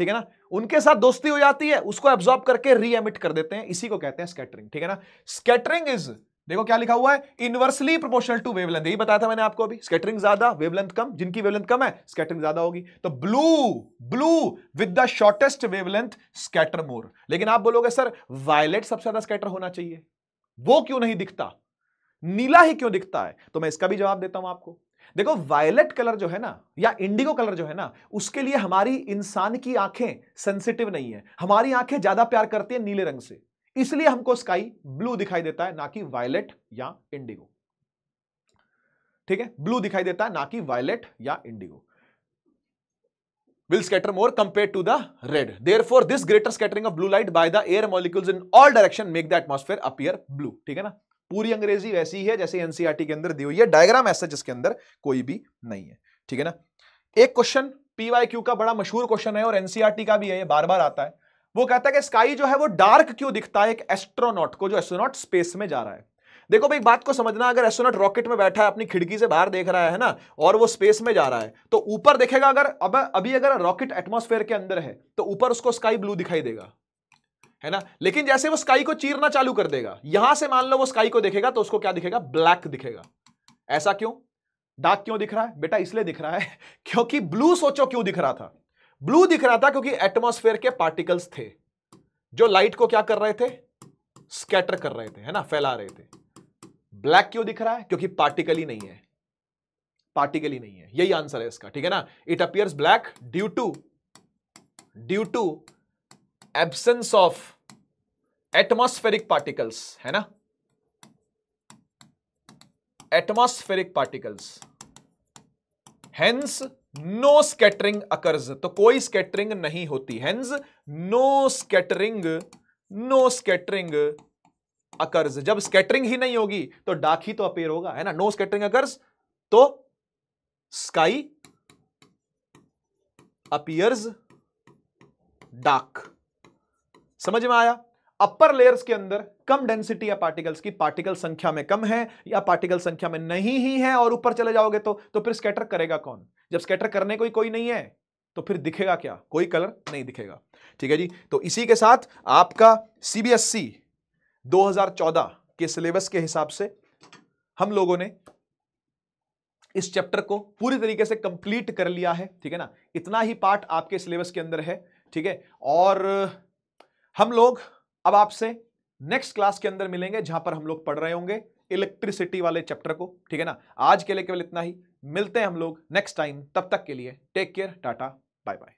ठीक है ना उनके साथ दोस्ती हो जाती है उसको एब्जॉर्ब करके रीएमिट कर देते हैं इसी को कहते हैं स्कैटरिंग ठीक है ना स्कैटरिंग इज देखो क्या लिखा हुआ है इनवर्सली प्रोपोर्शनल टू वेवलेंथ यही बताया था मैंने आपको अभी स्कैटरिंग ज्यादा वेवलेंथ कम जिनकी वेवलेंथ कम है स्कैटरिंग ज्यादा होगी तो blue blue with the shortest wavelength scatter more लेकिन आप बोलोगे सर वायलेट सबसे ज्यादा स्कैटर होना चाहिए वो क्यों नहीं दिखता नीला ही क्यों दिखता है तो मैं इसका भी जवाब देता हूं आपको देखो वायलेट कलर जो है ना या इंडिगो कलर जो है ना उसके लिए हमारी इंसान की आंखें सेंसिटिव नहीं है हमारी आंखें ज्यादा प्यार करती है नीले रंग से इसलिए हमको स्काई ब्लू दिखाई देता है ना कि वायलेट या इंडिगो ठीक है ब्लू दिखाई देता है ना कि वायलेट या indigo will scatter more compare to the red therefore this greater scattering of blue light by the air molecule in all direction make the atmosphere appear blue ठीक है ना पूरी अंग्रेजी वैसी है जैसे एनसीआरटी e के अंदर दी हुई है डायग्राम ऐसा जिसके अंदर कोई भी नहीं है ठीक है ना एक क्वेश्चन पीवाईक्यू का बड़ा मशहूर क्वेश्चन है और एनसीआरटी e का भी है ये बार बार आता है वो कहता है कि स्काई जो है वो डार्क क्यों दिखता है एक एस्ट्रोनॉट को जो एस्ट्रोनॉट स्पेस में जा रहा है देखो भाई बात को समझना अगर एस्ट्रोनॉट रॉकेट में बैठा है अपनी खिड़की से बाहर देख रहा है ना और वो स्पेस में जा रहा है तो ऊपर देखेगा अगर अब अभी अगर रॉकेट एटमोस्फेयर के अंदर है तो ऊपर उसको स्काई ब्लू दिखाई देगा है ना लेकिन जैसे वो स्काई को चीरना चालू कर देगा यहां से मान लो वो स्काई को देखेगा तो उसको क्या दिखेगा ब्लैक दिखेगा ऐसा क्यों डार्क क्यों दिख रहा है बेटा इसलिए दिख रहा है *laughs* क्योंकि ब्लू सोचो क्यों दिख रहा था ब्लू दिख रहा था क्योंकि एटमोस्फेयर के पार्टिकल्स थे जो लाइट को क्या कर रहे थे स्कैटर कर रहे थे है ना फैला रहे थे ब्लैक क्यों दिख रहा है क्योंकि पार्टिकल ही नहीं है पार्टिकल ही नहीं है यही आंसर है इसका ठीक है ना it appears black due to due to absence of atmospheric particles है ना atmospheric particles hence no scattering occurs तो कोई स्केटरिंग नहीं होती hence no scattering no scattering occurs जब स्केटरिंग ही नहीं होगी तो डाक ही तो अपेयर होगा है ना नो स्केटरिंग अकर्स तो स्काई अपियर्स डार्क समझ में आया अपर लेयर्स के अंदर कम डेंसिटी या पार्टिकल्स की पार्टिकल संख्या में कम है या पार्टिकल संख्या में नहीं ही है और ऊपर चले जाओगे तो तो फिर स्कैटर करेगा कौन जब स्कैटर करने कोई कोई नहीं है तो फिर दिखेगा क्या कोई कलर नहीं दिखेगा ठीक है जी तो इसी के साथ आपका सीबीएसई 2014 e के सिलेबस के हिसाब से हम लोगों ने इस चैप्टर को पूरी तरीके से कंप्लीट कर लिया है ठीक है ना इतना ही पार्ट आपके सिलेबस के अंदर है ठीक है और हम लोग अब आपसे नेक्स्ट क्लास के अंदर मिलेंगे जहां पर हम लोग पढ़ रहे होंगे इलेक्ट्रिसिटी वाले चैप्टर को ठीक है ना आज के लिए केवल इतना ही मिलते हैं हम लोग नेक्स्ट टाइम तब तक के लिए take care tata bye bye